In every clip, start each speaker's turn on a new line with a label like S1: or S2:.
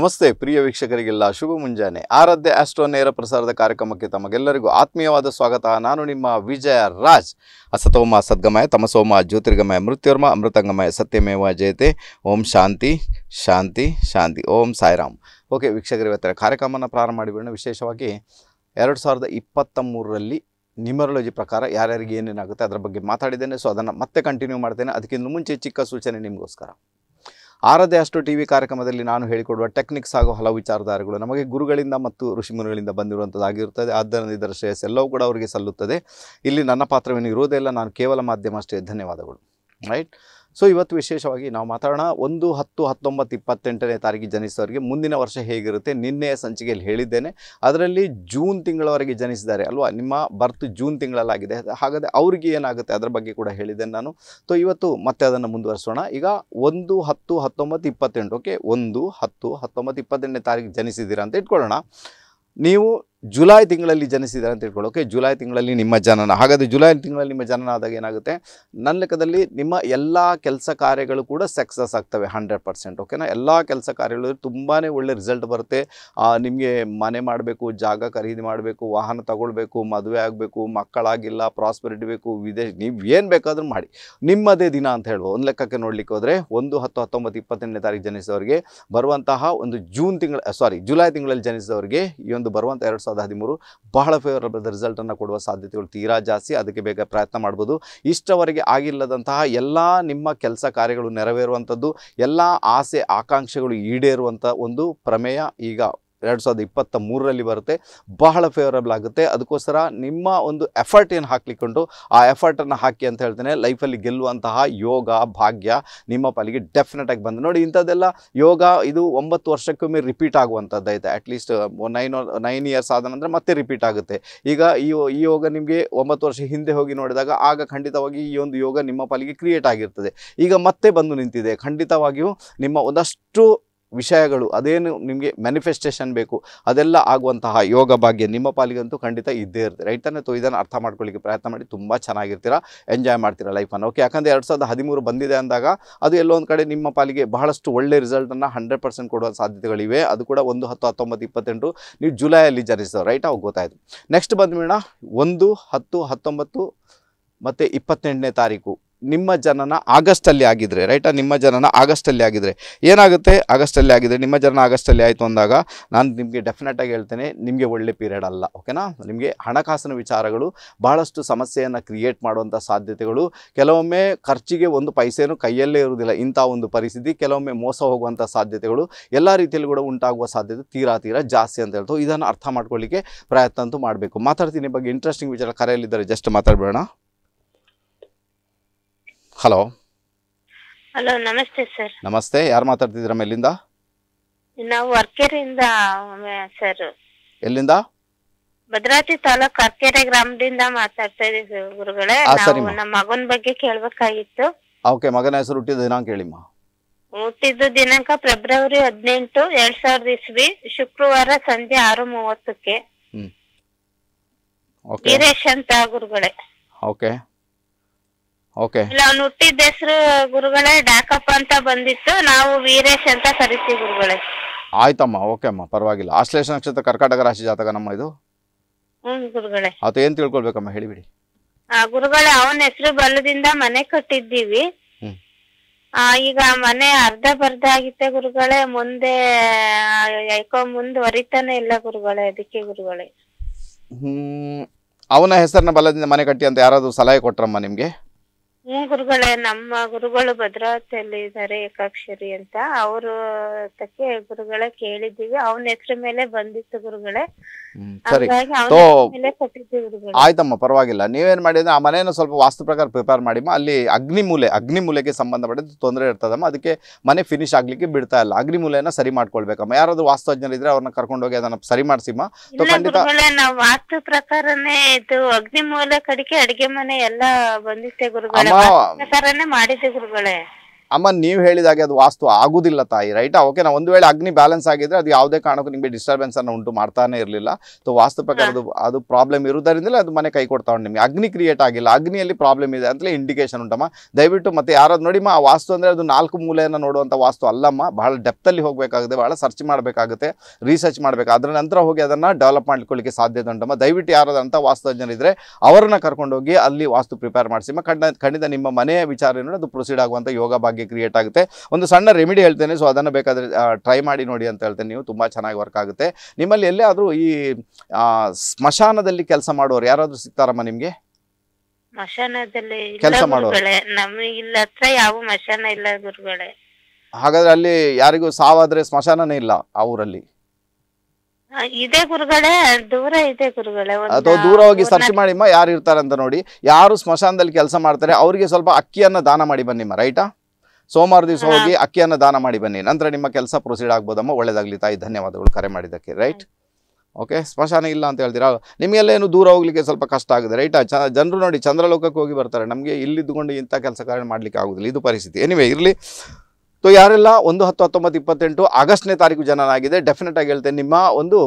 S1: ನಮಸ್ತೆ ಪ್ರಿಯ ವೀಕ್ಷಕರಿಗೆಲ್ಲ ಶುಭ ಮುಂಜಾನೆ ಆರಾಧ್ಯ ಆಸ್ಟ್ರೋ ನೇರ ಪ್ರಸಾರದ ಕಾರ್ಯಕ್ರಮಕ್ಕೆ ತಮಗೆಲ್ಲರಿಗೂ ಆತ್ಮೀಯವಾದ ಸ್ವಾಗತ ನಾನು ನಿಮ್ಮ ವಿಜಯ ರಾಜ್ ಅಸತೋಮ ಸದ್ಗಮಯ ತಮಸೋಮ ಜ್ಯೋತಿರ್ಗಮಯ ಮೃತ್ಯುರ್ಮ ಅಮೃತಂಗಮಯ ಸತ್ಯಮೇವ ಜಯತೆ ಓಂ ಶಾಂತಿ ಶಾಂತಿ ಶಾಂತಿ ಓಂ ಸಾಯಿರಾಮ್ ಓಕೆ ವೀಕ್ಷಕರು ಇವತ್ತರ ಕಾರ್ಯಕ್ರಮನ ಪ್ರಾರಂಭ ಮಾಡಿಬಿಡೋಣ ವಿಶೇಷವಾಗಿ ಎರಡು ಸಾವಿರದ ಇಪ್ಪತ್ತ ಮೂರರಲ್ಲಿ ನ್ಯೂಮರಾಲಜಿ ಪ್ರಕಾರ ಯಾರ್ಯಾರಿಗೆ ಏನೇನಾಗುತ್ತೆ ಅದರ ಬಗ್ಗೆ ಮಾತಾಡಿದ್ದೇನೆ ಸೊ ಅದನ್ನು ಮತ್ತೆ ಕಂಟಿನ್ಯೂ ಮಾಡ್ತೇನೆ ಅದಕ್ಕಿಂತ ಮುಂಚೆ ಚಿಕ್ಕ ಸೂಚನೆ ನಿಮಗೋಸ್ಕರ ಆರದೇ ಅಷ್ಟು ಟಿ ವಿ ಕಾರ್ಯಕ್ರಮದಲ್ಲಿ ನಾನು ಹೇಳಿಕೊಡುವ ಟೆಕ್ನಿಕ್ಸ್ ಹಾಗೂ ಹಲವು ವಿಚಾರಧಾರೆಗಳು ನಮಗೆ ಗುರುಗಳಿಂದ ಮತ್ತು ಋಷಿಮುನಿಗಳಿಂದ ಬಂದಿರುವಂಥದ್ದಾಗಿರುತ್ತದೆ ಆದ್ದರಿಂದ ಇದರ ಶ್ರೇಯಸ್ ಎಲ್ಲವೂ ಕೂಡ ಅವರಿಗೆ ಸಲ್ಲುತ್ತದೆ ಇಲ್ಲಿ ನನ್ನ ಪಾತ್ರವೇನು ಇರುವುದೇ ಇಲ್ಲ ನಾನು ಕೇವಲ ಮಾಧ್ಯಮ ಅಷ್ಟೇ ಧನ್ಯವಾದಗಳು ರೈಟ್ ಸೊ ಇವತ್ತು ವಿಶೇಷವಾಗಿ ನಾವು ಮಾತಾಡೋಣ ಒಂದು ಹತ್ತು ಹತ್ತೊಂಬತ್ತು ಇಪ್ಪತ್ತೆಂಟನೇ ತಾರೀಕಿಗೆ ಜನಿಸಿದವರಿಗೆ ಮುಂದಿನ ವರ್ಷ ಹೇಗಿರುತ್ತೆ ನಿನ್ನೆಯ ಸಂಚಿಕೆಯಲ್ಲಿ ಹೇಳಿದ್ದೇನೆ ಅದರಲ್ಲಿ ಜೂನ್ ತಿಂಗಳವರೆಗೆ ಜನಿಸಿದ್ದಾರೆ ಅಲ್ವಾ ನಿಮ್ಮ ಬರ್ತ್ ಜೂನ್ ತಿಂಗಳಲ್ಲಾಗಿದೆ ಹಾಗಾದರೆ ಅವ್ರಿಗೆ ಏನಾಗುತ್ತೆ ಅದರ ಬಗ್ಗೆ ಕೂಡ ಹೇಳಿದ್ದೇನೆ ನಾನು ಸೊ ಇವತ್ತು ಮತ್ತೆ ಅದನ್ನು ಮುಂದುವರಿಸೋಣ ಈಗ ಒಂದು ಹತ್ತು ಹತ್ತೊಂಬತ್ತು ಇಪ್ಪತ್ತೆಂಟು ಓಕೆ ಒಂದು ಹತ್ತು ಹತ್ತೊಂಬತ್ತು ಇಪ್ಪತ್ತೆಂಟನೇ ತಾರೀಕು ಜನಿಸಿದ್ದೀರಾ ಅಂತ ಇಟ್ಕೊಳ್ಳೋಣ ನೀವು ಜುಲೈ ತಿಂಗಳಲ್ಲಿ ಜನಿಸಿದ್ದಾರೆ ಅಂತ ತಿಳ್ಕೊಳ್ಳೋಕೆ ಜುಲೈ ತಿಂಗಳಲ್ಲಿ ನಿಮ್ಮ ಜನನ ಹಾಗಾದರೆ ಜುಲೈ ತಿಂಗಳಲ್ಲಿ ನಿಮ್ಮ ಜನನ ಆದಾಗ ಏನಾಗುತ್ತೆ ನನ್ನ ಲೆಕ್ಕದಲ್ಲಿ ನಿಮ್ಮ ಎಲ್ಲ ಕೆಲಸ ಕಾರ್ಯಗಳು ಕೂಡ ಸಕ್ಸಸ್ ಆಗ್ತವೆ ಹಂಡ್ರೆಡ್ ಪರ್ಸೆಂಟ್ ಓಕೆನಾ ಎಲ್ಲ ಕೆಲಸ ಕಾರ್ಯಗಳು ತುಂಬಾ ಒಳ್ಳೆ ರಿಸಲ್ಟ್ ಬರುತ್ತೆ ನಿಮಗೆ ಮನೆ ಮಾಡಬೇಕು ಜಾಗ ಖರೀದಿ ಮಾಡಬೇಕು ವಾಹನ ತಗೊಳ್ಬೇಕು ಮದುವೆ ಆಗಬೇಕು ಮಕ್ಕಳಾಗಿಲ್ಲ ಪ್ರಾಸ್ಪರಿಟಿ ಬೇಕು ವಿದೇಶ ನೀವು ಏನು ಬೇಕಾದರೂ ಮಾಡಿ ನಿಮ್ಮದೇ ದಿನ ಅಂತ ಹೇಳುವ ಒಂದು ಲೆಕ್ಕಕ್ಕೆ ನೋಡಲಿಕ್ಕೆ ಹೋದರೆ ಒಂದು ಹತ್ತು ಹತ್ತೊಂಬತ್ತು ಇಪ್ಪತ್ತೆಂಟನೇ ತಾರೀಕು ಜನಿಸಿದವರಿಗೆ ಬರುವಂತಹ ಒಂದು ಜೂನ್ ತಿಂಗಳ ಸಾರಿ ಜುಲೈ ತಿಂಗಳಲ್ಲಿ ಜನಿಸಿದವರಿಗೆ ಈ ಒಂದು ಬರುವಂಥ ಎರಡು ಸಾವಿರದ ಹದಿಮೂರು ಬಹಳ ಫೇವರಬಲ್ ರಿಸಲ್ಟನ್ನು ಕೊಡುವ ಸಾಧ್ಯತೆಗಳು ತೀರಾ ಜಾಸ್ತಿ ಅದಕ್ಕೆ ಬೇಗ ಪ್ರಯತ್ನ ಮಾಡ್ಬೋದು ಇಷ್ಟವರೆಗೆ ಆಗಿಲ್ಲದಂತಹ ಎಲ್ಲ ನಿಮ್ಮ ಕೆಲಸ ಕಾರ್ಯಗಳು ನೆರವೇರುವಂಥದ್ದು ಎಲ್ಲ ಆಸೆ ಆಕಾಂಕ್ಷೆಗಳು ಈಡೇರುವಂಥ ಒಂದು ಪ್ರಮೇಯ ಈಗ ಎರಡು ಸಾವಿರದ ಇಪ್ಪತ್ತ ಮೂರರಲ್ಲಿ ಬರುತ್ತೆ ಬಹಳ ಫೇವರಬಲ್ ಆಗುತ್ತೆ ಅದಕ್ಕೋಸ್ಕರ ನಿಮ್ಮ ಒಂದು ಎಫರ್ಟ್ ಏನು ಆ ಎಫರ್ಟನ್ನು ಹಾಕಿ ಅಂತ ಹೇಳ್ತೇನೆ ಲೈಫಲ್ಲಿ ಗೆಲ್ಲುವಂತಹ ಯೋಗ ಭಾಗ್ಯ ನಿಮ್ಮ ಪಾಲಿಗೆ ಡೆಫಿನೆಟಾಗಿ ಬಂದು ನೋಡಿ ಇಂಥದ್ದೆಲ್ಲ ಯೋಗ ಇದು ಒಂಬತ್ತು ವರ್ಷಕ್ಕೊಮ್ಮೆ ರಿಪೀಟ್ ಆಗುವಂಥದ್ದೈತೆ ಅಟ್ಲೀಸ್ಟ್ ನೈನ್ ನೈನ್ ಇಯರ್ಸ್ ಆದ ನಂತರ ಮತ್ತೆ ರಿಪೀಟ್ ಆಗುತ್ತೆ ಈಗ ಈ ಈ ಯೋಗ ನಿಮಗೆ ಒಂಬತ್ತು ವರ್ಷ ಹಿಂದೆ ಹೋಗಿ ನೋಡಿದಾಗ ಆಗ ಖಂಡಿತವಾಗಿ ಈ ಒಂದು ಯೋಗ ನಿಮ್ಮ ಪಾಲಿಗೆ ಕ್ರಿಯೇಟ್ ಆಗಿರ್ತದೆ ಈಗ ಮತ್ತೆ ಬಂದು ನಿಂತಿದೆ ಖಂಡಿತವಾಗಿಯೂ ನಿಮ್ಮ ಒಂದಷ್ಟು ವಿಷಯಗಳು ಅದೇನು ನಿಮಗೆ ಮ್ಯಾನಿಫೆಸ್ಟೇಷನ್ ಬೇಕು ಅದೆಲ್ಲ ಆಗುವಂತಹ ಯೋಗ ಭಾಗ್ಯ ನಿಮ್ಮ ಪಾಲಿಗಂತೂ ಖಂಡಿತ ಇದ್ದೇ ಇರುತ್ತೆ ರೈಟ್ ಅನ್ನ ತೋ ಇದನ್ನು ಅರ್ಥ ಮಾಡ್ಕೊಳ್ಳಿಕ್ಕೆ ಪ್ರಯತ್ನ ಮಾಡಿ ತುಂಬ ಚೆನ್ನಾಗಿರ್ತೀರ ಎಂಜಾಯ್ ಮಾಡ್ತೀರಾ ಲೈಫನ್ನು ಓಕೆ ಯಾಕಂದರೆ ಎರಡು ಸಾವಿರದ ಹದಿಮೂರು ಬಂದಿದೆ ಅಂದಾಗ ಅದು ಎಲ್ಲೋ ಒಂದು ಕಡೆ ನಿಮ್ಮ ಪಾಲಿಗೆ ಬಹಳಷ್ಟು ಒಳ್ಳೆ ರಿಸಲ್ಟನ್ನು ಹಂಡ್ರೆಡ್ ಪರ್ಸೆಂಟ್ ಕೊಡುವ ಸಾಧ್ಯತೆಗಳಿವೆ ಅದು ಕೂಡ ಒಂದು ಹತ್ತು ಹತ್ತೊಂಬತ್ತು ಇಪ್ಪತ್ತೆಂಟು ನೀವು ಜುಲೈಯಲ್ಲಿ ಜನಿಸಿದ್ರು ರೈಟ್ ಅವಾಗ ಗೊತ್ತಾಯಿತು ನೆಕ್ಸ್ಟ್ ಬಂದ್ಮೇಣ ಒಂದು ಹತ್ತು ಹತ್ತೊಂಬತ್ತು ಮತ್ತು ಇಪ್ಪತ್ತೆಂಟನೇ ತಾರೀಕು ನಿಮ್ಮ ಜನನ ಆಗಸ್ಟಲ್ಲಿ ಆಗಿದ್ದರೆ ರೈಟಾ ನಿಮ್ಮ ಜನನ ಆಗಸ್ಟಲ್ಲಿ ಆಗಿದ್ದರೆ ಏನಾಗುತ್ತೆ ಆಗಸ್ಟಲ್ಲಿ ಆಗಿದ್ರೆ ನಿಮ್ಮ ಜನನ ಆಗಸ್ಟಲ್ಲಿ ಆಯಿತು ಅಂದಾಗ ನಾನು ನಿಮಗೆ ಡೆಫಿನೆಟಾಗಿ ಹೇಳ್ತೇನೆ ನಿಮಗೆ ಒಳ್ಳೆ ಪೀರಿಯಡ್ ಅಲ್ಲ ಓಕೆನಾ ನಿಮಗೆ ಹಣಕಾಸಿನ ವಿಚಾರಗಳು ಭಾಳಷ್ಟು ಸಮಸ್ಯೆಯನ್ನು ಕ್ರಿಯೇಟ್ ಮಾಡುವಂಥ ಸಾಧ್ಯತೆಗಳು ಕೆಲವೊಮ್ಮೆ ಖರ್ಚಿಗೆ ಒಂದು ಪೈಸೆನೂ ಕೈಯಲ್ಲೇ ಇರುವುದಿಲ್ಲ ಇಂಥ ಒಂದು ಪರಿಸ್ಥಿತಿ ಕೆಲವೊಮ್ಮೆ ಮೋಸ ಹೋಗುವಂಥ ಸಾಧ್ಯತೆಗಳು ಎಲ್ಲ ರೀತಿಯಲ್ಲಿ ಕೂಡ ಉಂಟಾಗುವ ಸಾಧ್ಯತೆ ತೀರಾ ತೀರಾ ಜಾಸ್ತಿ ಅಂತ ಹೇಳ್ತು ಇದನ್ನು ಅರ್ಥ ಮಾಡ್ಕೊಳ್ಳಿಕ್ಕೆ ಪ್ರಯತ್ನ ಅಂತೂ ಮಾಡಬೇಕು ಮಾತಾಡ್ತೀನಿ ಬಗ್ಗೆ ಇಂಟ್ರೆಸ್ಟಿಂಗ್ ವಿಚಾರ ಕರೆಯಲ್ಲಿದ್ದಾರೆ ಜಸ್ಟ್ ಮಾತಾಡಬೇಡ ಹಲೋ
S2: ಹಲೋ ನಮಸ್ತೆ ಸರ್
S1: ನಮಸ್ತೆ ಯಾರು ಮಾತಾಡ್ತಿದ್ರ ಎಲ್ಲಿಂದ
S2: ನಾವು ಅರ್ಕೆರೆಯಿಂದ ಸರ್ ಎಲ್ಲಿಂದ ಭದ್ರಾವತಿ ತಾಲೂಕ್ ಅರ್ಕೆರೆ ಗ್ರಾಮದಿಂದ ಮಾತಾಡ್ತಾ ಇದ್ದೀವಿ ಗುರುಗಳೇ ನಮ್ಮ ಮಗನ ಬಗ್ಗೆ ಕೇಳಬೇಕಾಗಿತ್ತು
S1: ಓಕೆ ಮಗನ ಹೆಸರು ಹುಟ್ಟಿದ ದಿನಾಂಕ ಹೇಳಿಮ್ಮ
S2: ಹುಟ್ಟಿದ ದಿನಾಂಕ ಫೆಬ್ರವರಿ ಹದಿನೆಂಟು ಎರಡ್ ಸಾವಿರದ ಇಸ್ವಿ ಶುಕ್ರವಾರ ಸಂಜೆ ಆರು ಮೂವತ್ತಕ್ಕೆ ಓಕೆ ವೀರೇಶ್ ಅಂತ ಗುರುಗಳೇ
S1: ಓಕೆ ಓಕೆ ಇಲ್ಲ
S2: ಅವ್ನು ಹುಟ್ಟಿದ ಹೆಸರು ಗುರುಗಳೇ ಡಾಕಪ್ಪ ಅಂತ ಬಂದಿತ್ತು ನಾವು ವೀರೇಶ್ ಅಂತ ಕರಿತೀವಿ ಗುರುಗಳೇ
S1: ಆಯ್ತಮ್ಮ ಓಕೆ ಅಮ್ಮ ಪರವಾಗಿಲ್ಲ ಆಶ್ಲೇಷ ನಕ್ಷತ್ರ ಕರ್ಕಾಟಕ ರಾಶಿ ಜಾತಕ ನಮ್ಮ ಇದು
S2: ಹ್ಮ್ ಗುರುಗಳೇ
S1: ಆತ ಏನ್ ತಿಳ್ಕೊಳ್ಬೇಕಮ್ಮ ಹೇಳಿಬಿಡಿ
S2: ಆ, ಗುರುಗಳೇ ಅವನ ಹೆಸರು ಬಲದಿಂದ ಮನೆ ಕಟ್ಟಿದ್ದೀವಿ ಆ ಈಗ ಮನೆ ಅರ್ಧ ಬರ್ಧ ಆಗಿತ್ತೆ ಗುರುಗಳೇ ಮುಂದೆ ಆ, ಯಾಕೋ ಮುಂದುವರಿತಾನೆ ಇಲ್ಲ ಗುರುಗಳೇ ಅದಕ್ಕೆ ಗುರುಗಳೇ
S1: ಹ್ಮ್ ಅವನ ಹೆಸರಿನ ಬಲದಿಂದ ಮನೆ ಕಟ್ಟಿ ಅಂತ ಯಾರಾದರೂ ಸಲಹೆ ಕೊಟ್ರಮ್ಮ ನಿಮ್ಗೆ
S2: ಹ್ಮ್ ಗುರುಗಳೇ ನಮ್ಮ ಗುರುಗಳು ಭದ್ರಾವತಿಯಲ್ಲಿ ಇದ್ದಾರೆ ಏಕಾಕ್ಷರಿ ಅಂತ ಅವ್ರ ತಕ್ಕೆ ಗುರುಗಳೇ ಕೇಳಿದ್ದೀವಿ ಅವನ ಹೆಸರು ಮೇಲೆ ಬಂದಿತ್ತು ಗುರುಗಳೇ
S1: ಸರಿ ಆಯ್ತಮ್ಮ ಪರವಾಗಿಲ್ಲ ನೀವೇನು ಮಾಡಿದ್ರೆ ಆ ಮನೆಯನ್ನು ಸ್ವಲ್ಪ ವಾಸ್ತು ಪ್ರಕಾರ ಪ್ರಿಪೇರ್ ಮಾಡಿಮ್ಮ ಅಲ್ಲಿ ಅಗ್ನಿಮೂಲೆ ಅಗ್ನಿಮೂಲೆಗೆ ಸಂಬಂಧಪಟ್ಟಿದ್ದು ತೊಂದರೆ ಇರ್ತದಮ್ಮ ಅದಕ್ಕೆ ಮನೆ ಫಿನಿಶ್ ಆಗ್ಲಿಕ್ಕೆ ಬಿಡ್ತಾ ಇಲ್ಲ ಮೂಲೆಯನ್ನ ಸರಿ ಮಾಡ್ಕೊಳ್ಬೇಕಮ್ಮ ಯಾರಾದ್ರೂ ಇದ್ರೆ ಅವ್ರನ್ನ ಕರ್ಕೊಂಡೋಗಿ ಅದನ್ನ ಸರಿ ಮಾಡಿಸಿಮ್ಮ ಖಂಡಿತ
S2: ವಾಸ್ತು ಪ್ರಕಾರನೇ ಇದು ಅಗ್ನಿಮೂಲೆ ಕಡಿಕೆ ಅಡಿಗೆ ಮನೆ ಎಲ್ಲ ಬಂದಿತ್ತೆ ಗುರುಗಳೇ ಮಾಡಿದ್ದೆ ಗುರುಗಳೇ
S1: ಅಮ್ಮ ನೀವು ಹೇಳಿದಾಗೆ ಅದು ವಾಸ್ತು ಆಗುದಿಲ್ಲ ತಾಯಿ ರೈಟ್ ಓಕೆ ನಾವು ಒಂದು ವೇಳೆ ಅಗ್ನಿ ಬ್ಯಾಲೆನ್ಸ್ ಆಗಿದ್ರೆ ಅದು ಯಾವುದೇ ಕಾರಣಕ್ಕೂ ನಿಮಗೆ ಡಿಸ್ಟರ್ಬೆನ್ಸ್ ಅನ್ನು ಉಂಟು ಮಾಡ್ತಾನೆ ಇರಲಿಲ್ಲ ಸೊ ವಾಸ್ತು ಪ್ರಕಾರ ಅದು ಅದು ಪ್ರಾಬ್ಲಮ್ ಇರುವುದರಿಂದಲೇ ಅದು ಮನೆ ಕೈ ಕೊಡ್ತಾ ಉಂಟು ನಿಮಗೆ ಅಗ್ನಿ ಕ್ರಿಯೇಟ್ ಆಗಿಲ್ಲ ಅಗ್ನಿಯಲ್ಲಿ ಪ್ರಾಬ್ಲಮ್ ಇದೆ ಅಂತಲೇ ಇಂಡಿಕೇಶನ್ ಉಂಟಮ್ಮ ದಯವಿಟ್ಟು ಮತ್ತೆ ಯಾರಾದ್ರು ನೋಡಿಮ್ಮ ಆ ವಾಸ್ತು ಅಂದರೆ ಅದು ನಾಲ್ಕು ಮೂಲೆಯನ್ನು ನೋಡುವಂಥ ವಾಸ್ತು ಅಲ್ಲಮ್ಮ ಬಹಳ ಡೆಪ್ತಲ್ಲಿ ಹೋಗಬೇಕಾಗುತ್ತೆ ಬಹಳ ಸರ್ಚ್ ಮಾಡಬೇಕಾಗುತ್ತೆ ರಿಸರ್ಚ್ ಮಾಡಬೇಕು ಅದರ ನಂತರ ಹೋಗಿ ಅದನ್ನು ಡೆವಲಪ್ ಮಾಡ್ಕೊಳ್ಳಿಕ್ಕೆ ಸಾಧ್ಯತೆ ಉಂಟಮ್ಮ ದಯವಿಟ್ಟು ಯಾರಾದ್ರೂ ಅಂಥ ವಾಸ್ತುಜ್ಞರಿದ್ದರೆ ಅವರನ್ನ ಕರ್ಕೊಂಡೋಗಿ ಅಲ್ಲಿ ವಾಸ್ತು ಪ್ರಿಪೇರ್ ಮಾಡಿಸಿಮ್ಮ ಖಂಡ ಖಂಡಿತ ನಿಮ್ಮ ಮನೆಯ ವಿಚಾರ ಏನೋ ಅದು ಪ್ರೊಸೀಡ್ ಆಗುವಂಥ ಯೋಗ ಭಾಗ್ಯ ಬಗ್ಗೆ ಕ್ರಿಯೇಟ್ ಆಗುತ್ತೆ ಒಂದು ಸಣ್ಣ ರೆಮಿಡಿ ಹೇಳ್ತೇನೆ ಸೊ ಅದನ್ನು ಬೇಕಾದರೆ ಟ್ರೈ ಮಾಡಿ ನೋಡಿ ಅಂತ ಹೇಳ್ತೇನೆ ನೀವು ತುಂಬ ಚೆನ್ನಾಗಿ ವರ್ಕ್ ಆಗುತ್ತೆ ನಿಮ್ಮಲ್ಲಿ ಎಲ್ಲೇ ಈ ಸ್ಮಶಾನದಲ್ಲಿ ಕೆಲಸ ಮಾಡುವವರು ಯಾರಾದರೂ ಸಿಗ್ತಾರಮ್ಮ ನಿಮಗೆ
S2: ಕೆಲಸ ಗುರುಗಳೇ
S1: ಹಾಗಾದ್ರೆ ಅಲ್ಲಿ ಯಾರಿಗೂ ಸಾವಾದ್ರೆ ಸ್ಮಶಾನನೇ ಇಲ್ಲ ಆ ಊರಲ್ಲಿ
S2: ಅಥವಾ ದೂರ ಹೋಗಿ ಸರ್ಚ್
S1: ಮಾಡಿಮ್ಮ ಯಾರು ಇರ್ತಾರೆ ಅಂತ ನೋಡಿ ಯಾರು ಸ್ಮಶಾನದಲ್ಲಿ ಕೆಲಸ ಮಾಡ್ತಾರೆ ಅವರಿಗೆ ಸ್ವಲ್ಪ ಅಕ್ಕಿಯನ್ನ ದಾನ ಮಾಡಿ ಬನ್ನಿಮ್ಮ ರೈಟಾ ಸೋಮವಾರ ದಿವಸ ಹೋಗಿ ಅಕ್ಕಿಯನ್ನು ದಾನ ಮಾಡಿ ಬನ್ನಿ ನಂತರ ನಿಮ್ಮ ಕೆಲಸ ಪ್ರೊಸೀಡ್ ಆಗ್ಬೋದಮ್ಮ ಒಳ್ಳೇದಾಗಲಿ ತಾಯಿ ಧನ್ಯವಾದಗಳು ಕರೆ ಮಾಡಿದ್ದಕ್ಕೆ ರೈಟ್ ಓಕೆ ಸ್ಮಶಾನ ಇಲ್ಲ ಅಂತ ಹೇಳ್ತೀರಾ ಏನು ದೂರ ಹೋಗ್ಲಿಕ್ಕೆ ಸ್ವಲ್ಪ ಕಷ್ಟ ಆಗಿದೆ ರೈಟ್ ಜನರು ನೋಡಿ ಚಂದ್ರಲೋಕಕ್ಕೆ ಹೋಗಿ ಬರ್ತಾರೆ ನಮಗೆ ಇಲ್ಲಿದ್ದುಕೊಂಡು ಇಂಥ ಕೆಲಸ ಕಾರ್ಯ ಮಾಡಲಿಕ್ಕೆ ಆಗೋದಿಲ್ಲ ಇದು ಪರಿಸ್ಥಿತಿ ಎನಿವೆ ಇರಲಿ ಸೊ ಯಾರೆಲ್ಲ ಒಂದು ಹತ್ತು ಹತ್ತೊಂಬತ್ತು ಇಪ್ಪತ್ತೆಂಟು ಆಗಸ್ಟ್ನೇ ತಾರೀಕು ಜನನಾಗಿದೆ ಡೆಫಿನೆಟ್ ಆಗಿ ಹೇಳ್ತೇನೆ ನಿಮ್ಮ ಒಂದು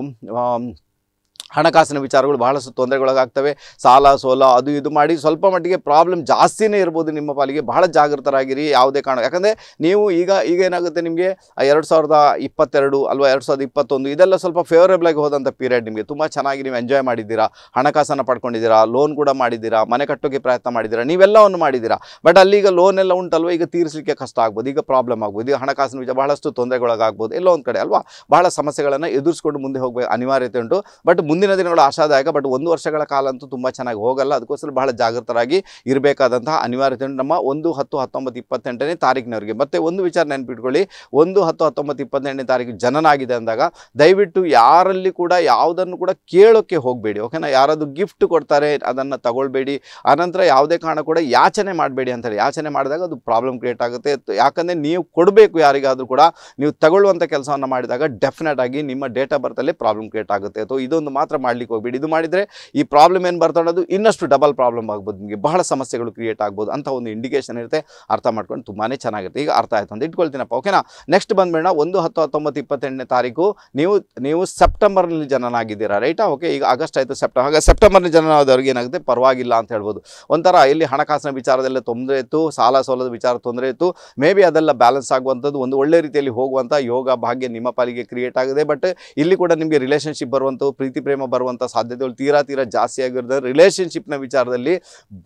S1: ಹಣಕಾಸಿನ ವಿಚಾರಗಳು ಬಹಳಷ್ಟು ತೊಂದರೆಗೊಳಗಾಗ್ತವೆ ಸಾಲ ಸೋಲ ಅದು ಇದು ಮಾಡಿ ಸ್ವಲ್ಪ ಮಟ್ಟಿಗೆ ಪ್ರಾಬ್ಲಮ್ ಜಾಸ್ತಿನೇ ಇರ್ಬೋದು ನಿಮ್ಮ ಪಾಲಿಗೆ ಬಹಳ ಜಾಗೃತರಾಗಿರಿ ಯಾವುದೇ ಕಾರಣ ಯಾಕಂದರೆ ನೀವು ಈಗ ಈಗ ಏನಾಗುತ್ತೆ ನಿಮಗೆ ಎರಡು ಸಾವಿರದ ಇಪ್ಪತ್ತೆರಡು ಅಲ್ವಾ ಎರಡು ಸಾವಿರದ ಇಪ್ಪತ್ತೊಂದು ಇದೆಲ್ಲ ಸ್ವಲ್ಪ ಫೇವರೇಬಲ್ ಹೋದಂಥ ಪೀರಿಯಡ್ ನಿಮಗೆ ತುಂಬ ಚೆನ್ನಾಗಿ ನೀವು ಎಂಜಾಯ್ ಮಾಡಿದ್ದೀರಾ ಹಣಕಾಸನ್ನು ಪಡ್ಕೊಂಡಿದ್ದೀರಾ ಲೋನ್ ಕೂಡ ಮಾಡಿದ್ದೀರಾ ಮನೆ ಕಟ್ಟೋಕ್ಕೆ ಪ್ರಯತ್ನ ಮಾಡಿದ್ದೀರಾ ನೀವೆಲ್ಲವನ್ನು ಮಾಡಿದ್ದೀರಾ ಬಟ್ ಅಲ್ಲಿ ಈಗ ಲೋನ್ ಎಲ್ಲ ಉಂಟಲ್ವ ಈಗ ತೀರಿಸಲಿಕ್ಕೆ ಕಷ್ಟ ಆಗ್ಬೋದು ಈಗ ಪ್ರಾಬ್ಲಮ್ ಆಗ್ಬೋದು ಈಗ ಹಣಕಾಸಿನ ವಿಚಾರ ಬಹಳಷ್ಟು ತೊಂದರೆಗೊಳಗಾಗ್ಬೋದು ಎಲ್ಲೋ ಒಂದು ಕಡೆ ಅಲ್ವಾ ಬಹಳ ಸಮಸ್ಯೆಗಳನ್ನು ಎದುರಿಸ್ಕೊಂಡು ಮುಂದೆ ಹೋಗಬೇಕು ಅನಿವಾರ್ಯತೆ ಉಂಟು ಬಟ್ ಮುಂದೆ ಮುಂದಿನ ದಿನಗಳು ಆಶಾದಾಯಕ ಬಟ್ ಒಂದು ವರ್ಷಗಳ ಕಾಲ ಅಂತೂ ತುಂಬ ಚೆನ್ನಾಗಿ ಹೋಗಲ್ಲ ಅದಕ್ಕೋಸ್ಕರ ಬಹಳ ಜಾಗೃತರಾಗಿ ಇರಬೇಕಾದಂತಹ ಅನಿವಾರ್ಯತೆ ನಮ್ಮ ಒಂದು ಹತ್ತು ಹತ್ತೊಂಬತ್ತು ಇಪ್ಪತ್ತೆಂಟನೇ ತಾರೀಕಿನವರಿಗೆ ಮತ್ತೆ ಒಂದು ವಿಚಾರ ನೆನಪಿಟ್ಕೊಳ್ಳಿ ಒಂದು ಹತ್ತು ಹತ್ತೊಂಬತ್ತು ಇಪ್ಪತ್ತೆಂಟನೇ ತಾರೀಕು ಜನನಾಗಿದೆ ಅಂದಾಗ ದಯವಿಟ್ಟು ಯಾರಲ್ಲಿ ಕೂಡ ಯಾವುದನ್ನು ಕೂಡ ಕೇಳೋಕ್ಕೆ ಹೋಗಬೇಡಿ ಓಕೆನಾ ಯಾರಾದರೂ ಗಿಫ್ಟ್ ಕೊಡ್ತಾರೆ ಅದನ್ನು ತಗೊಳ್ಬೇಡಿ ಆನಂತರ ಯಾವುದೇ ಕಾರಣ ಕೂಡ ಯಾಚನೆ ಮಾಡಬೇಡಿ ಅಂತಾರೆ ಯಾಚನೆ ಮಾಡಿದಾಗ ಅದು ಪ್ರಾಬ್ಲಮ್ ಕ್ರಿಯೇಟ್ ಆಗುತ್ತೆ ಯಾಕಂದರೆ ನೀವು ಕೊಡಬೇಕು ಯಾರಿಗಾದರೂ ಕೂಡ ನೀವು ತಗೊಳ್ಳುವಂಥ ಕೆಲಸವನ್ನು ಮಾಡಿದಾಗ ಡೆಫಿನೆಟ್ ಆಗಿ ನಿಮ್ಮ ಡೇಟ್ ಆಫ್ ಬರ್ತಲ್ಲಿ ಪ್ರಾಬ್ಲಮ್ ಕ್ರಿಯೇಟ್ ಆಗುತ್ತೆ ಅಥವಾ ಇದೊಂದು ಮಾತ್ರ ಮಾತ್ರ ಮಾಡ್ಲಿಕ್ಕೆ ಹೋಗ್ಬೇಡಿ ಇದು ಮಾಡಿದರೆ ಈ ಪ್ರಾಬ್ಲಮ್ ಏನು ಅನ್ನೋದು ಇನ್ನಷ್ಟು ಡಬಲ್ ಪ್ರಾಬ್ಲಮ್ ಆಗ್ಬೋದು ನಿಮಗೆ ಬಹಳ ಸಮಸ್ಯೆಗಳು ಕ್ರಿಯೇಟ್ ಆಗ್ಬೋದು ಅಂತ ಒಂದು ಇಂಡಿಕೇಶನ್ ಇರುತ್ತೆ ಅರ್ಥ ಮಾಡ್ಕೊಂಡು ತುಂಬಾನೇ ಚೆನ್ನಾಗಿರುತ್ತೆ ಈಗ ಅರ್ಥ ಆಯ್ತು ಅಂತ ಇಟ್ಕೊಳ್ತೀನಪ್ಪ ಓಕೆನಾ ನೆಕ್ಸ್ಟ್ ಬಂದ್ಬೇಡ ಒಂದು ಹತ್ತು ಹತ್ತೊಂಬತ್ತು ಇಪ್ಪತ್ತೆಂಟನೇ ತಾರೀಕು ನೀವು ನೀವು ಸೆಪ್ಟೆಂಬರ್ನಲ್ಲಿ ಜನನಾಗಿದ್ದೀರಾ ರೈಟಾ ಓಕೆ ಈಗ ಆಗಸ್ಟ್ ಆಯಿತು ಸೆಪ್ಟೆಂಬರ್ ಹಾಗೆ ಸೆಪ್ಟೆಂಬರ್ನಲ್ಲಿ ಜನನಾದವ್ರಿಗೆ ಏನಾಗುತ್ತೆ ಪರವಾಗಿಲ್ಲ ಅಂತ ಹೇಳ್ಬೋದು ಒಂಥರ ಇಲ್ಲಿ ಹಣಕಾಸಿನ ವಿಚಾರದಲ್ಲಿ ತೊಂದರೆ ಇತ್ತು ಸಾಲ ಸೋಲದ ವಿಚಾರ ತೊಂದರೆ ಇತ್ತು ಮೇ ಬಿ ಅದೆಲ್ಲ ಬ್ಯಾಲೆನ್ಸ್ ಆಗುವಂಥದ್ದು ಒಂದು ಒಳ್ಳೆ ರೀತಿಯಲ್ಲಿ ಹೋಗುವಂಥ ಯೋಗ ಭಾಗ್ಯ ನಿಮ್ಮ ಪಾಲಿಗೆ ಕ್ರಿಯೇಟ್ ಆಗಿದೆ ಬಟ್ ಇಲ್ಲಿ ಕೂಡ ನಿಮಗೆ ರಿಲೇಷನ್ಶಿಪ್ ಬರುವಂಥವು ಪ್ರೀತಿ ಪ್ರೇಮ ಪರಿಣಾಮ ಬರುವಂಥ ಸಾಧ್ಯತೆಗಳು ತೀರಾ ತೀರಾ ಜಾಸ್ತಿ ಆಗಿರೋದ್ರೆ ರಿಲೇಷನ್ಶಿಪ್ನ ವಿಚಾರದಲ್ಲಿ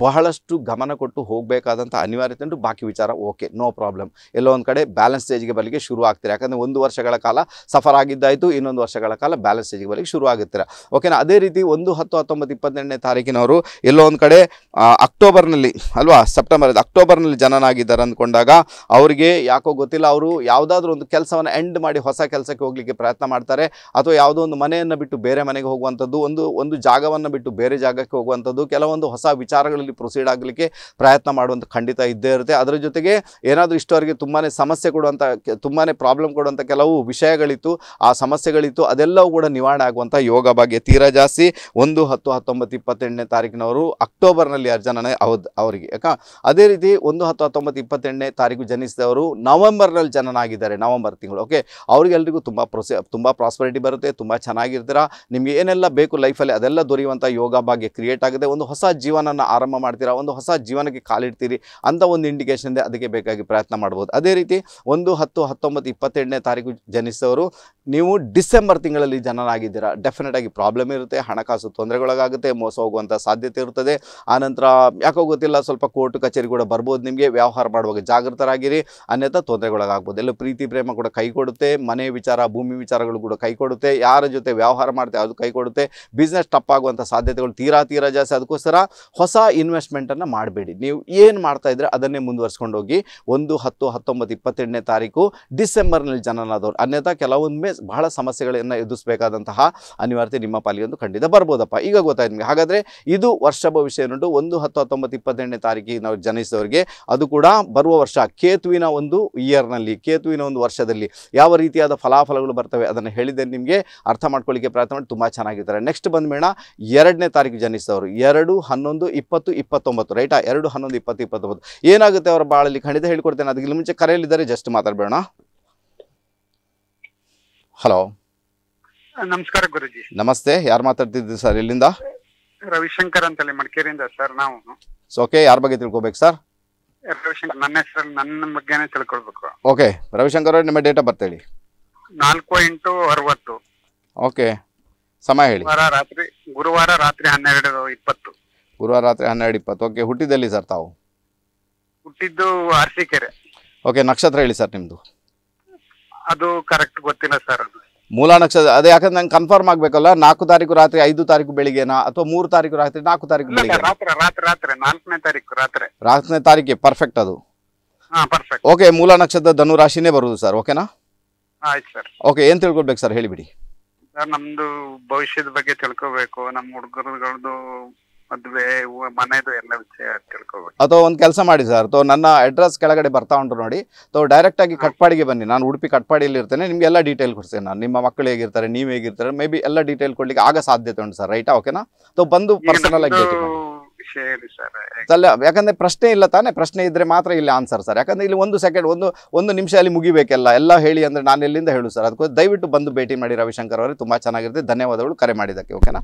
S1: ಬಹಳಷ್ಟು ಗಮನ ಕೊಟ್ಟು ಹೋಗಬೇಕಾದಂಥ ಅನಿವಾರ್ಯತೆ ಉಂಟು ಬಾಕಿ ವಿಚಾರ ಓಕೆ ನೋ ಪ್ರಾಬ್ಲಮ್ ಎಲ್ಲೋ ಒಂದು ಕಡೆ ಬ್ಯಾಲೆನ್ಸ್ ಸ್ಟೇಜ್ಗೆ ಬಲಿಗೆ ಶುರು ಆಗ್ತೀರಾ ಯಾಕಂದರೆ ಒಂದು ವರ್ಷಗಳ ಕಾಲ ಸಫರ್ ಆಗಿದ್ದಾಯಿತು ಇನ್ನೊಂದು ವರ್ಷಗಳ ಕಾಲ ಬ್ಯಾಲೆನ್ಸ್ ಸ್ಟೇಜ್ಗೆ ಬರಲಿಕ್ಕೆ ಶುರು ಆಗುತ್ತೀರ ಓಕೆನಾ ಅದೇ ರೀತಿ ಒಂದು ಹತ್ತು ಹತ್ತೊಂಬತ್ತು ಇಪ್ಪತ್ತೆಂಟನೇ ತಾರೀಕಿನವರು ಎಲ್ಲೋ ಒಂದು ಕಡೆ ಅಕ್ಟೋಬರ್ನಲ್ಲಿ ಅಲ್ವಾ ಸೆಪ್ಟೆಂಬರ್ ಅಕ್ಟೋಬರ್ನಲ್ಲಿ ಜನನಾಗಿದ್ದಾರೆ ಅಂದ್ಕೊಂಡಾಗ ಅವರಿಗೆ ಯಾಕೋ ಗೊತ್ತಿಲ್ಲ ಅವರು ಯಾವುದಾದ್ರೂ ಒಂದು ಕೆಲಸವನ್ನು ಎಂಡ್ ಮಾಡಿ ಹೊಸ ಕೆಲಸಕ್ಕೆ ಹೋಗಲಿಕ್ಕೆ ಪ್ರಯತ್ನ ಮಾಡ್ತಾರೆ ಅಥವಾ ಯಾವುದೋ ಒಂದು ಮನೆಯನ್ನು ಬಿಟ್ಟು ಬೇರೆ ಮನೆಗೆ ಹೋಗುವಂಥದ್ದು ಒಂದು ಒಂದು ಜಾಗವನ್ನು ಬಿಟ್ಟು ಬೇರೆ ಜಾಗಕ್ಕೆ ಹೋಗುವಂಥದ್ದು ಕೆಲವೊಂದು ಹೊಸ ವಿಚಾರಗಳಲ್ಲಿ ಪ್ರೊಸೀಡ್ ಆಗಲಿಕ್ಕೆ ಪ್ರಯತ್ನ ಮಾಡುವಂಥ ಖಂಡಿತ ಇದ್ದೇ ಇರುತ್ತೆ ಅದರ ಜೊತೆಗೆ ಏನಾದರೂ ಇಷ್ಟವರೆಗೆ ತುಂಬಾ ಸಮಸ್ಯೆ ಕೊಡುವಂಥ ತುಂಬಾ ಪ್ರಾಬ್ಲಮ್ ಕೊಡುವಂಥ ಕೆಲವು ವಿಷಯಗಳಿತ್ತು ಆ ಸಮಸ್ಯೆಗಳಿತ್ತು ಅದೆಲ್ಲವೂ ಕೂಡ ನಿವಾರಣೆ ಆಗುವಂಥ ಯೋಗ ಬಗ್ಗೆ ತೀರಾ ಜಾಸ್ತಿ ಒಂದು ಹತ್ತು ಹತ್ತೊಂಬತ್ತು ಇಪ್ಪತ್ತೆಂಟನೇ ತಾರೀಕಿನವರು ಅಕ್ಟೋಬರ್ನಲ್ಲಿ ಅರ್ಜನನೇ ಅವದ್ ಅವರಿಗೆ ಯಾಕ ಅದೇ ರೀತಿ ಒಂದು ಹತ್ತು ಹತ್ತೊಂಬತ್ತು ಇಪ್ಪತ್ತೆಂಟನೇ ತಾರೀಕು ಜನಿಸಿದವರು ನವೆಂಬರ್ನಲ್ಲಿ ಜನನಾಗಿದ್ದಾರೆ ನವೆಂಬರ್ ತಿಂಗಳು ಓಕೆ ಅವರಿಗೆಲ್ಲರಿಗೂ ತುಂಬ ಪ್ರೊಸೆ ತುಂಬ ಪ್ರಾಸ್ಪರಿಟಿ ಬರುತ್ತೆ ತುಂಬ ಚೆನ್ನಾಗಿರ್ತೀರ ನಿಮಗೆ ಏನೆಲ್ಲ ಬೇಕು ಲೈಫಲ್ಲಿ ಅದೆಲ್ಲ ದೊರೆಯುವಂಥ ಯೋಗ ಭಾಗ್ಯ ಕ್ರಿಯೇಟ್ ಆಗಿದೆ ಒಂದು ಹೊಸ ಜೀವನನ ಆರಂಭ ಮಾಡ್ತೀರಾ ಒಂದು ಹೊಸ ಜೀವನಕ್ಕೆ ಕಾಲಿಡ್ತೀರಿ ಅಂತ ಒಂದು ಇಂಡಿಕೇಶನ್ ಇದೆ ಅದಕ್ಕೆ ಬೇಕಾಗಿ ಪ್ರಯತ್ನ ಮಾಡ್ಬೋದು ಅದೇ ರೀತಿ ಒಂದು ಹತ್ತು ಹತ್ತೊಂಬತ್ತು ಇಪ್ಪತ್ತೆರಡನೇ ತಾರೀಕು ಜನಿಸಿದವರು ನೀವು ಡಿಸೆಂಬರ್ ತಿಂಗಳಲ್ಲಿ ಜನನಾಗಿದ್ದೀರಾ ಡೆಫಿನೆಟ್ ಆಗಿ ಪ್ರಾಬ್ಲಮ್ ಇರುತ್ತೆ ಹಣಕಾಸು ತೊಂದರೆಗೊಳಗಾಗುತ್ತೆ ಮೋಸ ಹೋಗುವಂಥ ಸಾಧ್ಯತೆ ಇರುತ್ತದೆ ಆನಂತರ ಯಾಕೋ ಗೊತ್ತಿಲ್ಲ ಸ್ವಲ್ಪ ಕೋರ್ಟ್ ಕಚೇರಿ ಕೂಡ ಬರ್ಬೋದು ನಿಮಗೆ ವ್ಯವಹಾರ ಮಾಡುವಾಗ ಜಾಗೃತರಾಗಿರಿ ಅನ್ಯಥ ತೊಂದರೆಗೊಳಗಾಗ್ಬೋದು ಎಲ್ಲ ಪ್ರೀತಿ ಪ್ರೇಮ ಕೂಡ ಕೈ ಕೊಡುತ್ತೆ ಮನೆ ವಿಚಾರ ಭೂಮಿ ವಿಚಾರಗಳು ಕೂಡ ಕೈ ಕೊಡುತ್ತೆ ಯಾರ ಜೊತೆ ವ್ಯವಹಾರ ಮಾಡ್ತಾರೆ ಅದು ಕೈ ಕೊಡುತ್ತೆ ಬಿಸ್ನೆಸ್ ಟಪ್ ಆಗುವಂಥ ಸಾಧ್ಯತೆಗಳು ತೀರಾ ತೀರಾ ಜಾಸ್ತಿ ಅದಕ್ಕೋಸ್ಕರ ಹೊಸ ಇನ್ವೆಸ್ಟ್ಮೆಂಟನ್ನು ಮಾಡಬೇಡಿ ನೀವು ಏನು ಮಾಡ್ತಾ ಇದ್ರೆ ಅದನ್ನೇ ಮುಂದುವರ್ಸ್ಕೊಂಡು ಹೋಗಿ ಒಂದು ಹತ್ತು ಹತ್ತೊಂಬತ್ತು ಇಪ್ಪತ್ತೆಂಟನೇ ತಾರೀಕು ಡಿಸೆಂಬರ್ನಲ್ಲಿ ಜನನಾದವರು ಅನ್ಯಥಾ ಕೆಲವೊಮ್ಮೆ ಬಹಳ ಸಮಸ್ಯೆಗಳನ್ನು ಎದುರಿಸಬೇಕಾದಂತಹ ಅನಿವಾರ್ಯತೆ ನಿಮ್ಮ ಒಂದು ಖಂಡಿತ ಬರ್ಬೋದಪ್ಪ ಈಗ ಗೊತ್ತಾಯ್ತು ನಿಮಗೆ ಹಾಗಾದರೆ ಇದು ವರ್ಷ ಭವಿಷ್ಯ ಏನುಂಟು ಒಂದು ಹತ್ತು ಹತ್ತೊಂಬತ್ತು ಇಪ್ಪತ್ತೆಂಟನೇ ತಾರೀಕಿಗೆ ನಾವು ಜನಿಸಿದವರಿಗೆ ಅದು ಕೂಡ ಬರುವ ವರ್ಷ ಕೇತುವಿನ ಒಂದು ಇಯರ್ನಲ್ಲಿ ಕೇತುವಿನ ಒಂದು ವರ್ಷದಲ್ಲಿ ಯಾವ ರೀತಿಯಾದ ಫಲಾಫಲಗಳು ಬರ್ತವೆ ಅದನ್ನು ಹೇಳಿದ್ದೇನೆ ನಿಮಗೆ ಅರ್ಥ ಮಾಡ್ಕೊಳ್ಳಿಕ್ಕೆ ಪ್ರಯತ್ನ ಮಾಡಿ ತುಂಬ ಚೆನ್ನಾಗಿ ಚೆನ್ನಾಗಿರ್ತಾರೆ ನೆಕ್ಸ್ಟ್ ಬಂದ್ಮೇಣ ಎರಡನೇ ತಾರೀಕು ಜನಿಸಿದವರು ಎರಡು ಹನ್ನೊಂದು ಇಪ್ಪತ್ತು ಇಪ್ಪತ್ತೊಂಬತ್ತು ರೈಟಾ ಎರಡು ಹನ್ನೊಂದು ಇಪ್ಪತ್ತು ಇಪ್ಪತ್ತೊಂಬತ್ತು ಏನಾಗುತ್ತೆ ಅವರ ಬಾಳಲ್ಲಿ ಖಂಡಿತ ಹೇಳ್ಕೊಡ್ತೇನೆ ಅದಕ್ಕೆ ಮುಂಚೆ ಕರೆಯಲ್ಲಿದ್ದಾರೆ ಜಸ್ಟ್ ಮಾತಾಡಬೇಡ ಹಲೋ
S2: ನಮಸ್ಕಾರ ಗುರುಜಿ
S1: ನಮಸ್ತೆ ಯಾರು ಮಾತಾಡ್ತಿದ್ದೆ ಸರ್ ಇಲ್ಲಿಂದ
S2: ರವಿಶಂಕರ್ ಅಂತೇಳಿ ಮಡಿಕೇರಿಯಿಂದ ಸರ್ ನಾವು
S1: ಸೊ ಓಕೆ ಯಾರ ಬಗ್ಗೆ ತಿಳ್ಕೊಬೇಕು ಸರ್
S2: ರವಿಶಂಕರ್ ನನ್ನ ಹೆಸರಲ್ಲಿ ನನ್ನ ಬಗ್ಗೆನೇ ತಿಳ್ಕೊಳ್ಬೇಕು
S1: ಓಕೆ ರವಿಶಂಕರ್ ನಿಮ್ಮ ಡೇಟ್ ಆಫ್ ಬರ್ತ್ ಹೇಳಿ
S2: ನಾಲ್ಕು ಎಂಟು ಅರವತ್ತು
S1: ಓಕೆ ಸಮಯ ಹೇಳಿ
S2: ಗುರುವಾರ ರಾತ್ರಿ ಗುರುವಾರ ರಾತ್ರಿ ಹನ್ನೆರಡು ಇಪ್ಪತ್ತು
S1: ಗುರುವಾರ ರಾತ್ರಿ ಹನ್ನೆರಡು ಇಪ್ಪತ್ತು ಓಕೆ ಹುಟ್ಟಿದಲ್ಲಿ ಸರ್ ತಾವು
S2: ಹುಟ್ಟಿದ್ದು ಅರಸೀಕೆರೆ
S1: ಓಕೆ ನಕ್ಷತ್ರ ಹೇಳಿ ಸರ್ ನಿಮ್ದು ಅದು ಕರೆಕ್ಟ್ ಗೊತ್ತಿಲ್ಲ ಸರ್ ಅದು ಮೂಲ ನಕ್ಷತ್ರ ಅದೇ ಯಾಕಂದ್ರೆ ನಂಗೆ ಕನ್ಫರ್ಮ್ ಆಗಬೇಕಲ್ಲ ನಾಲ್ಕು ತಾರೀಕು ರಾತ್ರಿ ಐದು ತಾರೀಕು ಬೆಳಿಗ್ಗೆನಾ ಅಥವಾ ಮೂರು ತಾರೀಕು ರಾತ್ರಿ ನಾಲ್ಕು ತಾರೀಕು ಬೆಳಿಗ್ಗೆ ರಾತ್ರಿ ರಾತ್ರಿ ರಾತ್ರಿ ನಾಲ್ಕನೇ ತಾರೀಕು ರಾತ್ರಿ ನಾಲ್ಕನೇ ತಾರೀಕೆ ಪರ್ಫೆಕ್ಟ್ ಅದು ಹಾ ಪರ್ಫೆಕ್ಟ್ ಓಕೆ ಮೂಲ ನಕ್ಷತ್ರ ಧನು ಬರುವುದು ಸರ್ ಓಕೆನಾ ಆಯ್ತು ಸರ್ ಓಕೆ ಏನು ತಿಳ್ಕೊಳ್ಬೇಕು ಸರ್ ಹೇಳಿಬಿಡಿ
S2: ಸರ್ ನಮ್ದು ಭವಿಷ್ಯದ ಬಗ್ಗೆ ತಿಳ್ಕೋಬೇಕು ನಮ್ಮ ಹುಡುಗರುಗಳದ್ದು ಮದ್ವೆ ಮನೆದು ಎಲ್ಲ ವಿಷಯ ತಿಳ್ಕೊಬೇಕು
S1: ಅಥವಾ ಒಂದು ಕೆಲಸ ಮಾಡಿ ಸರ್ ತೋ ನನ್ನ ಅಡ್ರೆಸ್ ಕೆಳಗಡೆ ಬರ್ತಾ ಉಂಟು ನೋಡಿ ತೋ ಡೈರೆಕ್ಟ್ ಆಗಿ ಕಟ್ಪಾಡಿಗೆ ಬನ್ನಿ ನಾನು ಉಡುಪಿ ಕಟ್ಪಾಡಿಯಲ್ಲಿ ಇರ್ತೇನೆ ನಿಮ್ಗೆ ಎಲ್ಲ ಡೀಟೇಲ್ ಕೊಡ್ತೇನೆ ನಾನು ನಿಮ್ಮ ಮಕ್ಕಳು ಹೇಗಿರ್ತಾರೆ ನೀವು ಹೇಗಿರ್ತಾರೆ ಮೇ ಬಿ ಎಲ್ಲ ಡೀಟೇಲ್ ಕೊಡ್ಲಿಕ್ಕೆ ಆಗ ಸಾಧ್ಯತೆ ಉಂಟು ಸರ್ ರೈಟಾ ಓಕೆನಾ ತೋ ಬಂದು ಪರ್ಸನಲ್ ಆಗಿ ಭೇಟಿ ವಿಷಯ ಹೇಳಿ ಸರ್ ಅಲ್ಲ ಯಾಕಂದ್ರೆ ಪ್ರಶ್ನೆ ಇಲ್ಲ ತಾನೇ ಪ್ರಶ್ನೆ ಇದ್ರೆ ಮಾತ್ರ ಇಲ್ಲಿ ಆನ್ಸರ್ ಸರ್ ಯಾಕಂದ್ರೆ ಇಲ್ಲಿ ಒಂದು ಸೆಕೆಂಡ್ ಒಂದು ಒಂದು ನಿಮಿಷ ಅಲ್ಲಿ ಮುಗಿಬೇಕೆಲ್ಲ ಎಲ್ಲ ಹೇಳಿ ಅಂದ್ರೆ ನಾನು ಎಲ್ಲಿಂದ ಹೇಳು ಸರ್ ಅದಕ್ಕೆ ದಯವಿಟ್ಟು ಬಂದು ಭೇಟಿ ಮಾಡಿ ರವಿಶಂಕರ್ ಅವರೇ ತುಂಬಾ ಚೆನ್ನಾಗಿರುತ್ತೆ ಧನ್ಯವಾದಗಳು ಕರೆ ಮಾಡಿದ್ದಕ್ಕೆ ಓಕೆನಾ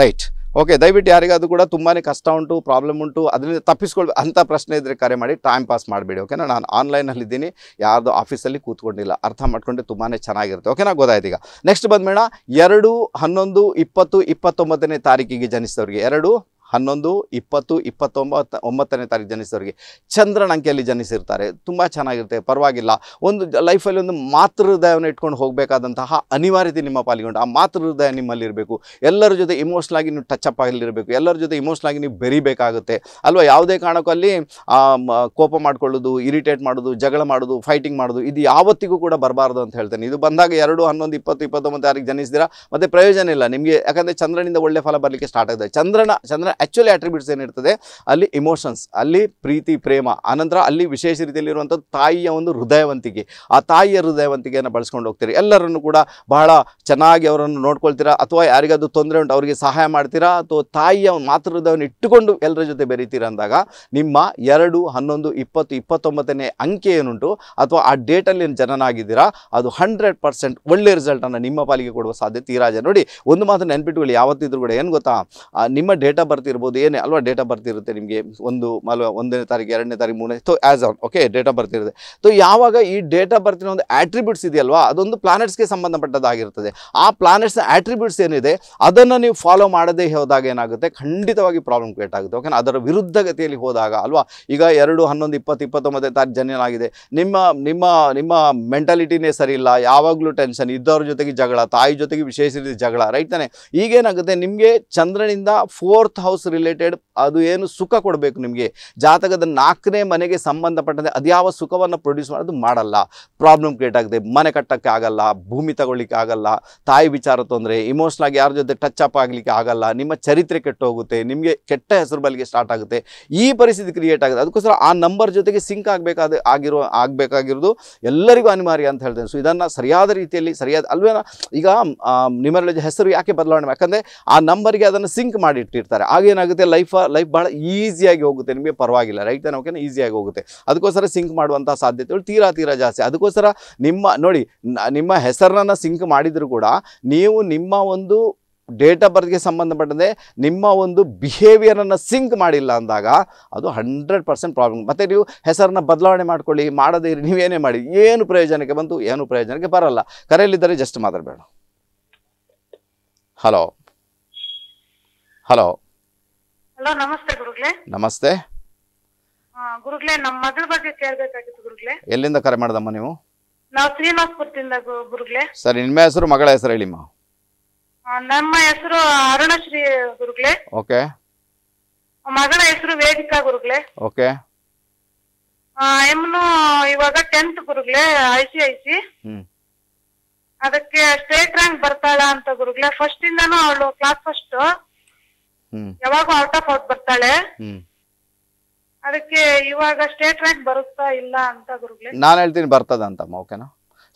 S1: ರೈಟ್ ಓಕೆ ದಯವಿಟ್ಟು ಯಾರಿಗಾದ್ರೂ ಕೂಡ ತುಂಬಾ ಕಷ್ಟ ಉಂಟು ಪ್ರಾಬ್ಲಮ್ ಉಂಟು ಅದರಿಂದ ತಪ್ಪಿಸ್ಕೊಳ್ಬೇಕು ಅಂತ ಪ್ರಶ್ನೆ ಇದ್ದರೆ ಕರೆ ಮಾಡಿ ಟೈಮ್ ಪಾಸ್ ಮಾಡಬೇಡಿ ಓಕೆನಾ ನಾನು ಇದ್ದೀನಿ ಯಾರ್ದು ಆಫೀಸಲ್ಲಿ ಕೂತ್ಕೊಂಡಿಲ್ಲ ಅರ್ಥ ಮಾಡ್ಕೊಂಡ್ರೆ ತುಂಬಾ ಚೆನ್ನಾಗಿರುತ್ತೆ ಓಕೆನಾ ಗೊತ್ತಾಯ್ತು ಈಗ ನೆಕ್ಸ್ಟ್ ಬಂದ್ಮೇಣ ಎರಡು ಹನ್ನೊಂದು ಇಪ್ಪತ್ತು ಇಪ್ಪತ್ತೊಂಬತ್ತನೇ ತಾರೀಕಿಗೆ ಜನಿಸಿದವ್ರಿಗೆ ಎರಡು ಹನ್ನೊಂದು ಇಪ್ಪತ್ತು ಇಪ್ಪತ್ತೊಂಬತ್ತು ಒಂಬತ್ತನೇ ತಾರೀಕು ಜನಿಸಿದವರಿಗೆ ಚಂದ್ರನ ಅಂಕೆಯಲ್ಲಿ ಜನಿಸಿರ್ತಾರೆ ತುಂಬ ಚೆನ್ನಾಗಿರುತ್ತೆ ಪರವಾಗಿಲ್ಲ ಒಂದು ಲೈಫಲ್ಲಿ ಒಂದು ಮಾತೃ ಹೃದಯವನ್ನು ಇಟ್ಕೊಂಡು ಹೋಗಬೇಕಾದಂತಹ ಅನಿವಾರ್ಯತೆ ನಿಮ್ಮ ಪಾಲಿಗೊಂಡು ಆ ಮಾತೃ ಹೃದಯ ನಿಮ್ಮಲ್ಲಿರಬೇಕು ಎಲ್ಲರ ಜೊತೆ ಇಮೋಷ್ನಲ್ ಆಗಿ ನೀವು ಟಚ್ ಅಪ್ ಆಗಲಿರಬೇಕು ಎಲ್ಲರ ಜೊತೆ ಇಮೋಷ್ನಲ್ ಆಗಿ ನೀವು ಬೆರಿಬೇಕಾಗುತ್ತೆ ಅಲ್ವಾ ಯಾವುದೇ ಕಾರಣಕ್ಕೂ ಅಲ್ಲಿ ಕೋಪ ಮಾಡಿಕೊಳ್ಳೋದು ಇರಿಟೇಟ್ ಮಾಡೋದು ಜಗಳ ಮಾಡೋದು ಫೈಟಿಂಗ್ ಮಾಡೋದು ಇದು ಯಾವತ್ತಿಗೂ ಕೂಡ ಬರಬಾರ್ದು ಅಂತ ಹೇಳ್ತೇನೆ ಇದು ಬಂದಾಗ ಎರಡು ಹನ್ನೊಂದು ಇಪ್ಪತ್ತು ಇಪ್ಪತ್ತೊಂಬತ್ತು ತಾರೀಕು ಜನಿಸಿದಿರಾ ಮತ್ತು ಪ್ರಯೋಜನ ಇಲ್ಲ ನಿಮಗೆ ಯಾಕಂದರೆ ಚಂದ್ರನಿಂದ ಒಳ್ಳೆ ಫಲ ಬರಲಿಕ್ಕೆ ಸ್ಟಾರ್ಟ್ ಆಗಿದೆ ಚಂದ್ರನ ಚಂದ್ರ ಆ್ಯಕ್ಚುಲಿ ಅಟ್ರಿಬ್ಯೂಟ್ಸ್ ಏನಿರ್ತದೆ ಅಲ್ಲಿ ಇಮೋಷನ್ಸ್ ಅಲ್ಲಿ ಪ್ರೀತಿ ಪ್ರೇಮ ಆನಂತರ ಅಲ್ಲಿ ವಿಶೇಷ ರೀತಿಯಲ್ಲಿರುವಂಥದ್ದು ತಾಯಿಯ ಒಂದು ಹೃದಯವಂತಿಕೆ ಆ ತಾಯಿಯ ಹೃದಯವಂತಿಕೆಯನ್ನು ಬಳಸ್ಕೊಂಡು ಹೋಗ್ತೀರಿ ಎಲ್ಲರನ್ನು ಕೂಡ ಬಹಳ ಚೆನ್ನಾಗಿ ಅವರನ್ನು ನೋಡ್ಕೊಳ್ತೀರಾ ಅಥವಾ ಯಾರಿಗಾದರೂ ತೊಂದರೆ ಉಂಟು ಅವರಿಗೆ ಸಹಾಯ ಮಾಡ್ತೀರಾ ಅಥವಾ ತಾಯಿಯ ಮಾತೃ ಹೃದಯವನ್ನು ಇಟ್ಟುಕೊಂಡು ಎಲ್ಲರ ಜೊತೆ ಬೆರೀತೀರ ಅಂದಾಗ ನಿಮ್ಮ ಎರಡು ಹನ್ನೊಂದು ಇಪ್ಪತ್ತು ಇಪ್ಪತ್ತೊಂಬತ್ತನೇ ಅಂಕೆ ಏನುಂಟು ಅಥವಾ ಆ ಡೇಟಲ್ಲಿ ಏನು ಜನನಾಗಿದ್ದೀರಾ ಅದು ಹಂಡ್ರೆಡ್ ಪರ್ಸೆಂಟ್ ಒಳ್ಳೆ ರಿಸಲ್ಟನ್ನು ನಿಮ್ಮ ಪಾಲಿಗೆ ಕೊಡುವ ಸಾಧ್ಯತೆ ಈ ನೋಡಿ ಒಂದು ಮಾತು ನೆನಪಿಟ್ಟುಕೊಳ್ಳಿ ಯಾವತ್ತಿದ್ರು ಕೂಡ ಏನು ಗೊತ್ತಾ ನಿಮ್ಮ ಡೇಟ್ ಆಫ್ ಇರ್ಬೋದು ಏನೇ ಅಲ್ವಾ ಡೇಟ್ ಆಫ್ ಬರ್ತ್ ಇರುತ್ತೆ ನಿಮಗೆ ಒಂದು ಅಲ್ವಾ ಒಂದನೇ ತಾರೀಕು ಎರಡನೇ ತಾರೀಕು ಮೂರನೇ so as on okay date of birth ಇರುತ್ತೆ ಸೊ ಯಾವಾಗ ಈ ಡೇಟ್ ಆಫ್ ಬರ್ತಿನ ಒಂದು ಆಟ್ರಿಬ್ಯೂಟ್ಸ್ ಇದೆಯಲ್ವಾ ಅದೊಂದು ಪ್ಲಾನೆಟ್ಸ್ಗೆ ಸಂಬಂಧಪಟ್ಟದಾಗಿರ್ತದೆ ಆ ಪ್ಲಾನೆಟ್ಸ್ನ ಆಟ್ರಿಬ್ಯೂಟ್ಸ್ ಏನಿದೆ ಅದನ್ನು ನೀವು ಫಾಲೋ ಮಾಡದೇ ಹೋದಾಗ ಏನಾಗುತ್ತೆ ಖಂಡಿತವಾಗಿ ಪ್ರಾಬ್ಲಮ್ ಕ್ರಿಯೇಟ್ ಆಗುತ್ತೆ ಓಕೆ ಅದರ ವಿರುದ್ಧ ಗತಿಯಲ್ಲಿ ಹೋದಾಗ ಅಲ್ವಾ ಈಗ ಎರಡು ಹನ್ನೊಂದು ಇಪ್ಪತ್ತು ಇಪ್ಪತ್ತೊಂಬತ್ತನೇ ತಾರೀಕು ಜನ್ಯನಾಗಿದೆ ನಿಮ್ಮ ನಿಮ್ಮ ನಿಮ್ಮ ಮೆಂಟಾಲಿಟಿನೇ ಸರಿಯಿಲ್ಲ ಯಾವಾಗಲೂ ಟೆನ್ಷನ್ ಇದ್ದವ್ರ ಜೊತೆಗೆ ಜಗಳ ತಾಯಿ ಜೊತೆಗೆ ವಿಶೇಷ ಜಗಳ ರೈಟ್ ತಾನೆ ಈಗೇನಾಗುತ್ತೆ ನಿಮಗೆ ಚಂದ್ರನಿಂದ ಫೋರ್ತ್ ಹೌಸ್ ರಿಲೇಟೆಡ್ ಅದು ಏನು ಸುಖ ಕೊಡಬೇಕು ನಿಮಗೆ ಜಾತಕದ ನಾಲ್ಕನೇ ಮನೆಗೆ ಸಂಬಂಧಪಟ್ಟಂತೆ ಅದ್ಯಾವ ಸುಖವನ್ನು ಪ್ರೊಡ್ಯೂಸ್ ಮಾಡೋದು ಮಾಡಲ್ಲ ಪ್ರಾಬ್ಲಮ್ ಕ್ರಿಯೇಟ್ ಆಗುತ್ತೆ ಮನೆ ಕಟ್ಟಕ್ಕೆ ಆಗಲ್ಲ ಭೂಮಿ ತಗೊಳ್ಳಿಕ್ಕೆ ಆಗಲ್ಲ ತಾಯಿ ವಿಚಾರ ತೊಂದರೆ ಇಮೋಷನ್ ಆಗಿ ಯಾರ ಜೊತೆ ಟಚ್ ಅಪ್ ಆಗಲಿಕ್ಕೆ ಆಗಲ್ಲ ನಿಮ್ಮ ಚರಿತ್ರೆ ಹೋಗುತ್ತೆ ನಿಮಗೆ ಕೆಟ್ಟ ಹೆಸರು ಬಲಿಗೆ ಸ್ಟಾರ್ಟ್ ಆಗುತ್ತೆ ಈ ಪರಿಸ್ಥಿತಿ ಕ್ರಿಯೇಟ್ ಆಗುತ್ತೆ ಅದಕ್ಕೋಸ್ಕರ ಆ ನಂಬರ್ ಜೊತೆಗೆ ಸಿಂಕ್ ಆಗಬೇಕಾದ ಆಗಿರೋ ಆಗಬೇಕಾಗಿರೋದು ಎಲ್ಲರಿಗೂ ಅನಿವಾರ್ಯ ಅಂತ ಹೇಳ್ತೇನೆ ಸೊ ಇದನ್ನು ಸರಿಯಾದ ರೀತಿಯಲ್ಲಿ ಸರಿಯಾದ ಅಲ್ವೇನ ಈಗ ನಿಮ್ಮ ಹೆಸರು ಯಾಕೆ ಬದಲಾವಣೆ ಯಾಕಂದರೆ ಆ ನಂಬರ್ಗೆ ಅದನ್ನು ಸಿಂಕ್ ಮಾಡಿಟ್ಟಿರ್ತಾರೆ ಆಗ ಆಗೇನಾಗುತ್ತೆ ಲೈಫ್ ಲೈಫ್ ಭಾಳ ಈಸಿಯಾಗಿ ಹೋಗುತ್ತೆ ನಿಮಗೆ ಪರವಾಗಿಲ್ಲ ರೈಟ್ ಏನೋ ಓಕೆನಾ ಈಸಿಯಾಗಿ ಹೋಗುತ್ತೆ ಅದಕ್ಕೋಸ್ಕರ ಸಿಂಕ್ ಮಾಡುವಂಥ ಸಾಧ್ಯತೆಗಳು ತೀರಾ ತೀರಾ ಜಾಸ್ತಿ ಅದಕ್ಕೋಸ್ಕರ ನಿಮ್ಮ ನೋಡಿ ನಿಮ್ಮ ಹೆಸರನ್ನ ಸಿಂಕ್ ಮಾಡಿದರೂ ಕೂಡ ನೀವು ನಿಮ್ಮ ಒಂದು ಡೇಟ್ ಆಫ್ ಬರ್ತ್ಗೆ ಸಂಬಂಧಪಟ್ಟಂತೆ ನಿಮ್ಮ ಒಂದು ಬಿಹೇವಿಯರನ್ನು ಸಿಂಕ್ ಮಾಡಿಲ್ಲ ಅಂದಾಗ ಅದು ಹಂಡ್ರೆಡ್ ಪರ್ಸೆಂಟ್ ಪ್ರಾಬ್ಲಮ್ ಮತ್ತು ನೀವು ಹೆಸರನ್ನ ಬದಲಾವಣೆ ಮಾಡ್ಕೊಳ್ಳಿ ಮಾಡದೇ ಇರಿ ನೀವೇನೇ ಮಾಡಿ ಏನು ಪ್ರಯೋಜನಕ್ಕೆ ಬಂತು ಏನು ಪ್ರಯೋಜನಕ್ಕೆ ಬರಲ್ಲ ಕರೆಯಲ್ಲಿದ್ದರೆ ಜಸ್ಟ್ ಮಾತಾಡಬೇಡ ಹಲೋ ಹಲೋ
S2: ಹಲೋ ನಮಸ್ತೆ ಗುರುಗಳೇ ನಮಸ್ತೆ ಗುರುಗಳೇ ನಮ್ಮ ಮಗಳ ಬಗ್ಗೆ ಕೇಳಬೇಕಾಗಿತ್ತು ಗುರುಗಳೇ
S1: ಎಲ್ಲಿಂದ ಕರೆ ಮಾಡಿದಮ್ಮ ನೀವು
S2: ನಾವು ಶ್ರೀನಿವಾಸ್ಪುರದಿಂದ ಗುರುಗಳೇ
S1: ಸರ್ ನಿಮ್ಮ ಹೆಸರು ಮಗಳ ಹೆಸರು ಹೇಳಿಮ್ಮ
S2: ನಮ್ಮ ಹೆಸರು ಅರುಣಶ್ರೀ ಗುರುಗಳೇ ಓಕೆ ಮಗಳ ಹೆಸರು ವೇದಿಕಾ ಗುರುಗಳೇ ಓಕೆ ಎಮ್ನು ಇವಾಗ ಟೆಂತ್ ಗುರುಗಳೇ ಐ ಸಿ ಐ ಸಿ ಅದಕ್ಕೆ ಸ್ಟೇಟ್ ರ್ಯಾಂಕ್ ಬರ್ತಾಳ ಅಂತ ಗುರುಗಳೇ ಫಸ್ಟ್ ಇಂದಾನು ಅವಳು ಕ್ಲಾಸ್ ಫಸ್ಟ್ ಯಾವಾಗ ಔಟ್ ಆಫ್ ಔಟ್ ಬರ್ತಾಳೆ ಅದಕ್ಕೆ ಇವಾಗ ಸ್ಟೇಟ್ ರ್ಯಾಂಕ್ ಬರುತ್ತಾ ಇಲ್ಲ ಅಂತ ಗುರುಗಳೇ
S1: ನಾನು ಹೇಳ್ತೀನಿ ಬರ್ತದ ಓಕೆನಾ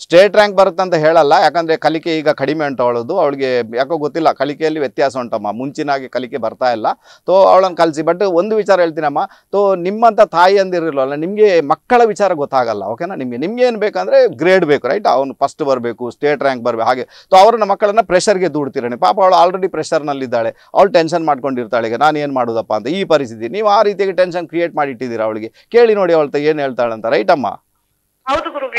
S1: ಸ್ಟೇಟ್ ರ್ಯಾಂಕ್ ಅಂತ ಹೇಳಲ್ಲ ಯಾಕಂದರೆ ಕಲಿಕೆ ಈಗ ಕಡಿಮೆ ಉಂಟು ಅವಳದು ಅವಳಿಗೆ ಯಾಕೋ ಗೊತ್ತಿಲ್ಲ ಕಲಿಕೆಯಲ್ಲಿ ವ್ಯತ್ಯಾಸ ಉಂಟಮ್ಮ ಮುಂಚಿನಾಗಿ ಕಲಿಕೆ ಬರ್ತಾ ಇಲ್ಲ ತೋ ಅವಳನ್ನು ಕಲಿಸಿ ಬಟ್ ಒಂದು ವಿಚಾರ ಹೇಳ್ತೀನಮ್ಮ ತೋ ನಿಮ್ಮಂಥ ಅಂದಿರಲ್ಲ ನಿಮಗೆ ಮಕ್ಕಳ ವಿಚಾರ ಗೊತ್ತಾಗಲ್ಲ ಓಕೆನಾ ನಿಮಗೆ ನಿಮಗೆ ಏನು ಬೇಕಂದರೆ ಗ್ರೇಡ್ ಬೇಕು ರೈಟ್ ಅವನು ಫಸ್ಟ್ ಬರಬೇಕು ಸ್ಟೇಟ್ ರ್ಯಾಂಕ್ ಬರಬೇಕು ಹಾಗೆ ತೋ ಅವ್ರನ್ನ ಮಕ್ಕಳನ್ನು ಪ್ರೆಷರ್ಗೆ ದೂಡ್ತಿರಣೆ ಪಾಪ ಅವಳು ಆಲ್ರೆಡಿ ಪ್ರೆಷರ್ನಲ್ಲಿದ್ದಾಳೆ ಅವಳು ಟೆನ್ಷನ್ ಮಾಡ್ಕೊಂಡಿರ್ತಾಳೆ ಈಗ ನಾನು ಏನು ಮಾಡೋದಪ್ಪ ಅಂತ ಈ ಪರಿಸ್ಥಿತಿ ನೀವು ಆ ರೀತಿಯಾಗಿ ಟೆನ್ಷನ್ ಕ್ರಿಯೇಟ್ ಮಾಡಿಟ್ಟಿದ್ದೀರಾ ಅವಳಿಗೆ ಕೇಳಿ ನೋಡಿ ಅವಳ್ತ ಏನು ಹೇಳ್ತಾಳಂತ ರೈಟಮ್ಮ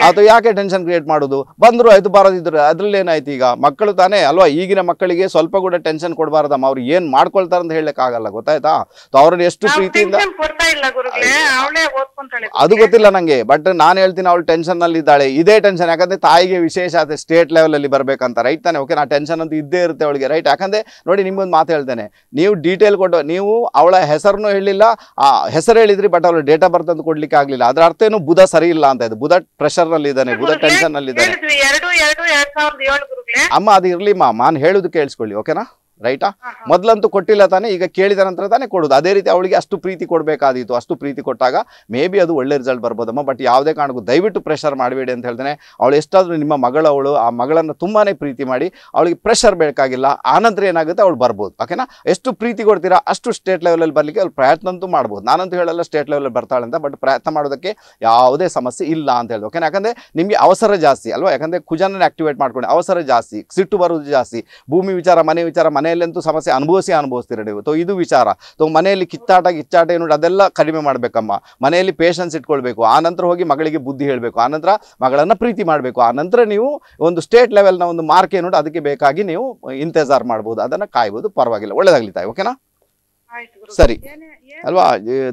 S1: ಅದು ಯಾಕೆ ಟೆನ್ಷನ್ ಕ್ರಿಯೇಟ್ ಮಾಡುದು ಬಂದ್ರು ಆಯ್ತು ಬಾರದಿದ್ರು ಅದ್ರಲ್ಲಿ ಏನಾಯ್ತು ಈಗ ಮಕ್ಕಳು ತಾನೇ ಅಲ್ವಾ ಈಗಿನ ಮಕ್ಕಳಿಗೆ ಸ್ವಲ್ಪ ಕೂಡ ಟೆನ್ಷನ್ ಕೊಡಬಾರ್ದಮ್ಮ ಅವ್ರು ಏನ್ ಮಾಡ್ಕೊಳ್ತಾರ ಅಂತ ಹೇಳಕ್ ಆಗಲ್ಲ ಗೊತ್ತಾಯ್ತಾ ಅವ್ರನ್ನ ಎಷ್ಟು ಪ್ರೀತಿಯಿಂದ ಅದು ಗೊತ್ತಿಲ್ಲ ನಂಗೆ ಬಟ್ ನಾನು ಹೇಳ್ತೀನಿ ಅವಳು ಟೆನ್ಷನ್ ಅಲ್ಲಿ ಇದ್ದಾಳೆ ಇದೇ ಟೆನ್ಷನ್ ಯಾಕಂದ್ರೆ ತಾಯಿಗೆ ವಿಶೇಷ ಅದೇ ಸ್ಟೇಟ್ ಲೆವೆಲ್ ಅಲ್ಲಿ ಬರ್ಬೇಕಂತ ರೈಟ್ ತಾನೆ ಓಕೆ ನಾ ಟೆನ್ಷನ್ ಅಂತ ಇದ್ದೇ ಇರುತ್ತೆ ಅವಳಿಗೆ ರೈಟ್ ಯಾಕಂದ್ರೆ ನೋಡಿ ನಿಮ್ಗೊಂದು ಮಾತು ಹೇಳ್ತೇನೆ ನೀವು ಡೀಟೇಲ್ ಕೊಟ್ಟು ನೀವು ಅವಳ ಹೆಸರನ್ನು ಹೇಳಿಲ್ಲ ಆ ಹೆಸರು ಹೇಳಿದ್ರಿ ಬಟ್ ಅವಳು ಡೇಟ್ ಆಫ್ ಬರ್ತ್ ಅಂತ ಕೊಡ್ಲಿಕ್ಕೆ ಆಗ್ಲಿಲ್ಲ ಅದ್ರ ಅರ್ಥ ಏನು ಬುಧ ಸರಿ ಇಲ್ಲ ಅಂತ ಇದು ಬುಧ ಪ್ರೆಷರ್ ನಲ್ಲಿ ಇದ್ದಾನೆ ಬುಧ ಟೆನ್ಷನ್ ನಲ್ಲಿ ಇದ್ದಾನೆ ಅಮ್ಮ ಅದು ಇರ್ಲಿಮ್ಮ ನಾನು ಹೇಳುದು ಕೇಳಿಸ್ಕೊಳ್ಳಿ ಓಕೆನಾ ರೈಟಾ ಮೊದಲಂತೂ ಕೊಟ್ಟಿಲ್ಲ ತಾನೇ ಈಗ ಕೇಳಿದ ನಂತರ ತಾನೇ ಕೊಡೋದು ಅದೇ ರೀತಿ ಅವಳಿಗೆ ಅಷ್ಟು ಪ್ರೀತಿ ಕೊಡಬೇಕಾದೀತು ಅಷ್ಟು ಪ್ರೀತಿ ಕೊಟ್ಟಾಗ ಮೇ ಬಿ ಅದು ಒಳ್ಳೆ ರಿಸಲ್ಟ್ ಬರ್ಬೋದಮ್ಮ ಬಟ್ ಯಾವುದೇ ಕಾರಣಕ್ಕೂ ದಯವಿಟ್ಟು ಪ್ರೆಷರ್ ಮಾಡಬೇಡಿ ಅಂತ ಹೇಳ್ತಾನೆ ಅವಳು ಎಷ್ಟಾದರೂ ನಿಮ್ಮ ಮಗಳವಳು ಆ ಮಗಳನ್ನು ತುಂಬಾ ಪ್ರೀತಿ ಮಾಡಿ ಅವಳಿಗೆ ಪ್ರೆಷರ್ ಬೇಕಾಗಿಲ್ಲ ಆನಂತರ ಏನಾಗುತ್ತೆ ಅವಳು ಬರ್ಬೋದು ಓಕೆನಾ ಎಷ್ಟು ಪ್ರೀತಿ ಕೊಡ್ತೀರಾ ಅಷ್ಟು ಸ್ಟೇಟ್ ಲೆವೆಲಲ್ಲಿ ಬರಲಿಕ್ಕೆ ಅವ್ಳು ಪ್ರಯತ್ನ ಅಂತೂ ಮಾಡ್ಬೋದು ನಾನಂತೂ ಹೇಳಲ್ಲ ಸ್ಟೇಟ್ ಲೆವೆಲಲ್ಲಿ ಬರ್ತಾಳೆ ಅಂತ ಬಟ್ ಪ್ರಯತ್ನ ಮಾಡೋದಕ್ಕೆ ಯಾವುದೇ ಸಮಸ್ಯೆ ಇಲ್ಲ ಅಂತ ಹೇಳಿ ಓಕೆನಾ ಯಾಕಂದರೆ ನಿಮಗೆ ಅವಸರ ಜಾಸ್ತಿ ಅಲ್ವಾ ಯಾಕಂದರೆ ಖುಜಾನನ್ನು ಆಕ್ಟಿವೇಟ್ ಮಾಡ್ಕೊಂಡು ಅವಸರ ಜಾಸ್ತಿ ಸಿಟ್ಟು ಬರೋದು ಜಾಸ್ತಿ ಭೂಮಿ ವಿಚಾರ ಮನೆ ವಿಚಾರ ಮನೆ ಮನೆಯಲ್ಲಂತೂ ಸಮಸ್ಯೆ ಅನುಭವಿಸಿ ಅನುಭವಿಸ್ತೀರ ನೀವು ಇದು ವಿಚಾರ ತೊ ಮನೆಯಲ್ಲಿ ಕಿತ್ತಾಟ ಕಿಚ್ಚಾಟ ಏನು ಅದೆಲ್ಲ ಕಡಿಮೆ ಮಾಡಬೇಕಮ್ಮ ಮನೆಯಲ್ಲಿ ಪೇಷನ್ಸ್ ಇಟ್ಕೊಳ್ಬೇಕು ಆನಂತರ ಹೋಗಿ ಮಗಳಿಗೆ ಬುದ್ಧಿ ಹೇಳಬೇಕು ಆನಂತರ ಮಗಳನ್ನು ಪ್ರೀತಿ ಮಾಡಬೇಕು ಆನಂತರ ನೀವು ಒಂದು ಸ್ಟೇಟ್ ಲೆವೆಲ್ನ ಒಂದು ಮಾರ್ಕ್ ಏನು ಅದಕ್ಕೆ ಬೇಕಾಗಿ ನೀವು ಇಂತಜಾರ್ ಮಾಡ್ಬೋದು ಅದನ್ನು ಕಾಯ್ಬೋದು ಪರವಾಗಿಲ್ಲ ತಾಯಿ ಓಕೆನಾ ಸರಿ ಅಲ್ವಾ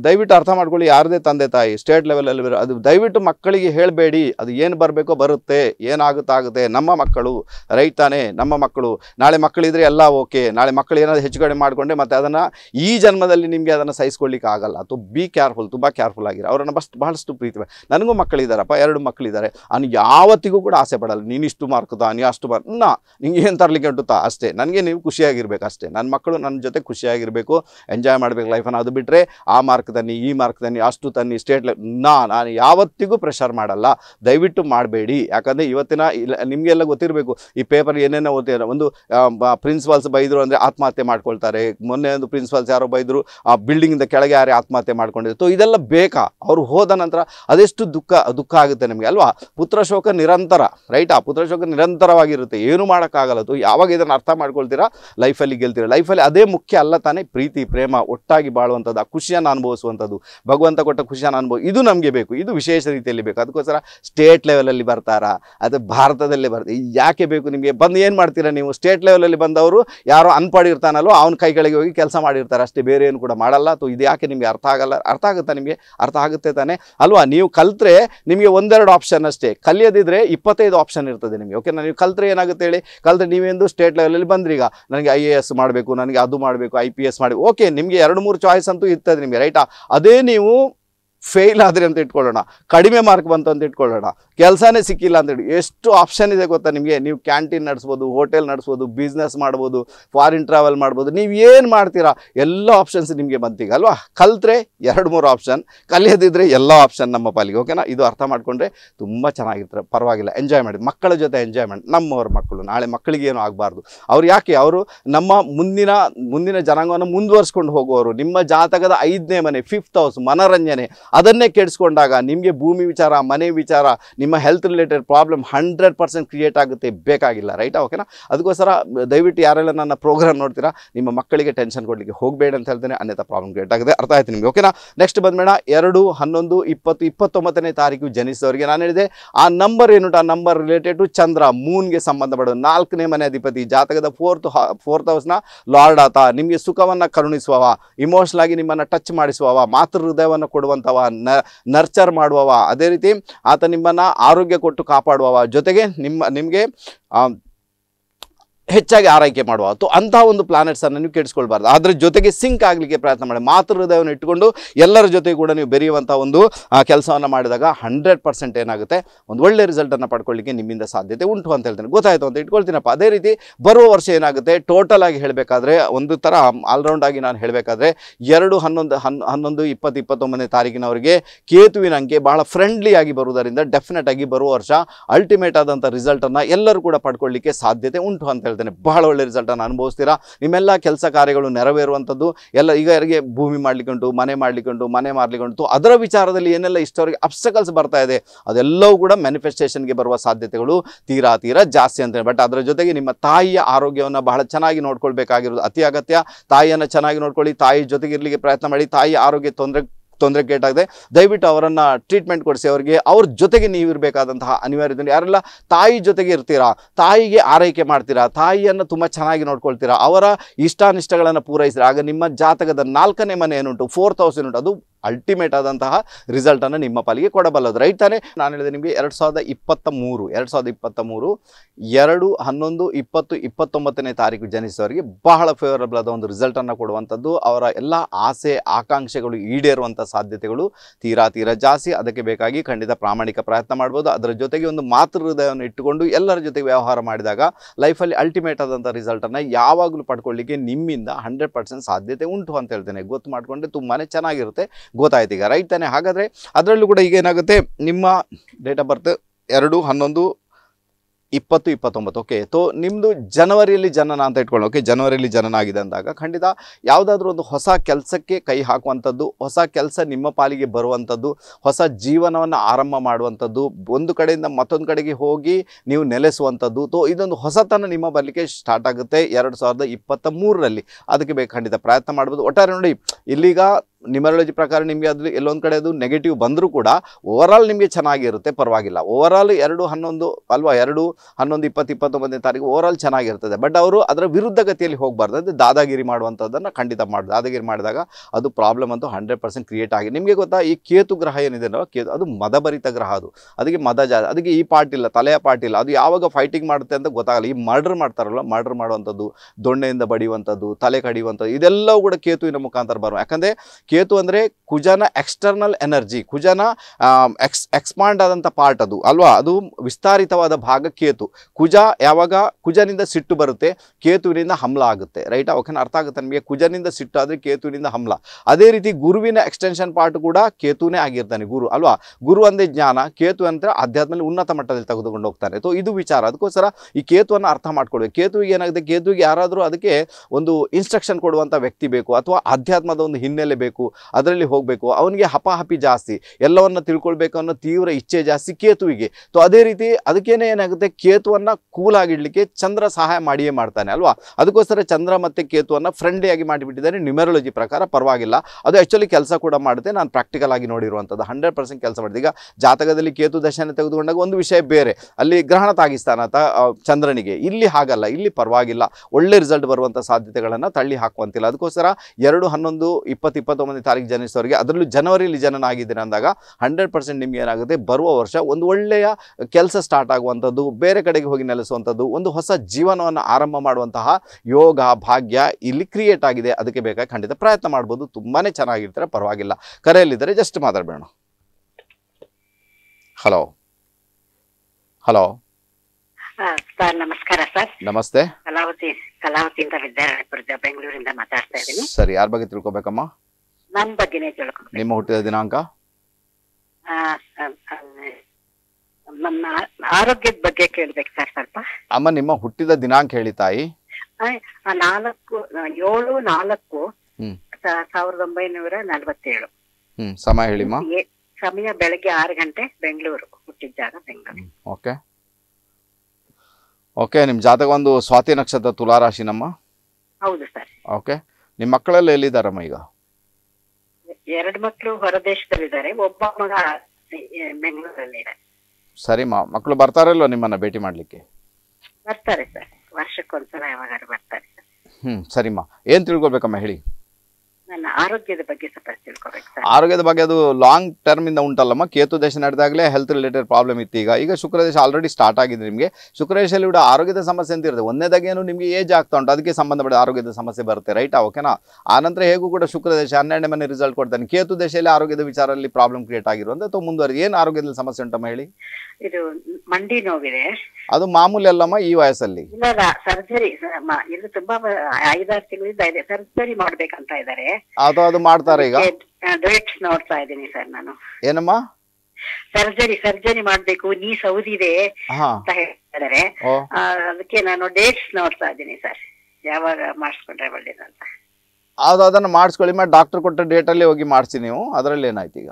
S1: ದಯವಿಟ್ಟು ಅರ್ಥ ಮಾಡ್ಕೊಳ್ಳಿ ಯಾರದೇ ತಂದೆ ತಾಯಿ ಸ್ಟೇಟ್ ಅಲ್ಲಿ ಅದು ದಯವಿಟ್ಟು ಮಕ್ಕಳಿಗೆ ಹೇಳಬೇಡಿ ಅದು ಏನು ಬರಬೇಕೋ ಬರುತ್ತೆ ಏನಾಗುತ್ತಾಗುತ್ತೆ ನಮ್ಮ ಮಕ್ಕಳು ರೈತಾನೆ ನಮ್ಮ ಮಕ್ಕಳು ನಾಳೆ ಮಕ್ಕಳಿದ್ರೆ ಎಲ್ಲ ಓಕೆ ನಾಳೆ ಮಕ್ಕಳು ಏನಾದ್ರು ಹೆಚ್ಚು ಕಡೆ ಮಾಡಿಕೊಂಡೆ ಮತ್ತೆ ಅದನ್ನು ಈ ಜನ್ಮದಲ್ಲಿ ನಿಮಗೆ ಅದನ್ನು ಸಹಿಸ್ಕೊಳ್ಳಿಕ್ಕೆ ಆಗಲ್ಲ ಅಥವಾ ಬಿ ಕೇರ್ಫುಲ್ ತುಂಬ ಕೇರ್ಫುಲ್ ಆಗಿರೋ ಅವ್ರನ್ನ ಬಸ್ಟ್ ಬಹಳಷ್ಟು ಪ್ರೀತಿ ನನಗೂ ಮಕ್ಕಳಿದ್ದಾರಪ್ಪ ಎರಡು ಮಕ್ಕಳಿದ್ದಾರೆ ನಾನು ಯಾವತ್ತಿಗೂ ಕೂಡ ಆಸೆ ಪಡಲ್ಲ ನೀನಿಷ್ಟು ಮಾರ್ಕುತ್ತಾ ನೀ ಅಷ್ಟು ಮಾರ್ ನಾ ನಿಂಗೆ ಏನು ತರಲಿಕ್ಕೆ ಅಷ್ಟೇ ನನಗೆ ನೀವು ಖುಷಿಯಾಗಿರ್ಬೇಕು ಅಷ್ಟೇ ನನ್ನ ಮಕ್ಕಳು ನನ್ನ ಜೊತೆ ಖುಷಿಯಾಗಿರಬೇಕು ಎಂಜಾಯ್ ಮಾಡಬೇಕು ಲೈಫನ್ನು ಅದು ಬಿಟ್ಟರೆ ಆ ಮಾರ್ಕ್ ತನ್ನಿ ಈ ಮಾರ್ಕ್ ತನ್ನಿ ಅಷ್ಟು ತನ್ನಿ ಸ್ಟೇಟ್ ಲೆವೆಲ್ ನಾ ನಾನು ಯಾವತ್ತಿಗೂ ಪ್ರೆಷರ್ ಮಾಡಲ್ಲ ದಯವಿಟ್ಟು ಮಾಡಬೇಡಿ ಯಾಕಂದರೆ ಇವತ್ತಿನ ಇಲ್ಲ ನಿಮಗೆಲ್ಲ ಗೊತ್ತಿರಬೇಕು ಈ ಪೇಪರ್ ಏನೇನೋ ಓದ್ತಿದ್ದಾರೆ ಒಂದು ಪ್ರಿನ್ಸಿಪಾಲ್ಸ್ ಬೈದರು ಅಂದರೆ ಆತ್ಮಹತ್ಯೆ ಮಾಡ್ಕೊಳ್ತಾರೆ ಮೊನ್ನೆ ಒಂದು ಪ್ರಿನ್ಸಿಪಾಲ್ಸ್ ಯಾರೋ ಬೈದರು ಆ ಬಿಲ್ಡಿಂಗಿಂದ ಕೆಳಗೆ ಯಾರೇ ಆತ್ಮಹತ್ಯೆ ಮಾಡ್ಕೊಂಡಿದ್ರು ಸೊ ಇದೆಲ್ಲ ಬೇಕಾ ಅವರು ಹೋದ ನಂತರ ಅದೆಷ್ಟು ದುಃಖ ದುಃಖ ಆಗುತ್ತೆ ನಿಮಗೆ ಅಲ್ವಾ ಪುತ್ರಶೋಕ ನಿರಂತರ ರೈಟ್ ಆ ಪುತ್ರಶೋಕ ನಿರಂತರವಾಗಿರುತ್ತೆ ಏನು ಮಾಡೋಕ್ಕಾಗಲ್ಲ ಯಾವಾಗ ಇದನ್ನು ಅರ್ಥ ಮಾಡ್ಕೊಳ್ತೀರಾ ಲೈಫಲ್ಲಿ ಗೆಲ್ತೀರಾ ಲೈಫಲ್ಲಿ ಅದೇ ಮುಖ್ಯ ಅಲ್ಲ ತಾನೇ ಪ್ರೀತಿ ಪ್ರೇಮ ಒಟ್ಟಾಗಿ ಬಾಳುವಂಥದ್ದು ಆ ಖುಷಿಯನ್ನು ಅನುಭವಿಸುವಂಥದ್ದು ಭಗವಂತ ಕೊಟ್ಟ ಖುಷಿಯನ್ನು ಅನುಭವ ಇದು ನಮಗೆ ಬೇಕು ಇದು ವಿಶೇಷ ರೀತಿಯಲ್ಲಿ ಬೇಕು ಅದಕ್ಕೋಸ್ಕರ ಸ್ಟೇಟ್ ಲೆವೆಲಲ್ಲಿ ಬರ್ತಾರಾ ಅದು ಭಾರತದಲ್ಲೇ ಬರ್ತಾರೆ ಯಾಕೆ ಬೇಕು ನಿಮಗೆ ಬಂದು ಏನು ಮಾಡ್ತೀರಾ ನೀವು ಸ್ಟೇಟ್ ಲೆವೆಲಲ್ಲಿ ಬಂದವರು ಯಾರೋ ಅನ್ಪಾಡಿರ್ತಾನಲ್ಲೋ ಅವ್ನ ಕೈಗಳಿಗೆ ಹೋಗಿ ಕೆಲಸ ಮಾಡಿರ್ತಾರೆ ಅಷ್ಟೇ ಬೇರೆ ಏನು ಕೂಡ ಮಾಡಲ್ಲ ಅಥವಾ ಇದು ಯಾಕೆ ನಿಮಗೆ ಅರ್ಥ ಆಗಲ್ಲ ಅರ್ಥ ಆಗುತ್ತಾ ನಿಮಗೆ ಅರ್ಥ ಆಗುತ್ತೆ ತಾನೆ ಅಲ್ವಾ ನೀವು ಕಲ್ತ್ರೆ ನಿಮಗೆ ಒಂದೆರಡು ಆಪ್ಷನ್ ಅಷ್ಟೇ ಕಲಿಯದಿದ್ರೆ ಇಪ್ಪತ್ತೈದು ಆಪ್ಷನ್ ಇರ್ತದೆ ನಿಮಗೆ ಓಕೆನಾ ನೀವು ಕಲ್ತ್ರೆ ಏನಾಗುತ್ತೆ ಹೇಳಿ ಕಲ್ತ್ರೆ ನೀವೆಂದು ಸ್ಟೇಟ್ ಲೆವೆಲಲ್ಲಿ ಬಂದ್ರೀಗ ನನಗೆ ಐ ಎ ಎಸ್ ಮಾಡಬೇಕು ನನಗೆ ಅದು ಮಾಡಬೇಕು ಐ ಪಿ ಎಸ್ ಮಾಡಬೇಕು ಓಕೆ ಓಕೆ ನಿಮಗೆ ಎರಡು ಮೂರು ಚಾಯ್ಸ್ ಅಂತೂ ಇರ್ತದೆ ನಿಮಗೆ ರೈಟಾ ಅದೇ ನೀವು ಫೇಲ್ ಆದರೆ ಅಂತ ಇಟ್ಕೊಳ್ಳೋಣ ಕಡಿಮೆ ಮಾರ್ಕ್ ಬಂತು ಅಂತ ಇಟ್ಕೊಳ್ಳೋಣ ಕೆಲಸನೇ ಸಿಕ್ಕಿಲ್ಲ ಅಂತ ಹೇಳಿ ಎಷ್ಟು ಆಪ್ಷನ್ ಇದೆ ಗೊತ್ತಾ ನಿಮಗೆ ನೀವು ಕ್ಯಾಂಟೀನ್ ನಡೆಸ್ಬೋದು ಹೋಟೆಲ್ ನಡೆಸ್ಬೋದು ಬಿಸ್ನೆಸ್ ಮಾಡ್ಬೋದು ಫಾರಿನ್ ಟ್ರಾವೆಲ್ ಮಾಡ್ಬೋದು ನೀವು ಏನು ಮಾಡ್ತೀರಾ ಎಲ್ಲ ಆಪ್ಷನ್ಸ್ ನಿಮಗೆ ಬಂತೀಗ ಅಲ್ವಾ ಕಲ್ತ್ರೆ ಎರಡು ಮೂರು ಆಪ್ಷನ್ ಕಲಿಯೋದಿದ್ರೆ ಎಲ್ಲ ಆಪ್ಷನ್ ನಮ್ಮ ಪಾಲಿಗೆ ಓಕೆನಾ ಇದು ಅರ್ಥ ಮಾಡಿಕೊಂಡ್ರೆ ತುಂಬ ಚೆನ್ನಾಗಿರ್ತಾರೆ ಪರವಾಗಿಲ್ಲ ಎಂಜಾಯ್ ಮಾಡಿ ಮಕ್ಕಳ ಜೊತೆ ಎಂಜಾಯ್ಮೆಂಟ್ ನಮ್ಮವ್ರ ಮಕ್ಕಳು ನಾಳೆ ಮಕ್ಕಳಿಗೆ ಏನು ಆಗಬಾರ್ದು ಅವ್ರು ಯಾಕೆ ಅವರು ನಮ್ಮ ಮುಂದಿನ ಮುಂದಿನ ಜನಾಂಗವನ್ನು ಮುಂದುವರ್ಸ್ಕೊಂಡು ಹೋಗುವವರು ನಿಮ್ಮ ಜಾತಕದ ಐದನೇ ಮನೆ ಫಿಫ್ತ್ ಹೌಸ್ ಮನರಂಜನೆ ಅದನ್ನೇ ಕೆಡಿಸ್ಕೊಂಡಾಗ ನಿಮಗೆ ಭೂಮಿ ವಿಚಾರ ಮನೆ ವಿಚಾರ ನಿಮ್ಮ health related problem hundred percent create ಆಗುತ್ತೆ ಬೇಕಾಗಿಲ್ಲ ರೈಟಾ ಓಕೆನಾ ಅದಕ್ಕೋಸ್ಕರ ದಯವಿಟ್ಟು ಯಾರೆಲ್ಲ ನನ್ನ ಪ್ರೋಗ್ರಾಮ್ ನೋಡ್ತೀರಾ ನಿಮ್ಮ ಮಕ್ಕಳಿಗೆ ಟೆನ್ಷನ್ ಕೊಡಲಿಕ್ಕೆ ಹೋಗಬೇಡ ಅಂತ ಹೇಳ್ತೇನೆ ಅನ್ಯತ ಪ್ರಾಬ್ಲಮ್ ಕ್ರಿಯೇಟ್ ಆಗುತ್ತೆ ಅರ್ಥ ಆಯ್ತು ನಿಮಗೆ ಓಕೆನಾ ನೆಕ್ಸ್ಟ್ ಬಂದ್ಬೇಡ ಎರಡು ಹನ್ನೊಂದು ಇಪ್ಪತ್ತು ಇಪ್ಪತ್ತೊಂಬತ್ತನೇ ತಾರೀಕು ಜನಿಸಿದವರಿಗೆ ನಾನು ಹೇಳಿದೆ ಆ ನಂಬರ್ ಏನುಂಟು ಆ ನಂಬರ್ ರಿಲೇಟೆಡ್ ಟು ಚಂದ್ರ ಮೂನ್ಗೆ ಸಂಬಂಧಪಡೋದು ನಾಲ್ಕನೇ ಮನೆ ಅಧಿಪತಿ ಜಾತಕದ ಫೋರ್ತ್ ಫೋರ್ತ್ ಹೌಸ್ನ ಲಾರ್ಡ್ ಆತ ನಿಮಗೆ ಸುಖವನ್ನು ಕರುಣಿಸುವವ ಇಮೋಷನಲ್ ಆಗಿ ನಿಮ್ಮನ್ನು ಟಚ್ ಮಾಡಿಸುವವ ಮಾತೃ ಹೃದಯವನ್ನು ಕೊಡುವಂಥವ ನರ್ಚರ್ ಮಾಡುವವ ಅದೇ ರೀತಿ ಆತ ನಿಮ್ಮನ್ನು ಆರೋಗ್ಯ ಕೊಟ್ಟು ಕಾಪಾಡುವವ ಜೊತೆಗೆ ನಿಮ್ಮ ನಿಮಗೆ ಹೆಚ್ಚಾಗಿ ಆರೈಕೆ ಮಾಡುವ ಅಥವಾ ಅಂತಹ ಒಂದು ಪ್ಲಾನೆಟ್ಸನ್ನು ನೀವು ಕೆಡಿಸ್ಕೊಳ್ಬಾರ್ದು ಅದ್ರ ಜೊತೆಗೆ ಸಿಂಕ್ ಆಗಲಿಕ್ಕೆ ಪ್ರಯತ್ನ ಮಾಡಿ ಮಾತೃ ಹೃದಯವನ್ನು ಇಟ್ಟುಕೊಂಡು ಎಲ್ಲರ ಜೊತೆ ಕೂಡ ನೀವು ಬೆರೆಯುವಂಥ ಒಂದು ಕೆಲಸವನ್ನು ಮಾಡಿದಾಗ ಹಂಡ್ರೆಡ್ ಪರ್ಸೆಂಟ್ ಏನಾಗುತ್ತೆ ಒಂದು ಒಳ್ಳೆ ರಿಸಲ್ಟನ್ನು ಪಡ್ಕೊಳ್ಳಿಕ್ಕೆ ನಿಮ್ಮಿಂದ ಸಾಧ್ಯತೆ ಉಂಟು ಅಂತ ಹೇಳ್ತೇನೆ ಗೊತ್ತಾಯಿತು ಅಂತ ಇಟ್ಕೊಳ್ತೀನಪ್ಪ ಅದೇ ರೀತಿ ಬರುವ ವರ್ಷ ಏನಾಗುತ್ತೆ ಟೋಟಲ್ ಆಗಿ ಹೇಳಬೇಕಾದ್ರೆ ಒಂದು ಥರ ಆಲ್ರೌಂಡ್ um, ಆಗಿ ನಾನು ಹೇಳಬೇಕಾದ್ರೆ ಎರಡು ಹನ್ನೊಂದು ಹನ್ ಹನ್ನೊಂದು ಇಪ್ಪತ್ತು ಇಪ್ಪತ್ತೊಂಬತ್ತನೇ ತಾರೀಕಿನವರಿಗೆ ಕೇತುವಿನ ಅಂಕೆ ಬಹಳ ಫ್ರೆಂಡ್ಲಿಯಾಗಿ ಬರುವುದರಿಂದ ಡೆಫಿನೆಟ್ ಆಗಿ ಬರುವ ವರ್ಷ ಅಲ್ಟಿಮೇಟ್ ಆದಂಥ ರಿಸಲ್ಟನ್ನು ಎಲ್ಲರೂ ಕೂಡ ಪಡ್ಕೊಳ್ಳಿಕ್ಕೆ ಸಾಧ್ಯತೆ ಉಂಟು ಅಂತ ಹೇಳ್ತೇನೆ ಬಹಳ ಒಳ್ಳೆ ರಿಸಲ್ಟನ್ನು ಅನುಭವಿಸ್ತೀರಾ ನಿಮ್ಮೆಲ್ಲ ಕೆಲಸ ಕಾರ್ಯಗಳು ನೆರವೇರುವಂಥದ್ದು ಎಲ್ಲ ಈಗ ಯಾರಿಗೆ ಭೂಮಿ ಮಾಡ್ಲಿಕ್ಕುಂಟು ಮನೆ ಮಾಡ್ಲಿಕ್ಕುಂಟು ಮನೆ ಮಾಡ್ಲಿಕ್ಕುಂಟು ಅದರ ವಿಚಾರದಲ್ಲಿ ಏನೆಲ್ಲ ಇಷ್ಟವರಿಗೆ ಅಪ್ಸಕಲ್ಸ್ ಬರ್ತಾ ಇದೆ ಅದೆಲ್ಲವೂ ಕೂಡ ಮ್ಯಾನಿಫೆಸ್ಟೇಷನ್ಗೆ ಬರುವ ಸಾಧ್ಯತೆಗಳು ತೀರಾ ತೀರಾ ಜಾಸ್ತಿ ಅಂತೇಳಿ ಬಟ್ ಅದರ ಜೊತೆಗೆ ನಿಮ್ಮ ತಾಯಿಯ ಆರೋಗ್ಯವನ್ನು ಬಹಳ ಚೆನ್ನಾಗಿ ನೋಡ್ಕೊಳ್ಬೇಕಾಗಿರೋದು ಅತಿ ಅಗತ್ಯ ತಾಯಿಯನ್ನು ಚೆನ್ನಾಗಿ ನೋಡ್ಕೊಳ್ಳಿ ತಾಯಿ ಜೊತೆಗಿರ್ಲಿಕ್ಕೆ ಪ್ರಯತ್ನ ಮಾಡಿ ತಾಯಿಯ ಆರೋಗ್ಯ ತೊಂದರೆ ತೊಂದರೆ ಕೇಟಾಗಿದೆ ದಯವಿಟ್ಟು ಅವರನ್ನು ಟ್ರೀಟ್ಮೆಂಟ್ ಕೊಡಿಸಿ ಅವರಿಗೆ ಅವ್ರ ಜೊತೆಗೆ ನೀವು ಇರಬೇಕಾದಂತಹ ಯಾರೆಲ್ಲ ತಾಯಿ ಜೊತೆಗೆ ಇರ್ತೀರಾ ತಾಯಿಗೆ ಆರೈಕೆ ಮಾಡ್ತೀರಾ ತಾಯಿಯನ್ನು ತುಂಬ ಚೆನ್ನಾಗಿ ನೋಡ್ಕೊಳ್ತೀರಾ ಅವರ ಇಷ್ಟಾನಿಷ್ಟಗಳನ್ನು ಪೂರೈಸಿದ್ರೆ ಆಗ ನಿಮ್ಮ ಜಾತಕದ ನಾಲ್ಕನೇ ಮನೆ ಏನುಂಟು ಫೋರ್ತ್ ಹೌಸ್ ಏನುಂಟು ಅದು ಅಲ್ಟಿಮೇಟ್ ಆದಂತಹ ರಿಸಲ್ಟನ್ನು ನಿಮ್ಮ ಪಾಲಿಗೆ ಕೊಡಬಲ್ಲದು ರೈಟ್ ತಾನೇ ನಾನು ಹೇಳಿದೆ ನಿಮಗೆ ಎರಡು ಸಾವಿರದ ಇಪ್ಪತ್ತ ಮೂರು ಎರಡು ಸಾವಿರದ ಇಪ್ಪತ್ತ ಮೂರು ಎರಡು ಹನ್ನೊಂದು ಇಪ್ಪತ್ತು ಇಪ್ಪತ್ತೊಂಬತ್ತನೇ ತಾರೀಕು ಜನಿಸಿದವರಿಗೆ ಬಹಳ ಫೇವರಬಲ್ ಆದ ಒಂದು ರಿಸಲ್ಟನ್ನು ಕೊಡುವಂಥದ್ದು ಅವರ ಎಲ್ಲ ಆಸೆ ಆಕಾಂಕ್ಷೆಗಳು ಈಡೇರುವಂಥ ಸಾಧ್ಯತೆಗಳು ತೀರಾ ತೀರಾ ಜಾಸ್ತಿ ಅದಕ್ಕೆ ಬೇಕಾಗಿ ಖಂಡಿತ ಪ್ರಾಮಾಣಿಕ ಪ್ರಯತ್ನ ಮಾಡ್ಬೋದು ಅದರ ಜೊತೆಗೆ ಒಂದು ಮಾತೃ ಹೃದಯವನ್ನು ಇಟ್ಟುಕೊಂಡು ಎಲ್ಲರ ಜೊತೆಗೆ ವ್ಯವಹಾರ ಮಾಡಿದಾಗ ಲೈಫಲ್ಲಿ ಅಲ್ಟಿಮೇಟ್ ಆದಂಥ ರಿಸಲ್ಟನ್ನು ಯಾವಾಗಲೂ ಪಡ್ಕೊಳ್ಳಿಕ್ಕೆ ನಿಮ್ಮಿಂದ ಹಂಡ್ರೆಡ್ ಪರ್ಸೆಂಟ್ ಸಾಧ್ಯತೆ ಉಂಟು ಅಂತ ಹೇಳ್ತೇನೆ ಗೊತ್ತು ಮಾಡಿಕೊಂಡ್ರೆ ತುಂಬಾ ಚೆನ್ನಾಗಿರುತ್ತೆ ಗೊತ್ತಾಯ್ತು ಈಗ ರೈಟ್ ತಾನೆ ಹಾಗಾದರೆ ಅದರಲ್ಲೂ ಕೂಡ ಈಗ ಏನಾಗುತ್ತೆ ನಿಮ್ಮ ಡೇಟ್ ಆಫ್ ಬರ್ತ್ ಎರಡು ಹನ್ನೊಂದು ಇಪ್ಪತ್ತು ಇಪ್ಪತ್ತೊಂಬತ್ತು ಓಕೆ ತೋ ನಿಮ್ಮದು ಜನವರಿಯಲ್ಲಿ ಜನನ ಅಂತ ಇಟ್ಕೊಳ್ಳೋಕೆ ಓಕೆ ಜನವರಿಯಲ್ಲಿ ಜನನ ಆಗಿದೆ ಅಂದಾಗ ಖಂಡಿತ ಯಾವುದಾದ್ರೂ ಒಂದು ಹೊಸ ಕೆಲಸಕ್ಕೆ ಕೈ ಹಾಕುವಂಥದ್ದು ಹೊಸ ಕೆಲಸ ನಿಮ್ಮ ಪಾಲಿಗೆ ಬರುವಂಥದ್ದು ಹೊಸ ಜೀವನವನ್ನು ಆರಂಭ ಮಾಡುವಂಥದ್ದು ಒಂದು ಕಡೆಯಿಂದ ಮತ್ತೊಂದು ಕಡೆಗೆ ಹೋಗಿ ನೀವು ನೆಲೆಸುವಂಥದ್ದು ತೋ ಇದೊಂದು ಹೊಸತನ ನಿಮ್ಮ ಬರಲಿಕ್ಕೆ ಸ್ಟಾರ್ಟ್ ಆಗುತ್ತೆ ಎರಡು ಸಾವಿರದ ಇಪ್ಪತ್ತ ಮೂರರಲ್ಲಿ ಅದಕ್ಕೆ ಬೇಕು ಖಂಡಿತ ಪ್ರಯತ್ನ ಮಾಡ್ಬೋದು ಒಟ್ಟಾರೆ ನೋಡಿ ಇಲ್ಲಿಗ ನ್ಯೂಮರಾಲಜಿ ಪ್ರಕಾರ ನಿಮಗೆ ಅದು ಎಲ್ಲೊಂದು ಕಡೆ ಅದು ನೆಗೆಟಿವ್ ಬಂದರೂ ಕೂಡ ಓವರಾಲ್ ನಿಮಗೆ ಚೆನ್ನಾಗಿರುತ್ತೆ ಪರವಾಗಿಲ್ಲ ಓವರಾಲ್ ಎರಡು ಹನ್ನೊಂದು ಅಲ್ವಾ ಎರಡು ಹನ್ನೊಂದು ಇಪ್ಪತ್ತು ಇಪ್ಪತ್ತೊಂಬತ್ತನೇ ತಾರೀಕು ಓವರಾಲ್ ಚೆನ್ನಾಗಿರ್ತದೆ ಬಟ್ ಅವರು ಅದರ ವಿರುದ್ಧ ಗತಿಯಲ್ಲಿ ಹೋಗಬಾರ್ದು ಅಂದರೆ ದಾದಾಗಿರಿ ಮಾಡುವಂಥದ್ದನ್ನು ಖಂಡಿತ ಮಾಡಿ ದಾದಾಗಿರಿ ಮಾಡಿದಾಗ ಅದು ಪ್ರಾಬ್ಲಮ್ ಅಂತೂ ಹಂಡ್ರೆಡ್ ಪರ್ಸೆಂಟ್ ಕ್ರಿಯೇಟ್ ಆಗಿ ನಿಮಗೆ ಗೊತ್ತಾ ಈ ಕೇತು ಗ್ರಹ ಏನಿದೆ ಕೇತು ಅದು ಮದಭರಿತ ಗ್ರಹ ಅದು ಅದಕ್ಕೆ ಮದ ಜಾ ಅದಕ್ಕೆ ಈ ಪಾರ್ಟ್ ಇಲ್ಲ ತಲೆಯ ಪಾರ್ಟ್ ಇಲ್ಲ ಅದು ಯಾವಾಗ ಫೈಟಿಂಗ್ ಮಾಡುತ್ತೆ ಅಂತ ಗೊತ್ತಾಗಲ್ಲ ಈ ಮರ್ಡರ್ ಮಾಡ್ತಾರಲ್ಲ ಮರ್ಡರ್ ಮಾಡುವಂಥದ್ದು ದೊಣ್ಣೆಯಿಂದ ಬಡಿಯುವಂಥದ್ದು ತಲೆ ಕಡಿಯುವಂಥದ್ದು ಇದೆಲ್ಲವೂ ಕೂಡ ಕೇತುವಿನ ಮುಖಾಂತರ ಬರುವ ಯಾಕಂದರೆ ಕೇತು ಅಂದರೆ ಕುಜನ ಎಕ್ಸ್ಟರ್ನಲ್ ಎನರ್ಜಿ ಕುಜನ ಎಕ್ಸ್ ಎಕ್ಸ್ಪಾಂಡ್ ಆದಂಥ ಪಾರ್ಟ್ ಅದು ಅಲ್ವಾ ಅದು ವಿಸ್ತಾರಿತವಾದ ಭಾಗ ಕೇತು ಕುಜ ಯಾವಾಗ ಕುಜನಿಂದ ಸಿಟ್ಟು ಬರುತ್ತೆ ಕೇತುವಿನಿಂದ ಹಮ್ಲ ಆಗುತ್ತೆ ರೈಟ್ ಓಕೆನ ಅರ್ಥ ಆಗುತ್ತೆ ನಮಗೆ ಕುಜನಿಂದ ಸಿಟ್ಟು ಆದರೆ ಕೇತುವಿನಿಂದ ಹಮ್ಲ ಅದೇ ರೀತಿ ಗುರುವಿನ ಎಕ್ಸ್ಟೆನ್ಷನ್ ಪಾರ್ಟ್ ಕೂಡ ಕೇತುವೇ ಆಗಿರ್ತಾನೆ ಗುರು ಅಲ್ವಾ ಗುರು ಅಂದರೆ ಜ್ಞಾನ ಕೇತು ಅಂದರೆ ಅಧ್ಯಾತ್ಮದಲ್ಲಿ ಉನ್ನತ ಮಟ್ಟದಲ್ಲಿ ತೆಗೆದುಕೊಂಡು ಹೋಗ್ತಾನೆ ಸೊ ಇದು ವಿಚಾರ ಅದಕ್ಕೋಸ್ಕರ ಈ ಕೇತುವನ್ನು ಅರ್ಥ ಮಾಡ್ಕೊಳ್ಬೇಕು ಕೇತುವಿಗೆ ಏನಾಗುತ್ತೆ ಕೇತುವಿಗೆ ಯಾರಾದರೂ ಅದಕ್ಕೆ ಒಂದು ಇನ್ಸ್ಟ್ರಕ್ಷನ್ ಕೊಡುವಂಥ ವ್ಯಕ್ತಿ ಬೇಕು ಅಥವಾ ಅಧ್ಯಾತ್ಮದ ಒಂದು ಹಿನ್ನೆಲೆ ಬೇಕು ಅದರಲ್ಲಿ ಹೋಗಬೇಕು ಅವನಿಗೆ ಹಪಾಹಪಿ ಜಾಸ್ತಿ ಎಲ್ಲವನ್ನು ತಿಳ್ಕೊಳ್ಬೇಕು ಅನ್ನೋ ತೀವ್ರ ಇಚ್ಛೆ ಜಾಸ್ತಿ ಕೇತುವಿಗೆ ಸೊ ಅದೇ ರೀತಿ ಅದಕ್ಕೇನೆ ಏನಾಗುತ್ತೆ ಕೇತುವನ್ನು ಕೂಲಾಗಿಡಲಿಕ್ಕೆ ಚಂದ್ರ ಸಹಾಯ ಮಾಡಿಯೇ ಮಾಡ್ತಾನೆ ಅಲ್ವಾ ಅದಕ್ಕೋಸ್ಕರ ಚಂದ್ರ ಮತ್ತು ಕೇತುವನ್ನು ಫ್ರೆಂಡ್ಲಿಯಾಗಿ ಮಾಡಿಬಿಟ್ಟಿದ್ದಾರೆ ನ್ಯೂಮರಾಲಜಿ ಪ್ರಕಾರ ಪರವಾಗಿಲ್ಲ ಅದು ಆ್ಯಕ್ಚುಲಿ ಕೆಲಸ ಕೂಡ ಮಾಡುತ್ತೆ ನಾನು ಪ್ರಾಕ್ಟಿಕಲ್ ಆಗಿ ನೋಡಿರುವಂಥದ್ದು ಹಂಡ್ರೆಡ್ ಪರ್ಸೆಂಟ್ ಕೆಲಸ ಮಾಡಿದೆ ಈಗ ಜಾತಕದಲ್ಲಿ ಕೇತು ದರ್ಶನ ತೆಗೆದುಕೊಂಡಾಗ ಒಂದು ವಿಷಯ ಬೇರೆ ಅಲ್ಲಿ ಗ್ರಹಣ ತಾಗಿಸ್ತಾನ ಚಂದ್ರನಿಗೆ ಇಲ್ಲಿ ಹಾಗಲ್ಲ ಇಲ್ಲಿ ಪರವಾಗಿಲ್ಲ ಒಳ್ಳೆ ರಿಸಲ್ಟ್ ಬರುವಂಥ ಸಾಧ್ಯತೆಗಳನ್ನು ತಳ್ಳಿ ಹಾಕುವಂತಿಲ್ಲ ಅದಕ್ಕೋಸ್ಕರ ಎರಡು ಹನ್ನೊಂದು ಇಪ್ಪತ್ತು ಇಪ್ಪತ್ತು ಮಂದಿ ತಾರೀಕು ಜನಿಸೋರಿಗೆ ಅದರಲ್ಲೂ ಜನವರಿಲಿ ಜನನ ಆಗಿದ್ದೀರ ಅಂದಾಗ ಹಂಡ್ರೆಡ್ ಪರ್ಸೆಂಟ್ ನಿಮ್ಗೆ ಏನಾಗುತ್ತೆ ಬರುವ ವರ್ಷ ಒಂದು ಒಳ್ಳೆಯ ಕೆಲಸ ಸ್ಟಾರ್ಟ್ ಆಗುವಂಥದ್ದು ಬೇರೆ ಕಡೆಗೆ ಹೋಗಿ ನೆಲೆಸುವಂಥದ್ದು ಒಂದು ಹೊಸ ಜೀವನವನ್ನು ಆರಂಭ ಮಾಡುವಂತಹ ಯೋಗ ಭಾಗ್ಯ ಇಲ್ಲಿ ಕ್ರಿಯೇಟ್ ಆಗಿದೆ ಅದಕ್ಕೆ ಬೇಕಾಗಿ ಖಂಡಿತ ಪ್ರಯತ್ನ ಮಾಡ್ಬೋದು ತುಂಬಾ ಚೆನ್ನಾಗಿರ್ತಾರೆ ಪರವಾಗಿಲ್ಲ ಕರೆಯಲ್ಲಿದ್ದರೆ ಜಸ್ಟ್ ಮಾತಾಡಬೇಡ ಹಲೋ ಹಲೋ
S3: ಸರ್ ನಮಸ್ಕಾರ ಸರ್ ನಮಸ್ತೆ ಕಲಾವತಿ ಕಲಾವತಿ ಅಂತ ವಿದ್ಯಾರ್ಥಿ ಬೆಂಗಳೂರಿಂದ ಮಾತಾಡ್ತಾ ಇದ್ದೀನಿ
S1: ಸರ್ ಯಾರ ಬಗ್ಗೆ ತಿಳ್ಕೊಬೇಕಮ್ಮ
S3: ನನ್ನ ಬಗ್ಗೆನೇ ತಿಳ್ಕೊಂಡು
S1: ನಿಮ್ಮ ಹುಟ್ಟಿದ ದಿನಾಂಕ
S3: ನನ್ನ ಆರೋಗ್ಯದ ಬಗ್ಗೆ ಕೇಳ್ಬೇಕು ಸರ್ ಸ್ವಲ್ಪ
S1: ಅಮ್ಮ ನಿಮ್ಮ ಹುಟ್ಟಿದ ದಿನಾಂಕ ಹೇಳಿ ತಾಯಿ
S3: ನಾಲ್ಕು ಏಳು ನಾಲ್ಕು ಸಾವಿರದ ಒಂಬೈನೂರ ನಲವತ್ತೇಳು
S1: ಹ್ಮ್ ಸಮಯ ಹೇಳಿಮ್ಮ
S3: ಸಮಯ ಬೆಳಗ್ಗೆ ಆರು ಗಂಟೆ ಬೆಂಗಳೂರು ಹುಟ್ಟಿದ ಜಾಗ ಬೆಂಗಳೂರು
S1: ಓಕೆ ಓಕೆ ನಿಮ್ಮ ಜಾತಕ ಒಂದು ಸ್ವಾತಿ ನಕ್ಷತ್ರ ರಾಶಿ ನಮ್ಮ ಹೌದು ಸರ್ ಓಕೆ ನಿಮ್ಮ ಮಕ್ಕಳೆಲ್ಲ ಎಲ್ಲಿದ್ದಾರಮ್ಮ ಈಗ
S3: ಎರಡು ಮಕ್ಕಳು ಹೊರದೇಶದಲ್ಲಿದ್ದಾರೆ ಒಬ್ಬ ಮಗ ಬೆಂಗಳೂರಲ್ಲಿ
S1: ಸರಿ ಮಕ್ಕಳು ಬರ್ತಾರಲ್ವ ನಿಮ್ಮನ್ನ ಭೇಟಿ ಮಾಡ್ಲಿಕ್ಕೆ
S3: ಬರ್ತಾರೆ ಸರ್ ವರ್ಷಕ್ಕೊಂದ್ಸಲ ಯಾವಾಗಾದ್ರು ಬರ್ತಾರೆ
S1: ಹ್ಮ್ ಸರಿಮ್ಮ ಏನ್ ತಿಳ್ಕೊಬೇಕಮ್ಮ ಹೇಳಿ
S3: ಆರೋಗ್ಯದ ಬಗ್ಗೆ ಸ್ವಲ್ಪ
S1: ಆರೋಗ್ಯದ ಬಗ್ಗೆ ಅದು ಲಾಂಗ್ ಟರ್ಮ್ ಇಂದ ಉಂಟಲ್ಲಮ್ಮ ಕೇತು ದೇಶ ನಡೆದಾಗಲೇ ಹೆಲ್ತ್ ರಿಲೇಟೆಡ್ ಪ್ರಾಬ್ಲಮ್ ಇತ್ತು ಈಗ ಈಗ ಶುಕ್ರ ದೇಶ ಆಲ್ರೆಡಿ ಸ್ಟಾರ್ಟ್ ಆಗಿದೆ ನಿಮಗೆ ಶುಕ್ರ ಕೂಡ ಆರೋಗ್ಯದ ಸಮಸ್ಯೆ ಅಂತ ಇರುತ್ತೆ ಒಂದೇದಾಗಿ ಏನು ನಿಮಗೆ ಏಜ್ ಆಗ್ತಾ ಉಂಟು ಅದಕ್ಕೆ ಸಂಬಂಧಪಟ್ಟ ಆರೋಗ್ಯದ ಸಮಸ್ಯೆ ಬರುತ್ತೆ ರೈಟ್ ಓಕೆನಾ ಆ ನಂತರ ಹೇಗೂ ಕೂಡ ಶುಕ್ರ ದೇಶ ಹನ್ನೆರಡನೇ ಮನೆ ರಿಸಲ್ಟ್ ಕೊಡ್ತಾನೆ ಕೇತು ದೇಶದಲ್ಲಿ ಆರೋಗ್ಯದ ವಿಚಾರದಲ್ಲಿ ಪ್ರಾಬ್ಲಮ್ ಕ್ರಿಯೇಟ್ ಆಗಿರುವಂತ ಅಥವಾ ಮುಂದುವರೆದು ಏನು ಆರೋಗ್ಯದಲ್ಲಿ ಸಮಸ್ಯೆ ಉಂಟಮ್ಮ ಹೇಳಿ
S3: ಇದು ಮಂಡಿ ನೋವಿದೆ
S1: ಅದು ಮಾಮೂಲಿ ಅಲ್ಲಮ್ಮ ಈ ವಯಸ್ಸಲ್ಲಿ
S3: ಸರ್ಜರಿ ಇದು ತುಂಬಾ ಐದಾರು ತಿಂಗಳಿಂದ ಇದೆ ಸರ್ಜರಿ ಮಾಡ್ಬೇಕಂತ ಇದ್ದಾರೆ
S1: ಅದು ಅದು ಮಾಡ್ತಾರೆ ಈಗ
S3: ಡೇಟ್ಸ್ ನೋಡ್ತಾ ಇದ್ದೀನಿ ಸರ್ ನಾನು ಏನಮ್ಮ ಸರ್ಜರಿ ಸರ್ಜರಿ ಮಾಡ್ಬೇಕು ನೀ ಇದೆ ಅಂತ ಹೇಳ್ತಾರೆ ಅದಕ್ಕೆ ನಾನು ಡೇಟ್ಸ್ ನೋಡ್ತಾ ಇದ್ದೀನಿ ಸರ್ ಯಾವಾಗ ಮಾಡಿಸ್ಕೊಂಡ್ರೆ ಒಳ್ಳೇದಂತ
S1: ಅದು ಅದನ್ನ ಮಾಡಿಸ್ಕೊಳ್ಳಿ ಮತ್ತೆ ಡಾಕ್ಟರ್ ಕೊಟ್ಟ ಡೇಟ್ ಅಲ್ಲಿ ಹೋಗಿ ಮಾಡಿಸಿ ನೀವು ಅದರಲ್ಲಿ ಏನಾಯ್ತು ಈಗ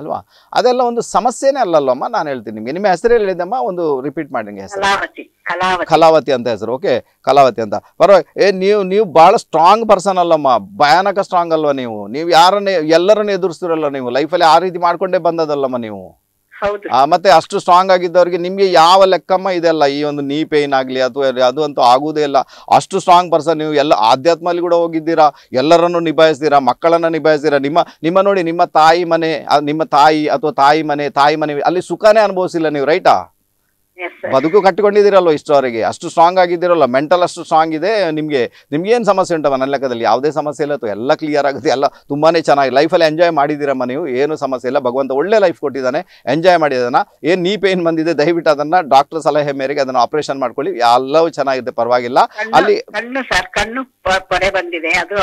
S1: ಅಲ್ವಾ ಅದೆಲ್ಲ ಒಂದು ಸಮಸ್ಯೆನೇ ಅಲ್ಲಲ್ವಮ್ಮ ನಾನು ಹೇಳ್ತೀನಿ ನಿಮಗೆ ನಿಮ್ಮ ಹೆಸರು ಹೇಳಿದಮ್ಮ ಒಂದು ರಿಪೀಟ್ ಮಾಡಿ ನಿಮಗೆ ಹೆಸರು ಕಲಾವತಿ ಅಂತ ಹೆಸರು ಓಕೆ ಕಲಾವತಿ ಅಂತ ಪರವಾಗಿ ಏ ನೀವು ನೀವು ಭಾಳ ಸ್ಟ್ರಾಂಗ್ ಪರ್ಸನ್ ಅಲ್ಲಮ್ಮ ಭಯಾನಕ ಸ್ಟ್ರಾಂಗ್ ಅಲ್ವಾ ನೀವು ನೀವು ಯಾರನ್ನೇ ಎಲ್ಲರನ್ನು ಎದುರಿಸ್ತಿರಲ್ಲ ನೀವು ಲೈಫಲ್ಲಿ ಆ ರೀತಿ ಮಾಡ್ಕೊಂಡೇ ಬಂದದಲ್ಲಮ್ಮ ನೀವು ಮತ್ತೆ ಅಷ್ಟು ಸ್ಟ್ರಾಂಗ್ ಆಗಿದ್ದವರಿಗೆ ನಿಮ್ಗೆ ಯಾವ ಲೆಕ್ಕಮ್ಮ ಇದೆಲ್ಲ ಈ ಒಂದು ನೀ ಪೇನ್ ಆಗಲಿ ಅಥವಾ ಅದು ಅಂತೂ ಆಗುದೇ ಇಲ್ಲ ಅಷ್ಟು ಸ್ಟ್ರಾಂಗ್ ಪರ್ಸನ್ ನೀವು ಎಲ್ಲ ಆಧ್ಯಾತ್ಮಲ್ಲಿ ಕೂಡ ಹೋಗಿದ್ದೀರಾ ಎಲ್ಲರನ್ನು ನಿಭಾಯಿಸ್ತೀರಾ ಮಕ್ಕಳನ್ನ ನಿಭಾಯಿಸ್ತೀರಾ ನಿಮ್ಮ ನಿಮ್ಮ ನೋಡಿ ನಿಮ್ಮ ತಾಯಿ ಮನೆ ನಿಮ್ಮ ತಾಯಿ ಅಥವಾ ತಾಯಿ ಮನೆ ತಾಯಿ ಮನೆ ಅಲ್ಲಿ ಸುಖನೇ ಅನುಭವಿಸಿಲ್ಲ ನೀವು ರೈಟಾ ಬದುಕು ಕಟ್ಟಿಕೊಂಡಿದ್ದೀರಲ್ವ ಇಷ್ಟವರೆಗೆ ಅಷ್ಟು ಸ್ಟ್ರಾಂಗ್ ಆಗಿದ್ದೀರಲ್ಲ ಮೆಂಟಲ್ ಅಷ್ಟು ಸ್ಟ್ರಾಂಗ್ ಇದೆ ನಿಮಗೆ ನಿಮ್ಗೆ ಏನು ಸಮಸ್ಯೆ ಉಂಟವ ನನ್ನ ಲೆಕ್ಕದಲ್ಲಿ ಯಾವುದೇ ಸಮಸ್ಯೆ ಇಲ್ಲ ಅಥವಾ ಎಲ್ಲ ಕ್ಲಿಯರ್ ಆಗುತ್ತೆ ಎಲ್ಲ ತುಂಬಾ ಚೆನ್ನಾಗಿ ಲೈಫಲ್ಲಿ ಎಂಜಾಯ್ ಮಾಡಿದ್ದೀರಮ್ಮ ನೀವು ಏನು ಸಮಸ್ಯೆ ಇಲ್ಲ ಭಗವಂತ ಒಳ್ಳೆ ಲೈಫ್ ಕೊಟ್ಟಿದ್ದಾನೆ ಎಂಜಾಯ್ ಮಾಡಿದಾನ ಏನ್ ಏನು ನೀ ಪೇನ್ ಬಂದಿದೆ ದಯವಿಟ್ಟು ಅದನ್ನು ಡಾಕ್ಟರ್ ಸಲಹೆ ಮೇರೆಗೆ ಅದನ್ನು ಆಪರೇಷನ್ ಮಾಡ್ಕೊಳ್ಳಿ ಎಲ್ಲವೂ ಚೆನ್ನಾಗಿದೆ ಪರವಾಗಿಲ್ಲ ಅಲ್ಲಿ ಅದು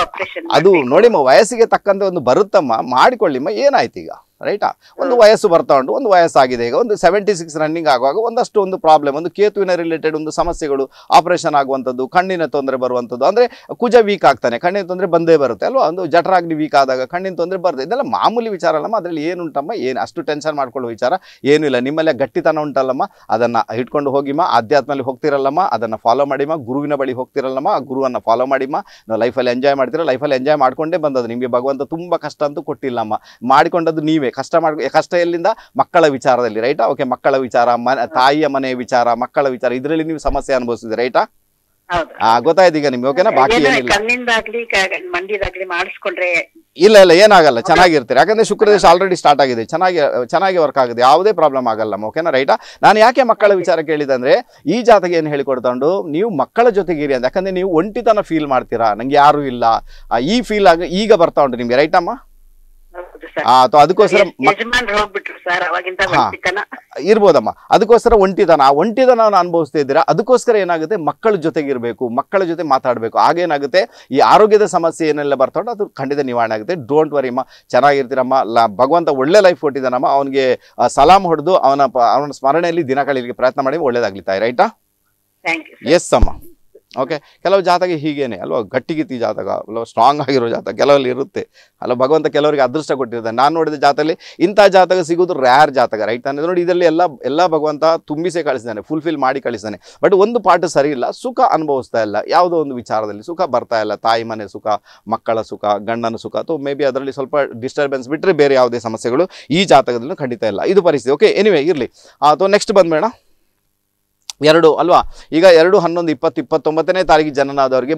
S1: ಅದು ನೋಡಿಮ್ಮ ವಯಸ್ಸಿಗೆ ತಕ್ಕಂತೆ ಒಂದು ಬರುತ್ತಮ್ಮ ಮಾಡಿಕೊಳ್ಳಿಮ್ಮ ಏನಾಯ್ತು ಈಗ ರೈಟಾ ಒಂದು ವಯಸ್ಸು ಬರ್ತಾ ಉಂಟು ಒಂದು ವಯಸ್ಸಾಗಿದೆ ಈಗ ಒಂದು ಸೆವೆಂಟಿ ಸಿಕ್ಸ್ ರನ್ನಿಂಗ್ ಆಗುವಾಗ ಒಂದಷ್ಟು ಒಂದು ಪ್ರಾಬ್ಲಮ್ ಒಂದು ಕೇತುವಿನ ರಿಲೇಟೆಡ್ ಒಂದು ಸಮಸ್ಯೆಗಳು ಆಪರೇಷನ್ ಆಗುವಂಥದ್ದು ಕಣ್ಣಿನ ತೊಂದರೆ ಬರುವಂಥದ್ದು ಅಂದರೆ ಕುಜ ವೀಕ್ ಆಗ್ತಾನೆ ಕಣ್ಣಿನ ತೊಂದರೆ ಬಂದೇ ಬರುತ್ತೆ ಅಲ್ವಾ ಒಂದು ಜಠರಾಗ್ನಿ ವೀಕ್ ಆದಾಗ ಕಣ್ಣಿನ ತೊಂದರೆ ಬರುತ್ತೆ ಇದೆಲ್ಲ ಮಾಮೂಲಿ ವಿಚಾರ ಅಲ್ಲಮ್ಮ ಅದರಲ್ಲಿ ಏನುಂಟಮ್ಮ ಏನು ಅಷ್ಟು ಟೆನ್ಷನ್ ಮಾಡ್ಕೊಳ್ಳೋ ವಿಚಾರ ಏನೂ ಇಲ್ಲ ನಿಮ್ಮಲ್ಲೇ ಗಟ್ಟಿತನ ಉಂಟಲ್ಲಮ್ಮ ಅದನ್ನು ಇಟ್ಕೊಂಡು ಹೋಗಿಮ್ಮ ಆಧ್ಯಾತ್ಮಲ್ಲಿ ಹೋಗ್ತಿರಲ್ಲಮ್ಮ ಅದನ್ನು ಫಾಲೋ ಮಾಡಿಮ್ಮ ಗುರುವಿನ ಬಳಿ ಹೋಗ್ತಿರಲ್ಲಮ್ಮ ಆ ಗುರುವನ್ನು ಫಾಲೋ ಮಾಡಿಮ್ಮ ನಾವು ಲೈಫಲ್ಲಿ ಎಂಜಾಯ್ ಮಾಡ್ತೀರ ಲೈಫಲ್ಲಿ ಎಂಜಾಯ್ ಮಾಡಿಕೊಂಡೇ ಬಂದದ್ದು ನಿಮಗೆ ಭಗವಂತ ತುಂಬ ಕಷ್ಟ ಅಂತೂ ಕೊಟ್ಟಿಲ್ಲಮ್ಮ ಮಾಡಿಕೊಂಡದ್ದು ನೀವೇ ಕಷ್ಟ ಮಾಡ ಕಷ್ಟ ಎಲ್ಲಿಂದ ಮಕ್ಕಳ ವಿಚಾರದಲ್ಲಿ ರೈಟಾ ಓಕೆ ಮಕ್ಕಳ ವಿಚಾರ ತಾಯಿಯ ಮನೆಯ ವಿಚಾರ ಮಕ್ಕಳ ವಿಚಾರ ಇದರಲ್ಲಿ ನೀವು ಸಮಸ್ಯೆ ಅನುಭವಿಸಿದ್ರಿ ರೈಟಾ ಗೊತ್ತಾಯ್ತು ಈಗ ನಿಮ್ಗೆ ಓಕೆನಾ ಬಾಕಿ ಇಲ್ಲ ಇಲ್ಲ ಏನಾಗಲ್ಲ ಚೆನ್ನಾಗಿರ್ತೀರಿ ಯಾಕಂದ್ರೆ ಶುಕ್ರದೇಶ ಆಲ್ರೆಡಿ ಸ್ಟಾರ್ಟ್ ಆಗಿದೆ ಚೆನ್ನಾಗಿ ಚೆನ್ನಾಗಿ ವರ್ಕ್ ಆಗಿದೆ ಯಾವುದೇ ಪ್ರಾಬ್ಲಮ್ ಆಗಲ್ಲ ಓಕೆನಾ ರೈಟಾ ನಾನು ಯಾಕೆ ಮಕ್ಕಳ ವಿಚಾರ ಅಂದ್ರೆ ಈ ಜಾತಿಗೆ ಏನು ಹೇಳಿಕೊಡ್ಕೊಂಡು ನೀವು ಮಕ್ಕಳ ಜೊತೆಗಿರಿ ಅಂತ ಯಾಕಂದ್ರೆ ನೀವು ಒಂಟಿತನ ಫೀಲ್ ಮಾಡ್ತೀರಾ ನಂಗೆ ಯಾರು ಇಲ್ಲ ಈ ಫೀಲ್ ಆಗ ಈಗ ಬರ್ತಾ ಉಂಟು ನಿಮ್ಗೆ ರೈಟಮ್ಮ ಆ, ಅಥವಾ ಇರ್ಬೋದಮ್ಮ ಅದಕ್ಕೋಸ್ಕರ ಒಂಟಿತನ ಆ ಒಂಟಿತನವನ್ನು ಅನುಭವಿಸ್ತಾ ಇದ್ದೀರಾ ಅದಕ್ಕೋಸ್ಕರ ಏನಾಗುತ್ತೆ ಮಕ್ಕಳ ಜೊತೆಗಿರಬೇಕು ಮಕ್ಕಳ ಜೊತೆ ಮಾತಾಡಬೇಕು ಆಗೇನಾಗುತ್ತೆ ಈ ಆರೋಗ್ಯದ ಸಮಸ್ಯೆ ಏನೆಲ್ಲ ಬರ್ತೋ ಅದು ಖಂಡಿತ ನಿವಾರಣೆ ಆಗುತ್ತೆ ಡೋಂಟ್ ವರಿ ಅಮ್ಮ ಚೆನ್ನಾಗಿರ್ತೀರಮ್ಮ ಲ- ಭಗವಂತ ಒಳ್ಳೆ ಲೈಫ್ ಕೊಟ್ಟಿದ್ದಾನಮ್ಮ ಅವನಿಗೆ ಸಲಾಮ್ ಹೊಡೆದು ಅವನ ಅವನ ಸ್ಮರಣೆಯಲ್ಲಿ ದಿನ ಪ್ರಯತ್ನ ಮಾಡಿ ಒಳ್ಳೇದಾಗ್ಲಿ ತಾಯಿ ರೈಟಾ ಎಸ್ ಅಮ್ಮ ಓಕೆ ಕೆಲವು ಜಾತಕ ಹೀಗೇನೆ ಅಲ್ವಾ ಗಟ್ಟಿಗಿತ್ತಿ ಜಾತಕ ಅಲ್ವಾ ಸ್ಟ್ರಾಂಗ್ ಆಗಿರೋ ಜಾತಕ ಕೆಲವಲ್ಲಿ ಇರುತ್ತೆ ಅಲ್ಲ ಭಗವಂತ ಕೆಲವರಿಗೆ ಅದೃಷ್ಟ ಕೊಟ್ಟಿರ್ತಾನೆ ನಾನು ನೋಡಿದ ಜಾತಕಲ್ಲಿ ಇಂಥ ಜಾತಕ ಸಿಗೋದು ರ್ಯಾರ್ ಜಾತಕ ರೈಟ್ ತಾನೆ ನೋಡಿ ಇದರಲ್ಲಿ ಎಲ್ಲ ಎಲ್ಲ ಭಗವಂತ ತುಂಬಿಸೇ ಕಳಿಸಿದ್ದಾನೆ ಫುಲ್ಫಿಲ್ ಮಾಡಿ ಕಳಿಸ್ತಾನೆ ಬಟ್ ಒಂದು ಪಾಠ ಸರಿ ಇಲ್ಲ ಸುಖ ಅನುಭವಿಸ್ತಾ ಇಲ್ಲ ಯಾವುದೋ ಒಂದು ವಿಚಾರದಲ್ಲಿ ಸುಖ ಬರ್ತಾ ಇಲ್ಲ ತಾಯಿ ಮನೆ ಸುಖ ಮಕ್ಕಳ ಸುಖ ಗಂಡನ ಸುಖ ಅಥವಾ ಮೇ ಬಿ ಅದರಲ್ಲಿ ಸ್ವಲ್ಪ ಡಿಸ್ಟರ್ಬೆನ್ಸ್ ಬಿಟ್ಟರೆ ಬೇರೆ ಯಾವುದೇ ಸಮಸ್ಯೆಗಳು ಈ ಜಾತಕದಲ್ಲೂ ಖಂಡಿತ ಇಲ್ಲ ಇದು ಪರಿಸ್ಥಿತಿ ಓಕೆ ಎನಿವೆ ಇರಲಿ ಅಥವಾ ನೆಕ್ಸ್ಟ್ ಬಂದ್ಬೇಡ ಎರಡು ಅಲ್ವಾ ಈಗ ಎರಡು ಹನ್ನೊಂದು ಇಪ್ಪತ್ತು ಇಪ್ಪತ್ತೊಂಬತ್ತನೇ ತಾರೀಕಿಗೆ ಜನನಾದವರಿಗೆ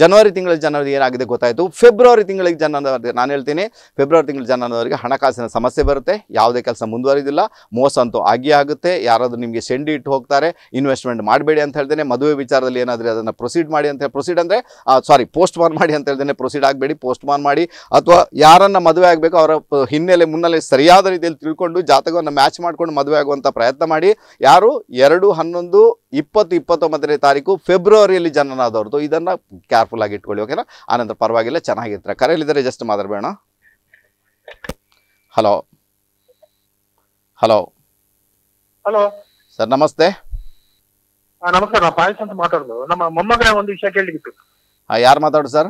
S1: ಜನವರಿ ತಿಂಗಳ ಜನವರಿ ಏನಾಗಿದೆ ಗೊತ್ತಾಯಿತು ಫೆಬ್ರವರಿ ತಿಂಗಳಿಗೆ ಜನನವರಿಗೆ ನಾನು ಹೇಳ್ತೀನಿ ಫೆಬ್ರವರಿ ತಿಂಗಳ ಜನನಾದವರಿಗೆ ಹಣಕಾಸಿನ ಸಮಸ್ಯೆ ಬರುತ್ತೆ ಯಾವುದೇ ಕೆಲಸ ಮುಂದುವರಿದಿಲ್ಲ ಮೋಸ ಅಂತೂ ಆಗಿಯೇ ಆಗುತ್ತೆ ಯಾರಾದರೂ ನಿಮಗೆ ಸೆಂಡ್ ಇಟ್ಟು ಹೋಗ್ತಾರೆ ಇನ್ವೆಸ್ಟ್ಮೆಂಟ್ ಮಾಡಬೇಡಿ ಅಂತ ಹೇಳ್ತೇನೆ ಮದುವೆ ವಿಚಾರದಲ್ಲಿ ಏನಾದರೂ ಅದನ್ನು ಪ್ರೊಸೀಡ್ ಮಾಡಿ ಅಂತ ಪ್ರೊಸೀಡ್ ಅಂದರೆ ಸಾರಿ ಪೋಸ್ಟ್ ಮಾನ್ ಮಾಡಿ ಅಂತ ಹೇಳ್ತೇನೆ ಪ್ರೊಸೀಡ್ ಆಗಬೇಡಿ ಪೋಸ್ಟ್ ಮಾನ್ ಮಾಡಿ ಅಥವಾ ಯಾರನ್ನು ಮದುವೆ ಆಗಬೇಕು ಅವರ ಹಿನ್ನೆಲೆ ಮುನ್ನೆಲೆ ಸರಿಯಾದ ರೀತಿಯಲ್ಲಿ ತಿಳ್ಕೊಂಡು ಜಾತಕವನ್ನು ಮ್ಯಾಚ್ ಮಾಡಿಕೊಂಡು ಮದುವೆ ಆಗುವಂಥ ಪ್ರಯತ್ನ ಮಾಡಿ ಯಾರು ಎರಡು ಹನ್ನೊಂದು ಇಪ್ಪತ್ತು ಇಪ್ಪತ್ತೊಂಬತ್ತನೇ ತಾರೀಕು ಫೆಬ್ರವರಿಯಲ್ಲಿ ಜನನಾದವ್ರದ್ದು ಇದನ್ನು ಕೇರ್ಫುಲ್ ಆಗಿ ಇಟ್ಕೊಳ್ಳಿ ಓಕೆನಾ ಆನಂತರ ಪರವಾಗಿಲ್ಲ ಚೆನ್ನಾಗಿರ್ತಾರೆ ಕರೆಯಲ್ಲಿದ್ದರೆ ಜಸ್ಟ್ ಮಾತಾಡಬೇಡ ಹಲೋ ಹಲೋ ಹಲೋ ಸರ್ ನಮಸ್ತೆ ನಮಸ್ಕಾರ ನಾವು ಅಂತ ಮಾತಾಡುದು ನಮ್ಮ ಮೊಮ್ಮಗ ಒಂದು ವಿಷಯ ಕೇಳಲಿಕ್ಕಿತ್ತು ಯಾರು ಮಾತಾಡೋದು ಸರ್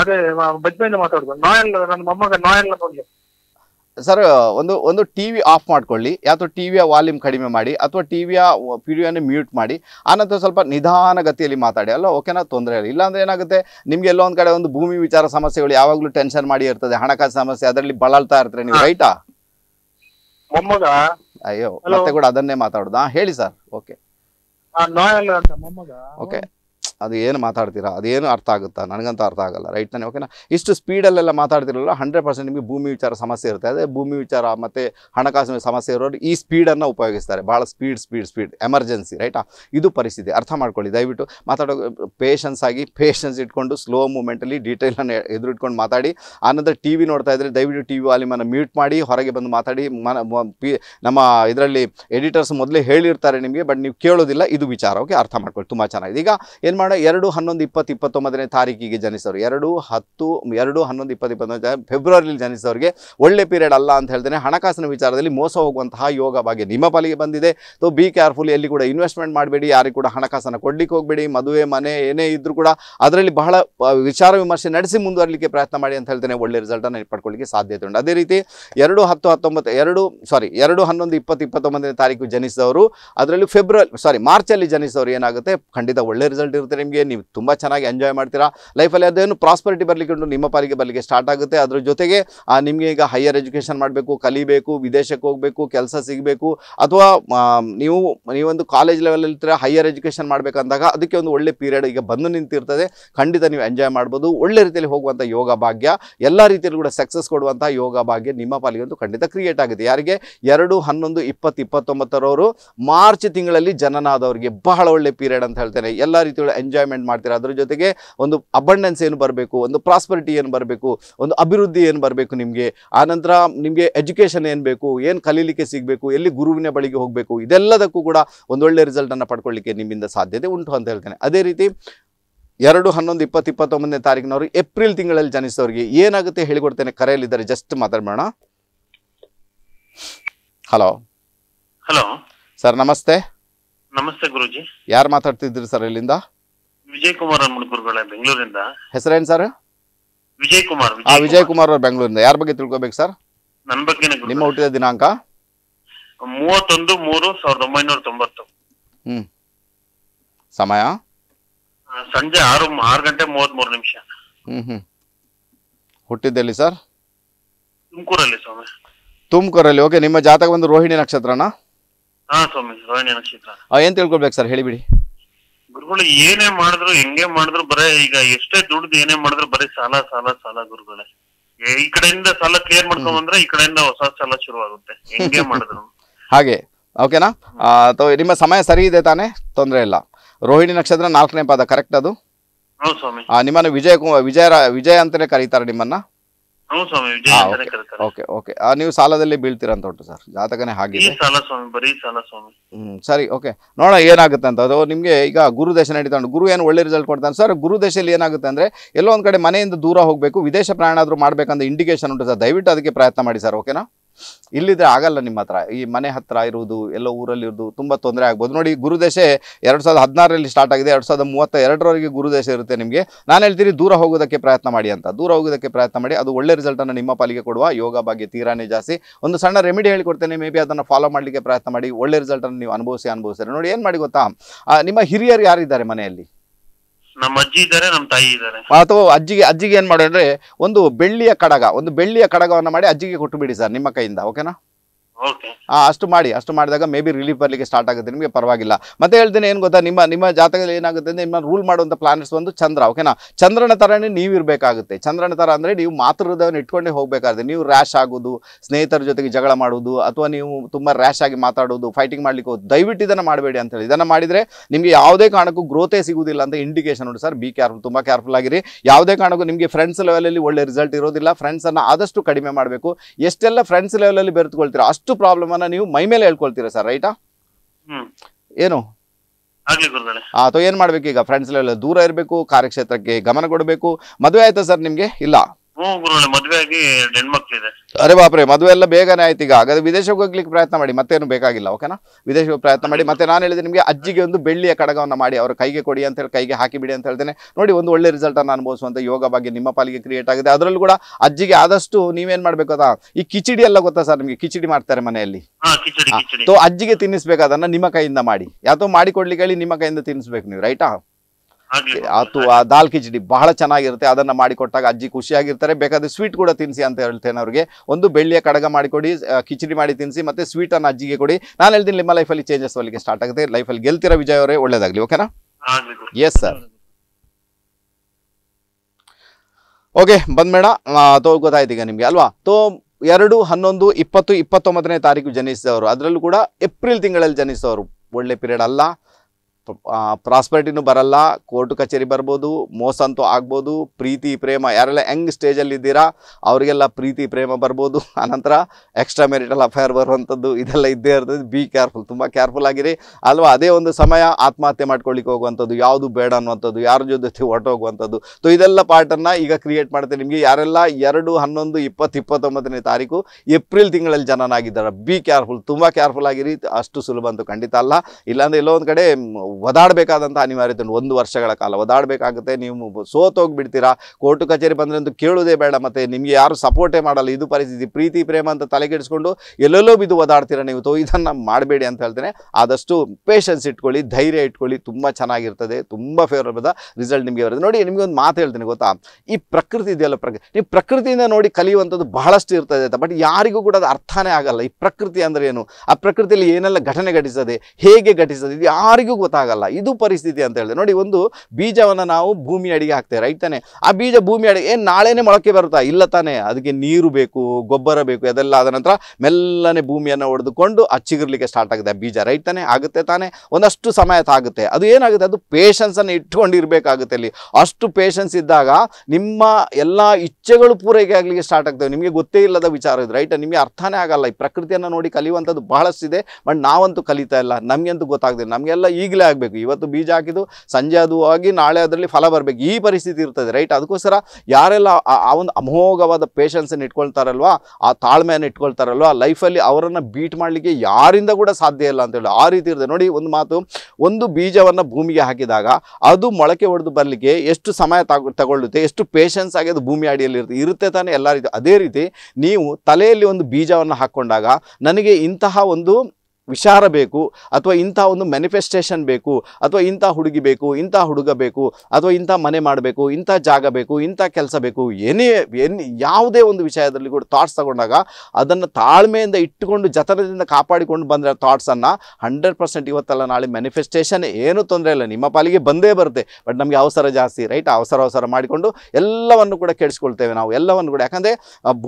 S1: ಅದೇ ಬಜ್ಮೆಯಿಂದ ಮಾತಾಡೋದು ನಾಯಲ್ ನನ್ನ ಮೊಮ್ಮಗ ನಾಯಲ್ ಬಂದ್ಲು ಸರ್ ಒಂದು ಒಂದು ಟಿ ವಿ ಆಫ್ ಮಾಡ್ಕೊಳ್ಳಿ ಅಥವಾ ಟಿ ವಿಯ ವಾಲ್ಯೂಮ್ ಕಡಿಮೆ ಮಾಡಿ ಅಥವಾ ಟಿ ವಿಯ ಮ್ಯೂಟ್ ಮಾಡಿ ಆನಂತರ ಸ್ವಲ್ಪ ನಿಧಾನಗತಿಯಲ್ಲಿ ಮಾತಾಡಿ ಅಲ್ಲ ಓಕೆನಾ ತೊಂದರೆ ಇಲ್ಲ ಇಲ್ಲಾಂದರೆ ಏನಾಗುತ್ತೆ ನಿಮಗೆ ಎಲ್ಲೋ ಒಂದು ಕಡೆ ಒಂದು ಭೂಮಿ ವಿಚಾರ ಸಮಸ್ಯೆಗಳು ಯಾವಾಗಲೂ ಟೆನ್ಷನ್ ಮಾಡಿ ಇರ್ತದೆ ಹಣಕಾಸು ಸಮಸ್ಯೆ ಅದರಲ್ಲಿ ಬಳಲ್ತಾ ಇರ್ತಾರೆ ನೀವು ರೈಟಾ ಅಯ್ಯೋ ಮತ್ತೆ ಕೂಡ ಅದನ್ನೇ ಮಾತಾಡೋದಾ ಹೇಳಿ ಸರ್ ಓಕೆ ಓಕೆ ಅದು ಏನು ಮಾತಾಡ್ತೀರಾ ಅದೇನು ಅರ್ಥ ಆಗುತ್ತಾ ನನಗಂತೂ ಅರ್ಥ ಆಗಲ್ಲ ರೈಟ್ ನಾನು ಓಕೆನಾ ಇಷ್ಟು ಸ್ಪೀಡಲ್ಲೆಲ್ಲ ಮಾತಾಡ್ತಿರಲ್ಲ ಹಂಡ್ರೆಡ್ ಪರ್ಸೆಂಟ್ ನಿಮಗೆ ಭೂಮಿ ವಿಚಾರ ಸಮಸ್ಯೆ ಇರುತ್ತೆ ಅದೇ ಭೂಮಿ ವಿಚಾರ ಮತ್ತು ಹಣಕಾಸಿನ ಸಮಸ್ಯೆ ಇರೋರು ಈ ಸ್ಪೀಡನ್ನು ಉಪಯೋಗಿಸ್ತಾರೆ ಭಾಳ ಸ್ಪೀಡ್ ಸ್ಪೀಡ್ ಸ್ಪೀಡ್ ಎಮರ್ಜೆನ್ಸಿ ರೈಟಾ ಇದು ಪರಿಸ್ಥಿತಿ ಅರ್ಥ ಮಾಡ್ಕೊಳ್ಳಿ ದಯವಿಟ್ಟು ಮಾತಾಡೋ ಪೇಷನ್ಸ್ ಆಗಿ ಪೇಷನ್ಸ್ ಇಟ್ಕೊಂಡು ಸ್ಲೋ ಮೂಮೆಂಟಲ್ಲಿ ಡೀಟೇಲನ್ನು ಎದುರಿಟ್ಕೊಂಡು ಮಾತಾಡಿ ಆನಂತರ ಟಿ ವಿ ನೋಡ್ತಾ ಇದ್ದರೆ ದಯವಿಟ್ಟು ಟಿ ವಿ ವಾಲ್ಯೂಮನ್ನು ಮ್ಯೂಟ್ ಮಾಡಿ ಹೊರಗೆ ಬಂದು ಮಾತಾಡಿ ಮನ ಪಿ ನಮ್ಮ ಇದರಲ್ಲಿ ಎಡಿಟರ್ಸ್ ಮೊದಲೇ ಹೇಳಿರ್ತಾರೆ ನಿಮಗೆ ಬಟ್ ನೀವು ಕೇಳೋದಿಲ್ಲ ಇದು ವಿಚಾರ ಓಕೆ ಅರ್ಥ ಮಾಡ್ಕೊಳ್ಳಿ ತುಂಬ ಚೆನ್ನಾಗಿದೆ ಈಗ ಏನು ಎರಡು ಹನ್ನೊಂದು ಇಪ್ಪತ್ತು ಇಪ್ಪತ್ತೊಂಬತ್ತನೇ ತಾರೀಕಿಗೆ ಜನಿಸೋರು ಎರಡು ಹತ್ತು ಎರಡು ಹನ್ನೊಂದು ಇಪ್ಪತ್ತು ಇಪ್ಪತ್ತೊಂದು ಫೆಬ್ರವರಿಲಿ ಜನಿಸೋರಿಗೆ ಒಳ್ಳೆ ಪೀರಿಯಡ್ ಅಲ್ಲ ಅಂತ ಹೇಳ್ತೇನೆ ಹಣಕಾಸಿನ ವಿಚಾರದಲ್ಲಿ ಮೋಸ ಹೋಗುವಂತಹ ಯೋಗ ಭಾಗ್ಯ ನಿಮ್ಮ ಪಾಲಿಗೆ ಬಂದಿದೆ ಸೊ ಬಿ ಕೇರ್ಫುಲ್ ಎಲ್ಲಿ ಕೂಡ ಇನ್ವೆಸ್ಟ್ಮೆಂಟ್ ಮಾಡಬೇಡಿ ಯಾರಿಗೂ ಕೂಡ ಹಣಕಾಸನ್ನು ಕೊಡ್ಲಿಕ್ಕೆ ಹೋಗಬೇಡಿ ಮದುವೆ ಮನೆ ಏನೇ ಇದ್ರೂ ಕೂಡ ಅದರಲ್ಲಿ ಬಹಳ ವಿಚಾರ ವಿಮರ್ಶೆ ನಡೆಸಿ ಮುಂದುವರಲಿಕ್ಕೆ ಪ್ರಯತ್ನ ಮಾಡಿ ಅಂತ ಹೇಳ್ತೇನೆ ಒಳ್ಳೆ ರಿಸಲ್ಟನ್ನು ಪಡ್ಕೊಳ್ಳಿಕ್ಕೆ ಸಾಧ್ಯತೆ ಉಂಟು ಅದೇ ರೀತಿ ಎರಡು ಹತ್ತು ಹತ್ತೊಂಬತ್ತು ಎರಡು ಸಾರಿ ಎರಡು ಹನ್ನೊಂದು ಇಪ್ಪತ್ತು ಇಪ್ಪತ್ತೊಂಬತ್ತನೇ ತಾರೀಕು ಜನಿಸಿದವರು ಅದರಲ್ಲಿ ಫೆಬ್ರವರಿ ಸಾರಿ ಮಾರ್ಚಲ್ಲಿ ಜನಿಸಿದವರು ಏನಾಗುತ್ತೆ ಖಂಡಿತ ಒಳ್ಳೆ ರಿಸಲ್ಟ್ ಇರುತ್ತೆ ನಿಮಗೆ ನೀವು ತುಂಬ ಚೆನ್ನಾಗಿ ಎಂಜಾಯ್ ಮಾಡ್ತೀರಾ ಲೈಫಲ್ಲಿ ಅದೇನು ಪ್ರಾಸ್ಪರಿಟಿ ಬರಲಿಕ್ಕೆ ಉಂಟು ನಿಮ್ಮ ಪಾಲಿಗೆ ಬರಲಿಕ್ಕೆ ಸ್ಟಾರ್ಟ್ ಆಗುತ್ತೆ ಅದ್ರ ಜೊತೆಗೆ ನಿಮಗೆ ಈಗ ಹೈಯರ್ ಎಜುಕೇಷನ್ ಮಾಡಬೇಕು ಕಲಿಬೇಕು ವಿದೇಶಕ್ಕೆ ಹೋಗಬೇಕು ಕೆಲಸ ಸಿಗಬೇಕು ಅಥವಾ ನೀವು ನೀವೊಂದು ಕಾಲೇಜ್ ಲೆವೆಲಲ್ಲಿ ಹೈಯರ್ ಎಜುಕೇಷನ್ ಮಾಡಬೇಕಂದಾಗ ಅದಕ್ಕೆ ಒಂದು ಒಳ್ಳೆ ಪೀರಿಯಡ್ ಈಗ ಬಂದು ನಿಂತಿರ್ತದೆ ಖಂಡಿತ ನೀವು ಎಂಜಾಯ್ ಮಾಡ್ಬೋದು ಒಳ್ಳೆ ರೀತಿಯಲ್ಲಿ ಹೋಗುವಂಥ ಯೋಗ ಭಾಗ್ಯ ಎಲ್ಲ ರೀತಿಯಲ್ಲಿ ಕೂಡ ಸಕ್ಸಸ್ ಕೊಡುವಂಥ ಯೋಗ ಭಾಗ್ಯ ನಿಮ್ಮ ಪಾಲಿಗೆ ಖಂಡಿತ ಕ್ರಿಯೇಟ್ ಆಗುತ್ತೆ ಯಾರಿಗೆ ಎರಡು ಹನ್ನೊಂದು ಇಪ್ಪತ್ತು ಇಪ್ಪತ್ತೊಂಬತ್ತರವರು ಮಾರ್ಚ್ ತಿಂಗಳಲ್ಲಿ ಜನನಾದವರಿಗೆ ಬಹಳ ಒಳ್ಳೆ ಪೀರಿಯಡ್ ಅಂತ ಹೇಳ್ತೇನೆ ಎಲ್ಲ ರೀತಿಯ ಎಂಜಾಯ್ಮೆಂಟ್ ಮಾಡ್ತೀರಾ ಅದ್ರ ಜೊತೆಗೆ ಒಂದು ಅಬಂಡೆನ್ಸ್ ಏನು ಬರಬೇಕು ಒಂದು ಪ್ರಾಸ್ಪರಿಟಿ ಏನು ಬರಬೇಕು ಒಂದು ಅಭಿವೃದ್ಧಿ ಏನು ಬರಬೇಕು ನಿಮಗೆ ಆನಂತರ ನಿಮಗೆ ಎಜುಕೇಷನ್ ಏನು ಬೇಕು ಏನು ಕಲೀಲಿಕ್ಕೆ ಸಿಗಬೇಕು ಎಲ್ಲಿ ಗುರುವಿನ ಬಳಿಗೆ ಹೋಗಬೇಕು ಇದೆಲ್ಲದಕ್ಕೂ ಕೂಡ ಒಂದೊಳ್ಳೆ ರಿಸಲ್ಟನ್ನು ಪಡ್ಕೊಳ್ಳಿಕ್ಕೆ ನಿಮ್ಮಿಂದ ಸಾಧ್ಯತೆ ಉಂಟು ಅಂತ ಹೇಳ್ತೇನೆ ಅದೇ ರೀತಿ ಎರಡು ಹನ್ನೊಂದು ಇಪ್ಪತ್ತು ಇಪ್ಪತ್ತೊಂಬತ್ತನೇ ತಾರೀಕಿನವರು ಏಪ್ರಿಲ್ ತಿಂಗಳಲ್ಲಿ ಜನಿಸಿದವರಿಗೆ ಏನಾಗುತ್ತೆ ಹೇಳಿಕೊಡ್ತೇನೆ ಕರೆಯಲ್ಲಿದ್ದಾರೆ ಜಸ್ಟ್ ಮಾತಾಡೋಣ ಹಲೋ ಹಲೋ ಸರ್ ನಮಸ್ತೆ
S2: ನಮಸ್ತೆ ಗುರುಜಿ
S1: ಯಾರು ಮಾತಾಡ್ತಿದ್ರಿ ಸರ್ ಇಲ್ಲಿಂದ
S2: ವಿಜಯ್ ಕುಮಾರ್ ಬೆಂಗಳೂರಿಂದ ಹೆಸರೇನ್ ಸರ್ ವಿಜಯ್ ಕುಮಾರ್
S1: ಆ ವಿಜಯ್ ಕುಮಾರ್ ಅವ್ರು ಬೆಂಗಳೂರಿಂದ ಯಾರ ಬಗ್ಗೆ ತಿಳ್ಕೊಬೇಕು ಸರ್ ನನ್ನ ಬಗ್ಗೆ ನಿಮ್ಮ ಹುಟ್ಟಿದ ದಿನಾಂಕ
S2: ಮೂವತ್ತೊಂದು ಮೂರು ಸಾವಿರದ ಒಂಬೈನೂರ ತೊಂಬತ್ತು
S1: ಹ್ಮ್ ಸಮಯ
S2: ಸಂಜೆ ಆರು ಆರು ಗಂಟೆ ಮೂವತ್ತ್ ನಿಮಿಷ
S1: ಹ್ಮ್ ಹ್ಮ್ ಹುಟ್ಟಿದ್ದೆಲ್ಲಿ ಸರ್
S2: ತುಮಕೂರಲ್ಲಿ ಸ್ವಾಮಿ
S1: ತುಮಕೂರಲ್ಲಿ ಓಕೆ ನಿಮ್ಮ ಜಾತಕ ಒಂದು ರೋಹಿಣಿ ನಕ್ಷತ್ರನಾ
S2: ಹಾ ಸ್ವಾಮಿ ರೋಹಿಣಿ ನಕ್ಷತ್ರ
S1: ಏನ್ ತಿಳ್ಕೊಬೇಕು ಸರ್ ಹೇಳಿಬಿಡಿ
S2: ಗುರುಗಳು ಏನೇ ಮಾಡಿದ್ರು ಹೆಂಗೆ ಮಾಡಿದ್ರು ಬರೇ ಈಗ ಎಷ್ಟೇ ದುಡ್ದು ಏನೇ ಮಾಡಿದ್ರು ಬರೀ ಸಾಲ ಸಾಲ ಸಾಲ ಗುರುಗಳೇ ಈ ಕಡೆಯಿಂದ ಸಾಲ ಕ್ಲಿಯರ್ ಮಾಡ್ಕೊಂಡ್ರೆ ಈ ಕಡೆಯಿಂದ ಹೊಸ ಸಾಲ ಶುರು ಆಗುತ್ತೆ ಹೆಂಗೆ ಮಾಡಿದ್ರು
S1: ಹಾಗೆ ಓಕೆನಾ ನಿಮ್ಮ ಸಮಯ ಸರಿ ಇದೆ ತಾನೇ ತೊಂದರೆ ಇಲ್ಲ ರೋಹಿಣಿ ನಕ್ಷತ್ರ ನಾಲ್ಕನೇ ಪಾದ ಕರೆಕ್ಟ್ ಅದು ನಿಮ್ಮನ್ನು ವಿಜಯ ವಿಜಯ ವಿಜಯ ಅಂತಾನೆ ಕರೀತಾರೆ ನಿಮ್ಮನ್ನ ನೀವು ಸಾಲದಲ್ಲಿ ಬೀಳ್ತೀರ ಅಂತ ಉಂಟು ಸರ್ ಜಾತಕನೇ ಹಾಗೆ ಹ್ಮ್ ಸರಿ ಓಕೆ ನೋಡ ಏನಾಗುತ್ತೆ ಅಂತ ಅದು ನಿಮ್ಗೆ ಈಗ ಗುರು ದೇಶ ನಡೀತಾ ಗುರು ಏನು ಒಳ್ಳೆ ರಿಸಲ್ಟ್ ಕೊಡ್ತಾನೆ ಸರ್ ಗುರು ದೇಶದಲ್ಲಿ ಏನಾಗುತ್ತೆ ಅಂದ್ರೆ ಎಲ್ಲೋ ಒಂದ್ ಕಡೆ ಮನೆಯಿಂದ ದೂರ ಹೋಗ್ಬೇಕು ವಿದೇಶ ಪ್ರಯಾಣ ಆದ್ರೂ ಮಾಡ್ಬೇಕಂದ್ರೆ ಇಂಡಿಕೇಶನ್ ಉಂಟು ಸರ್ ದಯವಿಟ್ಟು ಅದಕ್ಕೆ ಪ್ರಯತ್ನ ಮಾಡಿ ಸರ್ ಓಕೆನಾ ಇಲ್ಲಿದ್ರೆ ಆಗಲ್ಲ ನಿಮ್ಮ ಹತ್ರ ಈ ಮನೆ ಹತ್ರ ಇರುವುದು ಎಲ್ಲ ಊರಲ್ಲಿರೋದು ತುಂಬ ತೊಂದರೆ ಆಗ್ಬೋದು ನೋಡಿ ಗುರುದೇಶೆ ಎರಡು ಸಾವಿರದ ಹದಿನಾರರಲ್ಲಿ ಸ್ಟಾರ್ಟ್ ಆಗಿದೆ ಎರಡು ಸಾವಿರದ ಮೂವತ್ತ ಎರಡರವರೆಗೆ ಗುರುದೇಶ ಇರುತ್ತೆ ನಿಮಗೆ ನಾನು ಹೇಳ್ತೀನಿ ದೂರ ಹೋಗೋದಕ್ಕೆ ಪ್ರಯತ್ನ ಮಾಡಿ ಅಂತ ದೂರ ಹೋಗೋದಕ್ಕೆ ಪ್ರಯತ್ನ ಮಾಡಿ ಅದು ಒಳ್ಳೆ ರಿಸಲ್ಟನ್ನು ನಿಮ್ಮ ಪಾಲಿಗೆ ಕೊಡುವ ಯೋಗ ಬಗ್ಗೆ ತೀರಾನೇ ಜಾಸ್ತಿ ಒಂದು ಸಣ್ಣ ರೆಮಿಡಿ ಹೇಳಿಕೊಡ್ತೇನೆ ಮೇ ಬಿ ಅದನ್ನು ಫಾಲೋ ಮಾಡಲಿಕ್ಕೆ ಪ್ರಯತ್ನ ಮಾಡಿ ಒಳ್ಳೆ ರಿಸಲ್ಟನ್ನು ನೀವು ಅನುಭವಿಸಿ ಅನುಭವಿಸ್ತಾರೆ ನೋಡಿ ಏನು ಮಾಡಿ ಗೊತ್ತಾ ನಿಮ್ಮ ಹಿರಿಯರು ಯಾರಿದ್ದಾರೆ ಮನೆಯಲ್ಲಿ
S2: ನಮ್ಮ ಅಜ್ಜಿ ಇದ್ದಾರೆ ನಮ್ಮ ತಾಯಿ ಇದ್ದಾರೆ
S1: ಅಥವಾ ಅಜ್ಜಿಗೆ ಅಜ್ಜಿಗೆ ಏನ್ ಮಾಡಿ ಒಂದು ಬೆಳ್ಳಿಯ ಕಡಗ ಒಂದು ಬೆಳ್ಳಿಯ ಕಡಗವನ್ನ ಮಾಡಿ ಅಜ್ಜಿಗೆ ಕೊಟ್ಟು ಬಿಡಿ ಸರ್ ನಿಮ್ಮ ಕೈಯಿಂದ ಓಕೆನಾ ಅಷ್ಟು ಮಾಡಿ ಅಷ್ಟು ಮಾಡಿದಾಗ ಮೇ ಬಿ ರಿಲೀಫ್ ಬರಲಿಕ್ಕೆ ಸ್ಟಾರ್ಟ್ ಆಗುತ್ತೆ ನಿಮಗೆ ಪರವಾಗಿಲ್ಲ ಮತ್ತೆ ಹೇಳ್ತೀನಿ ಏನು ಗೊತ್ತಾ ನಿಮ್ಮ ನಿಮ್ಮ ಜಾತಕದಲ್ಲಿ ಏನಾಗುತ್ತೆ ಅಂದರೆ ನಿಮ್ಮ ರೂಲ್ ಮಾಡುವಂಥ ಪ್ಲಾನೆಟ್ಸ್ ಒಂದು ಚಂದ್ರ ಓಕೆನಾ ಚಂದ್ರನ ಥರನೇ ನೀವು ಇರಬೇಕಾಗುತ್ತೆ ಚಂದ್ರನ ಥರ ಅಂದರೆ ನೀವು ಮಾತೃದವನ್ನು ಇಟ್ಕೊಂಡೇ ಹೋಗಬೇಕಾಗುತ್ತೆ ನೀವು ರ್ಯಾಶ್ ಆಗೋದು ಸ್ನೇಹಿತರ ಜೊತೆಗೆ ಜಗಳ ಮಾಡೋದು ಅಥವಾ ನೀವು ತುಂಬ ರ್ಯಾಶ್ ಆಗಿ ಮಾತಾಡೋದು ಫೈಟಿಂಗ್ ಮಾಡಲಿಕ್ಕೆ ಹೋಗೋದು ದಯವಿಟ್ಟು ಇದನ್ನು ಮಾಡಬೇಡಿ ಅಂತ ಹೇಳಿ ಇದನ್ನು ಮಾಡಿದರೆ ನಿಮಗೆ ಯಾವುದೇ ಕಾರಣಕ್ಕೂ ಗ್ರೋತೇ ಸಿಗುವುದಿಲ್ಲ ಅಂತ ಇಂಡಿಕೇಶನ್ ನೋಡಿ ಸರ್ ಬಿ ಕೇರ್ಫುಲ್ ತುಂಬ ಕೇರ್ಫುಲ್ ಆಗಿರಿ ಯಾವುದೇ ಕಾರಣಕ್ಕೂ ನಿಮಗೆ ಫ್ರೆಂಡ್ಸ್ ಲೆವೆಲಲ್ಲಿ ಒಳ್ಳೆ ರಿಸಲ್ಟ್ ಇರೋದಿಲ್ಲ ಫ್ರೆಂಡ್ಸನ್ನು ಆದಷ್ಟು ಕಡಿಮೆ ಮಾಡಬೇಕು ಎಷ್ಟೆಲ್ಲ ಫ್ರೆಂಡ್ಸ್ ಲೆವೆಲಲ್ಲಿ ಬೆರೆತುಕೊಳ್ತೀರೋ ಅಷ್ಟು ಇಷ್ಟು ಪ್ರಾಬ್ಲಮ್ ಅನ್ನ ನೀವು ಮೈ ಮೇಲೆ ಹೇಳ್ಕೊಳ್ತೀರಾ ಸರ್ ರೈಟಾ ಏನು ಅಥವಾ ಏನ್ ಮಾಡ್ಬೇಕು ಈಗ ಫ್ರೆಂಡ್ಸ್ ದೂರ ಇರಬೇಕು ಕಾರ್ಯಕ್ಷೇತ್ರಕ್ಕೆ ಗಮನ ಕೊಡಬೇಕು ಮದುವೆ ಆಯ್ತಾ ಸರ್ ನಿಮ್ಗೆ ಇಲ್ಲ ಅರೆ ಬಾಪ್ರೆ ಮದುವೆ ಎಲ್ಲ ಬೇಗನೆ ಆಯ್ತು ಈಗ ಹಾಗಾದ್ರೆ ವಿದೇಶಕ್ಕೆ ಹೋಗ್ಲಿಕ್ಕೆ ಪ್ರಯತ್ನ ಮಾಡಿ ಮತ್ತೇನು ಬೇಕಾಗಿಲ್ಲ ಓಕೆನಾ ವಿದೇಶಕ್ಕೆ ಪ್ರಯತ್ನ ಮಾಡಿ ಮತ್ತೆ ನಾನು ಹೇಳಿದೆ ನಿಮಗೆ ಅಜ್ಜಿಗೆ ಒಂದು ಬೆಳ್ಳಿಯ ಕಡಗವನ್ನು ಮಾಡಿ ಅವರ ಕೈಗೆ ಕೊಡಿ ಅಂತ ಹೇಳಿ ಕೈಗೆ ಹಾಕಿಬಿಡಿ ಅಂತ ಹೇಳ್ತೇನೆ ನೋಡಿ ಒಂದು ಒಳ್ಳೆ ರಿಸಲ್ಟನ್ನು ಅನುಭವಿಸುವಂತ ಯೋಗ ಬಗ್ಗೆ ನಿಮ್ಮ ಪಾಲಿಗೆ ಕ್ರಿಯೇಟ್ ಆಗಿದೆ ಅದರಲ್ಲೂ ಕೂಡ ಅಜ್ಜಿಗೆ ಆದಷ್ಟು ನೀವೇನು ಮಾಡಬೇಕು ಅದ ಈ ಕಿಚಡಿ ಎಲ್ಲ ಗೊತ್ತಾ ಸರ್ ನಿಮಗೆ ಕಿಚಡಿ ಮಾಡ್ತಾರೆ ಮನೆಯಲ್ಲಿ ಅಜ್ಜಿಗೆ ಅಜ್ಜಿಗೆ ಅದನ್ನ ನಿಮ್ಮ ಕೈಯಿಂದ ಮಾಡಿ ಯಾತೋ ಮಾಡಿ ಕೊಡ್ಲಿಕ್ಕೆ ಹೇಳಿ ನಿಮ್ಮ ಕೈಯಿಂದ ತಿನ್ನಿಸ್ಬೇಕು ನೀವು ರೈಟಾ ಆತು ಆ ದಾಲ್ ಕಿಚಡಿ ಬಹಳ ಚೆನ್ನಾಗಿರುತ್ತೆ ಅದನ್ನ ಮಾಡಿಕೊಟ್ಟಾಗ ಅಜ್ಜಿ ಖುಷಿಯಾಗಿರ್ತಾರೆ ಬೇಕಾದ್ರೆ ಸ್ವೀಟ್ ಕೂಡ ತಿನ್ಸಿ ಅಂತ ಹೇಳ್ತೇನೆ ಅವ್ರಿಗೆ ಒಂದು ಬೆಳ್ಳಿಯ ಕಡಗ ಮಾಡಿಕೊಡಿ ಕಿಚಡಿ ಮಾಡಿ ತಿನ್ಸಿ ಮತ್ತೆ ಅನ್ನ ಅಜ್ಜಿಗೆ ಕೊಡಿ ನಾನು ಹೇಳ್ತೀನಿ ನಿಮ್ಮ ಲೈಫಲ್ಲಿ ಚೇಂಜಸ್ ಅಲ್ಲಿಗೆ ಸ್ಟಾರ್ಟ್ ಆಗುತ್ತೆ ಲೈಫಲ್ಲಿ ಗೆಲ್ತಿರೋ ವಿಜಯ್ ಅವರೇ ಒಳ್ಳೇದಾಗ್ಲಿ ಓಕೆನಾ ಎಸ್ ಸರ್ ಓಕೆ ಬಂದ್ಬೇಡ ತೋ ಗೊತ್ತಾಯ್ತು ಈಗ ನಿಮಗೆ ಅಲ್ವಾ ತೋ ಎರಡು ಹನ್ನೊಂದು ಇಪ್ಪತ್ತು ಇಪ್ಪತ್ತೊಂಬತ್ತನೇ ತಾರೀಕು ಜನಿಸಿದವರು ಅದರಲ್ಲೂ ಕೂಡ ಏಪ್ರಿಲ್ ತಿಂಗಳಲ್ಲಿ ಜನಿಸಿದವರು ಒಳ್ಳೆ ಪೀರಿಯಡ್ ಅಲ್ಲ ಪ್ರಾಸ್ಪರಿಟಿನೂ ಬರಲ್ಲ ಕೋರ್ಟ್ ಕಚೇರಿ ಬರ್ಬೋದು ಮೋಸ ಅಂತೂ ಆಗ್ಬೋದು ಪ್ರೀತಿ ಪ್ರೇಮ ಯಾರೆಲ್ಲ ಸ್ಟೇಜಲ್ಲಿ ಇದ್ದೀರಾ ಅವರಿಗೆಲ್ಲ ಪ್ರೀತಿ ಪ್ರೇಮ ಬರ್ಬೋದು ಆನಂತರ ಎಕ್ಸ್ಟ್ರಾ ಮೆರಿಟಲ್ ಅಫೈರ್ ಬರುವಂಥದ್ದು ಇದೆಲ್ಲ ಇದ್ದೇ ಇರ್ತದೆ ಬಿ ಕೇರ್ಫುಲ್ ತುಂಬ ಕೇರ್ಫುಲ್ ಆಗಿರಿ ಅಲ್ವಾ ಅದೇ ಒಂದು ಸಮಯ ಆತ್ಮಹತ್ಯೆ ಮಾಡ್ಕೊಳ್ಳಿಕ್ಕೆ ಹೋಗುವಂಥದ್ದು ಯಾವುದು ಬೇಡ ಅನ್ನುವಂಥದ್ದು ಯಾರ ಜೊತೆ ಹೊರಟೋಗುವಂಥದ್ದು ತೊ ಇದೆಲ್ಲ ಪಾರ್ಟನ್ನು ಈಗ ಕ್ರಿಯೇಟ್ ಮಾಡ್ತೇನೆ ನಿಮಗೆ ಯಾರೆಲ್ಲ ಎರಡು ಹನ್ನೊಂದು ಇಪ್ಪತ್ತು ಇಪ್ಪತ್ತೊಂಬತ್ತನೇ ತಾರೀಕು ಏಪ್ರಿಲ್ ತಿಂಗಳಲ್ಲಿ ಜನನಾಗಿದ್ದಾರೆ ಬಿ ಕೇರ್ಫುಲ್ ತುಂಬ ಕೇರ್ಫುಲ್ ಆಗಿರಿ ಅಷ್ಟು ಸುಲಭ ಅಂತೂ ಖಂಡಿತ ಅಲ್ಲ ಇಲ್ಲಾಂದರೆ ಎಲ್ಲೋ ಒಂದು ಕಡೆ ಒದಾಡಬೇಕಾದಂಥ ಅನಿವಾರ್ಯತೆ ಒಂದು ವರ್ಷಗಳ ಕಾಲ ಒದಾಡಬೇಕಾಗುತ್ತೆ ನೀವು ಸೋತೋಗಿಬಿಡ್ತೀರಾ ಕೋರ್ಟು ಕಚೇರಿ ಬಂದರೆ ಅಂತೂ ಕೇಳೋದೇ ಬೇಡ ಮತ್ತು ನಿಮಗೆ ಯಾರು ಸಪೋರ್ಟೇ ಮಾಡಲ್ಲ ಇದು ಪರಿಸ್ಥಿತಿ ಪ್ರೀತಿ ಪ್ರೇಮ ಅಂತ ತಲೆಗೆಡಿಸ್ಕೊಂಡು ಎಲ್ಲೆಲ್ಲೋ ಬಿದ್ದು ಒದಾಡ್ತೀರಾ ನೀವು ತೋ ಇದನ್ನು ಮಾಡಬೇಡಿ ಅಂತ ಹೇಳ್ತೇನೆ ಆದಷ್ಟು ಪೇಷನ್ಸ್ ಇಟ್ಕೊಳ್ಳಿ ಧೈರ್ಯ ಇಟ್ಕೊಳ್ಳಿ ತುಂಬ ಚೆನ್ನಾಗಿರ್ತದೆ ತುಂಬ ಫೇವರಬಲ್ ರಿಸಲ್ಟ್ ನಿಮಗೆ ಬರುತ್ತೆ ನೋಡಿ ನಿಮಗೆ ಒಂದು ಮಾತು ಹೇಳ್ತೀನಿ ಗೊತ್ತಾ ಈ ಪ್ರಕೃತಿ ಇದೆಯಲ್ಲ ಪ್ರಕೃತಿ ನೀವು ಪ್ರಕೃತಿಯಿಂದ ನೋಡಿ ಕಲಿಯುವಂಥದ್ದು ಬಹಳಷ್ಟು ಇರ್ತದೆ ಅಂತ ಬಟ್ ಯಾರಿಗೂ ಕೂಡ ಅದು ಅರ್ಥನೇ ಆಗಲ್ಲ ಈ ಪ್ರಕೃತಿ ಅಂದರೆ ಏನು ಆ ಪ್ರಕೃತಿಯಲ್ಲಿ ಏನೆಲ್ಲ ಘಟನೆ ಘಟಿಸದೆ ಹೇಗೆ ಘಟಿಸದೆ ಇದು ಯಾರಿಗೂ ಗೊತ್ತಾಗಲ್ಲ ಆಗಲ್ಲ ಇದು ಪರಿಸ್ಥಿತಿ ಅಂತ ಹೇಳಿದೆ ನೋಡಿ ಒಂದು ಬೀಜವನ್ನು ನಾವು ಭೂಮಿ ಅಡಿಗೆ ಹಾಕ್ತೇವೆ ರೈಟ್ ತಾನೆ ಆ ಬೀಜ ಭೂಮಿ ಅಡಿಗೆ ಏನು ನಾಳೆನೇ ಮೊಳಕೆ ಬರುತ್ತಾ ಇಲ್ಲ ತಾನೆ ಅದಕ್ಕೆ ನೀರು ಬೇಕು ಗೊಬ್ಬರ ಬೇಕು ಅದೆಲ್ಲ ಆದ ನಂತರ ಮೆಲ್ಲನೆ ಭೂಮಿಯನ್ನು ಹೊಡೆದುಕೊಂಡು ಆ ಸ್ಟಾರ್ಟ್ ಆಗುತ್ತೆ ಆ ಬೀಜ ರೈಟ್ ತಾನೆ ಆಗುತ್ತೆ ತಾನೆ ಒಂದಷ್ಟು ಸಮಯ ತಾಗುತ್ತೆ ಅದು ಏನಾಗುತ್ತೆ ಅದು ಪೇಷನ್ಸನ್ನು ಇಟ್ಕೊಂಡಿರಬೇಕಾಗುತ್ತೆ ಅಲ್ಲಿ ಅಷ್ಟು ಪೇಷನ್ಸ್ ಇದ್ದಾಗ ನಿಮ್ಮ ಎಲ್ಲ ಇಚ್ಛೆಗಳು ಪೂರೈಕೆ ಆಗಲಿಕ್ಕೆ ಸ್ಟಾರ್ಟ್ ಆಗ್ತವೆ ನಿಮಗೆ ಗೊತ್ತೇ ಇಲ್ಲದ ವಿಚಾರ ಇದು ರೈಟ್ ನಿಮಗೆ ಅರ್ಥನೇ ಆಗಲ್ಲ ಈ ಪ್ರಕೃತಿಯನ್ನು ನೋಡಿ ಕಲಿಯುವಂಥದ್ದು ಬಹಳಷ್ಟಿದೆ ಬಟ್ ನಾವಂತೂ ಕಲಿತಾ ಇಲ್ಲ ನಮಗೆ ಅಂತೂ ಗೊತ್ತಾಗ್ತದೆ ನಮಗೆಲ್ಲ ಈಗಲೇ ಆಗಬೇಕು ಇವತ್ತು ಬೀಜ ಹಾಕಿದ್ದು ಸಂಜೆ ಅದು ಆಗಿ ನಾಳೆ ಅದರಲ್ಲಿ ಫಲ ಬರಬೇಕು ಈ ಪರಿಸ್ಥಿತಿ ಇರ್ತದೆ ರೈಟ್ ಅದಕ್ಕೋಸ್ಕರ ಯಾರೆಲ್ಲ ಆ ಒಂದು ಅಮೋಘವಾದ ಪೇಷನ್ಸನ್ನು ಇಟ್ಕೊಳ್ತಾರಲ್ವ ಆ ತಾಳ್ಮೆಯನ್ನು ಇಟ್ಕೊಳ್ತಾರಲ್ವ ಲೈಫಲ್ಲಿ ಅವರನ್ನು ಬೀಟ್ ಮಾಡಲಿಕ್ಕೆ ಯಾರಿಂದ ಕೂಡ ಸಾಧ್ಯ ಇಲ್ಲ ಅಂತೇಳಿ ಆ ರೀತಿ ಇರ್ತದೆ ನೋಡಿ ಒಂದು ಮಾತು ಒಂದು ಬೀಜವನ್ನು ಭೂಮಿಗೆ ಹಾಕಿದಾಗ ಅದು ಮೊಳಕೆ ಹೊಡೆದು ಬರಲಿಕ್ಕೆ ಎಷ್ಟು ಸಮಯ ತಗೊಳ್ಳುತ್ತೆ ಎಷ್ಟು ಪೇಷನ್ಸ್ ಆಗಿ ಅದು ಭೂಮಿ ಅಡಿಯಲ್ಲಿ ಇರುತ್ತೆ ಇರುತ್ತೆ ತಾನೇ ಎಲ್ಲ ರೀತಿ ಅದೇ ರೀತಿ ನೀವು ತಲೆಯಲ್ಲಿ ಒಂದು ಬೀಜವನ್ನು ಹಾಕ್ಕೊಂಡಾಗ ನನಗೆ ಇಂತಹ ಒಂದು ವಿಚಾರ ಬೇಕು ಅಥವಾ ಇಂಥ ಒಂದು ಮ್ಯಾನಿಫೆಸ್ಟೇಷನ್ ಬೇಕು ಅಥವಾ ಇಂಥ ಹುಡುಗಿ ಬೇಕು ಇಂಥ ಹುಡುಗ ಬೇಕು ಅಥವಾ ಇಂಥ ಮನೆ ಮಾಡಬೇಕು ಇಂಥ ಜಾಗ ಬೇಕು ಇಂಥ ಕೆಲಸ ಬೇಕು ಏನೇ ಎನ್ ಯಾವುದೇ ಒಂದು ವಿಷಯದಲ್ಲಿ ಕೂಡ ಥಾಟ್ಸ್ ತಗೊಂಡಾಗ ಅದನ್ನು ತಾಳ್ಮೆಯಿಂದ ಇಟ್ಟುಕೊಂಡು ಜತನದಿಂದ ಕಾಪಾಡಿಕೊಂಡು ಬಂದರೆ ಥಾಟ್ಸನ್ನು ಹಂಡ್ರೆಡ್ ಪರ್ಸೆಂಟ್ ಇವತ್ತಲ್ಲ ನಾಳೆ ಮ್ಯಾನಿಫೆಸ್ಟೇಷನ್ ಏನೂ ತೊಂದರೆ ಇಲ್ಲ ನಿಮ್ಮ ಪಾಲಿಗೆ ಬಂದೇ ಬರುತ್ತೆ ಬಟ್ ನಮಗೆ ಅವಸರ ಜಾಸ್ತಿ ರೈಟ್ ಅವಸರ ಅವಸರ ಮಾಡಿಕೊಂಡು ಎಲ್ಲವನ್ನು ಕೂಡ ಕೆಡಿಸ್ಕೊಳ್ತೇವೆ ನಾವು ಎಲ್ಲವನ್ನು ಕೂಡ ಯಾಕಂದರೆ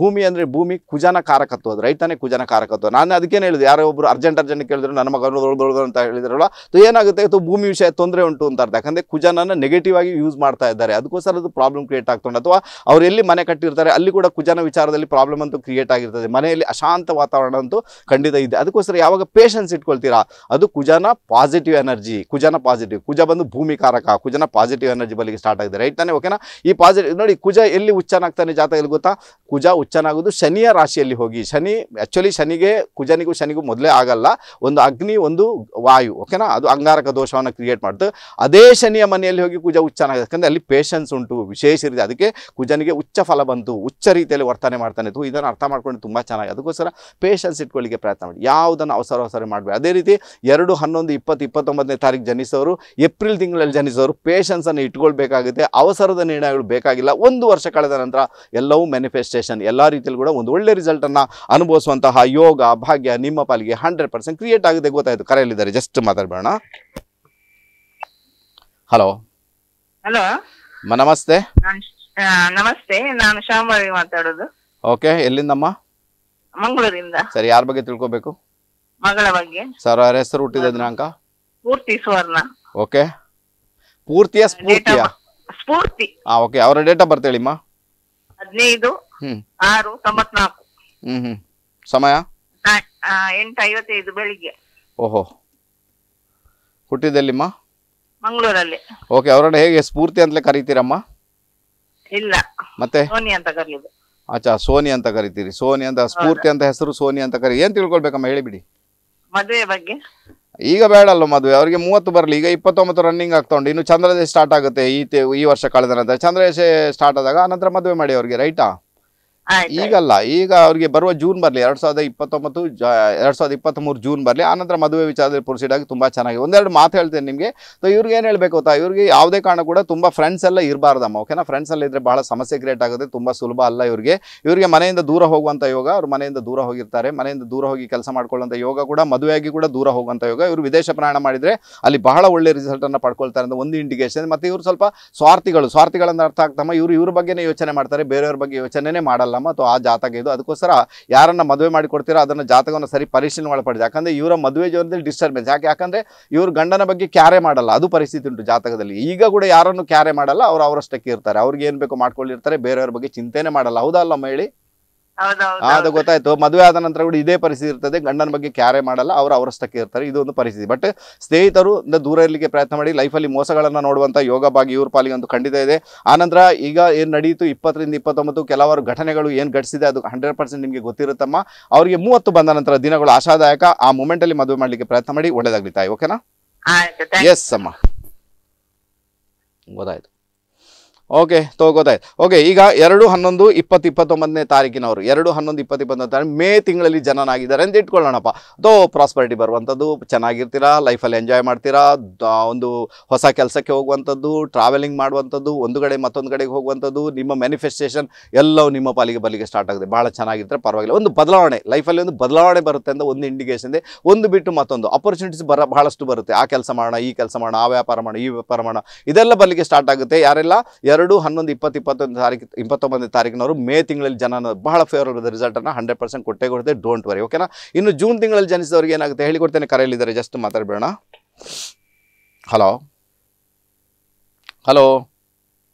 S1: ಭೂಮಿ ಅಂದರೆ ಭೂಮಿ ಕುಜನ ಕಾರಕತ್ವ ಅದು ರೈತನೇ ಕುಜನ ಕಾರಕತ್ವ ನಾನು ಅದಕ್ಕೇನು ಹೇಳಿದೆ ಯಾರೋ ಒಬ್ಬರು ಅರ್ಜೆಂಟ್ ಜನ ಕೇಳಿದ್ರು ನನ್ನ ಮಗನ ದೊಡ್ಡ ಅಂತ ಹೇಳಿದ್ರಲ್ಲ ಅದು ಏನಾಗುತ್ತೆ ಅಥವಾ ಭೂಮಿ ವಿಷಯ ತೊಂದರೆ ಉಂಟು ಅಂತ ಅರ್ಥ ಯಾಕಂದರೆ ಕುಜನನ ನೆಗೆಟಿವ್ ಆಗಿ ಯೂಸ್ ಮಾಡ್ತಾ ಇದ್ದಾರೆ ಅದಕ್ಕೋಸ್ಕರ ಅದು ಪ್ರಾಬ್ಲಮ್ ಕ್ರಿಯೇಟ್ ಆಗ್ತದೆ ಅಥವಾ ಅವ್ರು ಎಲ್ಲಿ ಮನೆ ಕಟ್ಟಿರ್ತಾರೆ ಅಲ್ಲಿ ಕೂಡ ಕುಜನ ವಿಚಾರದಲ್ಲಿ ಪ್ರಾಬ್ಲಮ್ ಅಂತೂ ಕ್ರಿಯೇಟ್ ಆಗಿರ್ತದೆ ಮನೆಯಲ್ಲಿ ಅಶಾಂತ ವಾತಾವರಣ ಅಂತೂ ಖಂಡಿತ ಇದೆ ಅದಕ್ಕೋಸ್ಕರ ಯಾವಾಗ ಪೇಷನ್ಸ್ ಇಟ್ಕೊಳ್ತೀರಾ ಅದು ಕುಜನ ಪಾಸಿಟಿವ್ ಎನರ್ಜಿ ಕುಜನ ಪಾಸಿಟಿವ್ ಕುಜ ಬಂದು ಭೂಮಿಕಾರಕ ಕುಜನ ಪಾಸಿಟಿವ್ ಎನರ್ಜಿ ಬಲಿಗೆ ಸ್ಟಾರ್ಟ್ ಆಗಿದೆ ರೈಟ್ ತಾನೇ ಓಕೆನಾ ಈ ಪಾಸಿಟಿವ್ ನೋಡಿ ಕುಜ ಎಲ್ಲಿ ಆಗ್ತಾನೆ ಜಾತಕದಲ್ಲಿ ಗೊತ್ತಾ ಕುಜ ಉಚ್ಚನಾಗೋದು ಶನಿಯ ರಾಶಿಯಲ್ಲಿ ಹೋಗಿ ಶನಿ ಆ್ಯಕ್ಚುಲಿ ಶನಿಗೆ ಕುಜನಿಗೂ ಶನಿಗೂ ಮೊದಲೇ ಆಗಲ್ಲ ಒಂದು ಅಗ್ನಿ ಒಂದು ವಾಯು ಓಕೆನಾ ಅದು ಅಂಗಾರಕ ದೋಷವನ್ನು ಕ್ರಿಯೇಟ್ ಮಾಡ್ತು ಅದೇ ಶನಿಯ ಮನೆಯಲ್ಲಿ ಹೋಗಿ ಕುಜ ಉಚ್ಚನಾಗ ಯಾಕಂದರೆ ಅಲ್ಲಿ ಪೇಷನ್ಸ್ ಉಂಟು ವಿಶೇಷ ರೀತಿ ಅದಕ್ಕೆ ಕುಜನಿಗೆ ಉಚ್ಚ ಫಲ ಬಂತು ಉಚ್ಚ ರೀತಿಯಲ್ಲಿ ವರ್ತನೆ ಮಾಡ್ತಾನೆ ಇದು ಇದನ್ನು ಅರ್ಥ ಮಾಡ್ಕೊಂಡು ತುಂಬ ಚೆನ್ನಾಗಿ ಅದಕ್ಕೋಸ್ಕರ ಪೇಷನ್ಸ್ ಇಟ್ಕೊಳ್ಳಿಕ್ಕೆ ಪ್ರಯತ್ನ ಮಾಡಿ ಯಾವುದನ್ನು ಅವಸರ ಅವಸರ ಮಾಡಬೇಕು ಅದೇ ರೀತಿ ಎರಡು ಹನ್ನೊಂದು ಇಪ್ಪತ್ತು ಇಪ್ಪತ್ತೊಂಬತ್ತನೇ ತಾರೀಕು ಜನಿಸೋರು ಏಪ್ರಿಲ್ ತಿಂಗಳಲ್ಲಿ ಜನಿಸೋರು ಪೇಷನ್ಸನ್ನು ಇಟ್ಕೊಳ್ಬೇಕಾಗುತ್ತೆ ಅವಸರದ ನಿರ್ಣಯಗಳು ಬೇಕಾಗಿಲ್ಲ ಒಂದು ವರ್ಷ ಕಳೆದ ನಂತರ ಎಲ್ಲವೂ ಮ್ಯಾನಿಫೆಸ್ಟೇಷನ್ ಎಲ್ಲ ರೀತಿಯಲ್ಲಿ ಕೂಡ ಒಂದು ಒಳ್ಳೆ ರಿಸಲ್ಟನ್ನು ಅನುಭವಿಸುವಂತಹ ಯೋಗ ಭಾಗ್ಯ ನಿಮ್ಮ ಪಾಲಿಗೆ ಹಂಡ್ರೆಡ್ ಪರ್ಸೆಂಟ್ ಕನೆಕ್ಷನ್ ಕ್ರಿಯೇಟ್ ಆಗಿದೆ ಗೊತ್ತಾಯ್ತು ಕರೆಯಲ್ಲಿದ್ದಾರೆ ಜಸ್ಟ್ ಮಾತಾಡ್ಬೇಡ ಹಲೋ ಹಲೋ ನಮಸ್ತೆ
S2: ನಮಸ್ತೆ ನಾನು ಶಾಂಭವಿ ಮಾತಾಡೋದು
S1: ಓಕೆ ಎಲ್ಲಿಂದಮ್ಮ ಮಂಗಳೂರಿಂದ ಸರಿ ಯಾರ ಬಗ್ಗೆ ತಿಳ್ಕೋಬೇಕು ಮಗಳ ಬಗ್ಗೆ ಸರ್ ಅವರ ಹೆಸರು ಹುಟ್ಟಿದ ದಿನಾಂಕ
S2: ಪೂರ್ತಿ ಸುವರ್ಣ
S1: ಓಕೆ ಪೂರ್ತಿಯ ಸ್ಫೂರ್ತಿಯ ಸ್ಫೂರ್ತಿ ಆ ಓಕೆ ಅವರ ಡೇಟ್ ಆಫ್ ಬರ್ತ್ ಹೇಳಿಮ್ಮ
S3: ಹದಿನೈದು ಆರು ತೊಂಬತ್ನಾಲ್ಕು
S1: ಹ್ಮ್ ಹ್ಮ್ ಸಮಯ
S3: ಎಂಟು ಬೆಳಿಗ್ಗೆ
S1: ಓಹೋ ಹುಟ್ಟಿದೆಲ್ಲಿಮ್ಮ ಮಂಗಳೂರಲ್ಲಿ ಓಕೆ ಅವರನ್ನು ಹೇಗೆ ಸ್ಫೂರ್ತಿ ಅಂತಲೇ ಕರೀತೀರಮ್ಮ ಇಲ್ಲ ಮತ್ತೆ
S3: ಸೋನಿ ಅಂತ
S2: ಕರೆಯೋದು
S1: ಆಚಾ ಸೋನಿ ಅಂತ ಕರಿತೀರಿ ಸೋನಿ ಅಂತ ಸ್ಫೂರ್ತಿ ಅಂತ ಹೆಸರು ಸೋನಿ ಅಂತ ಕರಿ ಏನ್ ತಿಳ್ಕೊಳ್ಬೇಕಮ್ಮ ಹೇಳಿಬಿಡಿ ಮದುವೆ ಬಗ್ಗೆ ಈಗ ಬೇಡ ಅಲ್ಲ ಮದುವೆ ಅವರಿಗೆ ಮೂವತ್ತು ಬರಲಿ ಈಗ ಇಪ್ಪತ್ತೊಂಬತ್ತು ರನ್ನಿಂಗ್ ಆಗ್ತಾ ಇನ್ನು ಚಂದ್ರದೇಶ ಸ್ಟಾರ್ಟ್ ಆಗುತ್ತೆ ಈ ಈ ವರ್ಷ ಕಳೆದ ನಂತರ ಚಂದ್ರದೇಶ ಸ್ಟಾರ್ಟ್ ಆದಾಗ ಆನಂತರ ಮದುವೆ ಮಾಡಿ ಅವ್ರಿಗೆ ರೈಟಾ ಈಗಲ್ಲ ಈಗ ಅವ್ರಿಗೆ ಬರುವ ಜೂನ್ ಬರಲಿ ಎರಡ್ ಸಾವಿರದ ಇಪ್ಪತ್ತೊಂಬತ್ತು ಎರಡ್ ಸಾವಿರದ ಇಪ್ಪತ್ತ್ ಮೂರು ಜೂನ್ ಬರಲಿ ಆನಂತರ ಮದುವೆ ವಿಚಾರದಲ್ಲಿ ಪ್ರೊಸೀಡ್ ಆಗಿ ತುಂಬಾ ಚೆನ್ನಾಗಿ ಒಂದೆರಡು ಮಾತು ಹೇಳ್ತೇನೆ ನಿಮಗೆ ತೊ ಇವ್ರಿಗೆ ಏನು ಹೇಳ್ಬೇಕು ಗೊತ್ತಾ ಇವ್ರಿಗೆ ಯಾವುದೇ ಕಾರಣ ಕೂಡ ತುಂಬಾ ಫ್ರೆಂಡ್ಸ್ ಎಲ್ಲ ಇರಬಾರ್ದಮ್ಮ ಓಕೆನಾ ಫ್ರೆಂಡ್ಸ್ ಎಲ್ಲ ಇದ್ರೆ ಬಹಳ ಸಮಸ್ಯೆ ಕ್ರಿಯೇಟ್ ಆಗುತ್ತೆ ತುಂಬಾ ಸುಲಭ ಅಲ್ಲ ಇವ್ರಿಗೆ ಇವರಿಗೆ ಮನೆಯಿಂದ ದೂರ ಹೋಗುವಂತ ಯೋಗ ಅವ್ರ ಮನೆಯಿಂದ ದೂರ ಹೋಗಿರ್ತಾರೆ ಮನೆಯಿಂದ ದೂರ ಹೋಗಿ ಕೆಲಸ ಮಾಡ್ಕೊಳ್ಳುವಂತ ಯೋಗ ಕೂಡ ಮದುವೆಯಾಗಿ ಕೂಡ ದೂರ ಹೋಗುವಂತ ಯೋಗ ಇವರು ವಿದೇಶ ಪ್ರಯಾಣ ಮಾಡಿದ್ರೆ ಅಲ್ಲಿ ಬಹಳ ಒಳ್ಳೆ ರಿಸಲ್ಟ್ ಅನ್ನ ಪಡ್ಕೊಳ್ತಾರೆ ಅಂತ ಒಂದು ಇಂಡಿಕೇಶನ್ ಮತ್ತೆ ಇವರು ಸ್ವಲ್ಪ ಸ್ವಾರ್ಥಿಗಳು ಸ್ವಾರ್ಥಿಗಳನ್ನ ಅರ್ಥ ಆಗ್ತಮ್ಮ ಇವರು ಇವ್ರ ಬಗ್ಗೆನೇ ಯೋಚನೆ ಮಾಡ್ತಾರೆ ಬೇರೆಯವ್ರ ಬಗ್ಗೆ ಯೋಚನೆನೇ ಮಾಡಲ್ಲ ಆಗಲಾಮ ಅಥವಾ ಆ ಜಾತಕ ಇದು ಅದಕ್ಕೋಸ್ಕರ ಯಾರನ್ನ ಮದುವೆ ಕೊಡ್ತೀರೋ ಅದನ್ನು ಜಾತಕವನ್ನು ಸರಿ ಪರಿಶೀಲನೆ ಮಾಡಬಾರ್ದು ಯಾಕಂದರೆ ಇವರ ಮದುವೆ ಜೀವನದಲ್ಲಿ ಡಿಸ್ಟರ್ಬೆನ್ಸ್ ಯಾಕೆ ಯಾಕಂದರೆ ಇವ್ರ ಗಂಡನ ಬಗ್ಗೆ ಕ್ಯಾರೆ ಮಾಡಲ್ಲ ಅದು ಪರಿಸ್ಥಿತಿ ಉಂಟು ಜಾತಕದಲ್ಲಿ ಈಗ ಕೂಡ ಯಾರನ್ನು ಕ್ಯಾರೆ ಮಾಡಲ್ಲ ಅವ್ರು ಅವರಷ್ಟಕ್ಕೆ ಇರ್ತಾರೆ ಅವ್ರಿಗೆ ಏನು ಬೇಕೋ ಮಾಡ್ಕೊಂಡಿರ್ತಾರೆ ಬೇರೆಯವ್ರ ಬಗ್ಗೆ ಚಿಂತೆನೇ ಮಾಡಲ್ಲ ಹೌದಲ್ಲ ಹೇಳಿ ಆದ ಗೊತ್ತಾಯ್ತು ಮದುವೆ ಆದ ನಂತರ ಕೂಡ ಇದೇ ಪರಿಸ್ಥಿತಿ ಇರ್ತದೆ ಗಂಡನ ಬಗ್ಗೆ ಕ್ಯಾರೆ ಮಾಡಲ್ಲ ಅವರು ಅವರಷ್ಟಕ್ಕೆ ಇರ್ತಾರೆ ಇದು ಒಂದು ಪರಿಸ್ಥಿತಿ ಬಟ್ ಸ್ನೇಹಿತರು ದೂರ ಇರಲಿಕ್ಕೆ ಪ್ರಯತ್ನ ಮಾಡಿ ಲೈಫಲ್ಲಿ ಮೋಸಗಳನ್ನು ನೋಡುವಂಥ ಯೋಗ ಭಾಗಿ ಇವ್ರ ಪಾಲಿಗೆ ಒಂದು ಖಂಡಿತ ಇದೆ ಆನಂತರ ಈಗ ಏನು ನಡೀತು ಇಪ್ಪತ್ತರಿಂದ ಇಪ್ಪತ್ತೊಂಬತ್ತು ಕೆಲವಾರು ಘಟನೆಗಳು ಏನು ಘಟಿಸಿದೆ ಅದು ಹಂಡ್ರೆಡ್ ಪರ್ಸೆಂಟ್ ನಿಮಗೆ ಗೊತ್ತಿರುತ್ತಮ್ಮ ಅವರಿಗೆ ಮೂವತ್ತು ಬಂದ ನಂತರ ದಿನಗಳು ಆಶಾದಾಯಕ ಆ ಮೂಮೆಂಟಲ್ಲಿ ಮದುವೆ ಮಾಡಲಿಕ್ಕೆ ಪ್ರಯತ್ನ ಮಾಡಿ ಒಳ್ಳೇದಾಗ್ಲಿ ತಾಯಿ ಓಕೆನಾ ಎಸ್ ಅಮ್ಮ ಗೊತ್ತಾಯ್ತು ಓಕೆ ತಗೋತಾಯ್ತು ಓಕೆ ಈಗ ಎರಡು ಹನ್ನೊಂದು ಇಪ್ಪತ್ತು ಇಪ್ಪತ್ತೊಂಬತ್ತನೇ ತಾರೀಕಿನವರು ಎರಡು ಹನ್ನೊಂದು ಇಪ್ಪತ್ತು ಇಪ್ಪತ್ತೊಂದು ತಾರೀಕು ಮೇ ತಿಂಗಳಲ್ಲಿ ಜನನಾಗಿದ್ದಾರೆ ಅಂತ ಇಟ್ಕೊಳ್ಳೋಣಪ್ಪ ಅದು ಪ್ರಾಸ್ಪರಿಟಿ ಬರುವಂಥದ್ದು ಚೆನ್ನಾಗಿರ್ತೀರಾ ಲೈಫಲ್ಲಿ ಎಂಜಾಯ್ ಮಾಡ್ತೀರಾ ಒಂದು ಹೊಸ ಕೆಲಸಕ್ಕೆ ಹೋಗುವಂಥದ್ದು ಟ್ರಾವೆಲಿಂಗ್ ಮಾಡುವಂಥದ್ದು ಒಂದು ಕಡೆ ಮತ್ತೊಂದು ಕಡೆಗೆ ಹೋಗುವಂಥದ್ದು ನಿಮ್ಮ ಮ್ಯಾನಿಫೆಸ್ಟೇಷನ್ ಎಲ್ಲವೂ ನಿಮ್ಮ ಪಾಲಿಗೆ ಬಲಿಗೆ ಸ್ಟಾರ್ಟ್ ಆಗುತ್ತೆ ಭಾಳ ಚೆನ್ನಾಗಿರ್ತಾರೆ ಪರವಾಗಿಲ್ಲ ಒಂದು ಬದಲಾವಣೆ ಲೈಫಲ್ಲಿ ಒಂದು ಬದಲಾವಣೆ ಬರುತ್ತೆ ಅಂತ ಒಂದು ಇಂಡಿಕೇಶನ್ ಇದೆ ಒಂದು ಬಿಟ್ಟು ಮತ್ತೊಂದು ಅಪರ್ಚುನಿಟೀಸ್ ಬರ ಬಹಳಷ್ಟು ಬರುತ್ತೆ ಆ ಕೆಲಸ ಮಾಡೋಣ ಈ ಕೆಲಸ ಮಾಡೋಣ ಆ ವ್ಯಾಪಾರ ಮಾಡೋಣ ಈ ವ್ಯಾಪಾರ ಮಾಡೋಣ ಇದೆಲ್ಲ ಬಲಿಗೆ ಸ್ಟಾರ್ಟ್ ಆಗುತ್ತೆ ಯಾರೆಲ್ಲ ಎರಡು ಹನ್ನೊಂದು ಇಪ್ಪತ್ತು ಇಪ್ಪತ್ತೊಂದು ತಾರೀಕು ಇಪ್ಪತ್ತೊಂಬತ್ತನೇ ತಾರೀಕಿನವರು ಮೇ ತಿಂಗಳಲ್ಲಿ ಜನ ಬಹಳ ಫೇವರಬಲ್ ರಿಸಲ್ಟನ್ನು ಹಂಡ್ರೆಡ್ ಪರ್ಸೆಂಟ್ ಕೊಟ್ಟೇ ಕೊಡುತ್ತೆ ಡೋಂಟ್ ವರಿ ಓಕೆನಾ ಇನ್ನು ಜೂನ್ ತಿಂಗಳಲ್ಲಿ ಜನಿಸಿದವ್ರಿಗೆ ಏನಾಗುತ್ತೆ ಹೇಳಿಕೊಡ್ತೇನೆ ಕರೆಯಲ್ಲಿದ್ದಾರೆ ಜಸ್ಟ್ ಮಾತಾಡಬೇಡ ಹಲೋ ಹಲೋ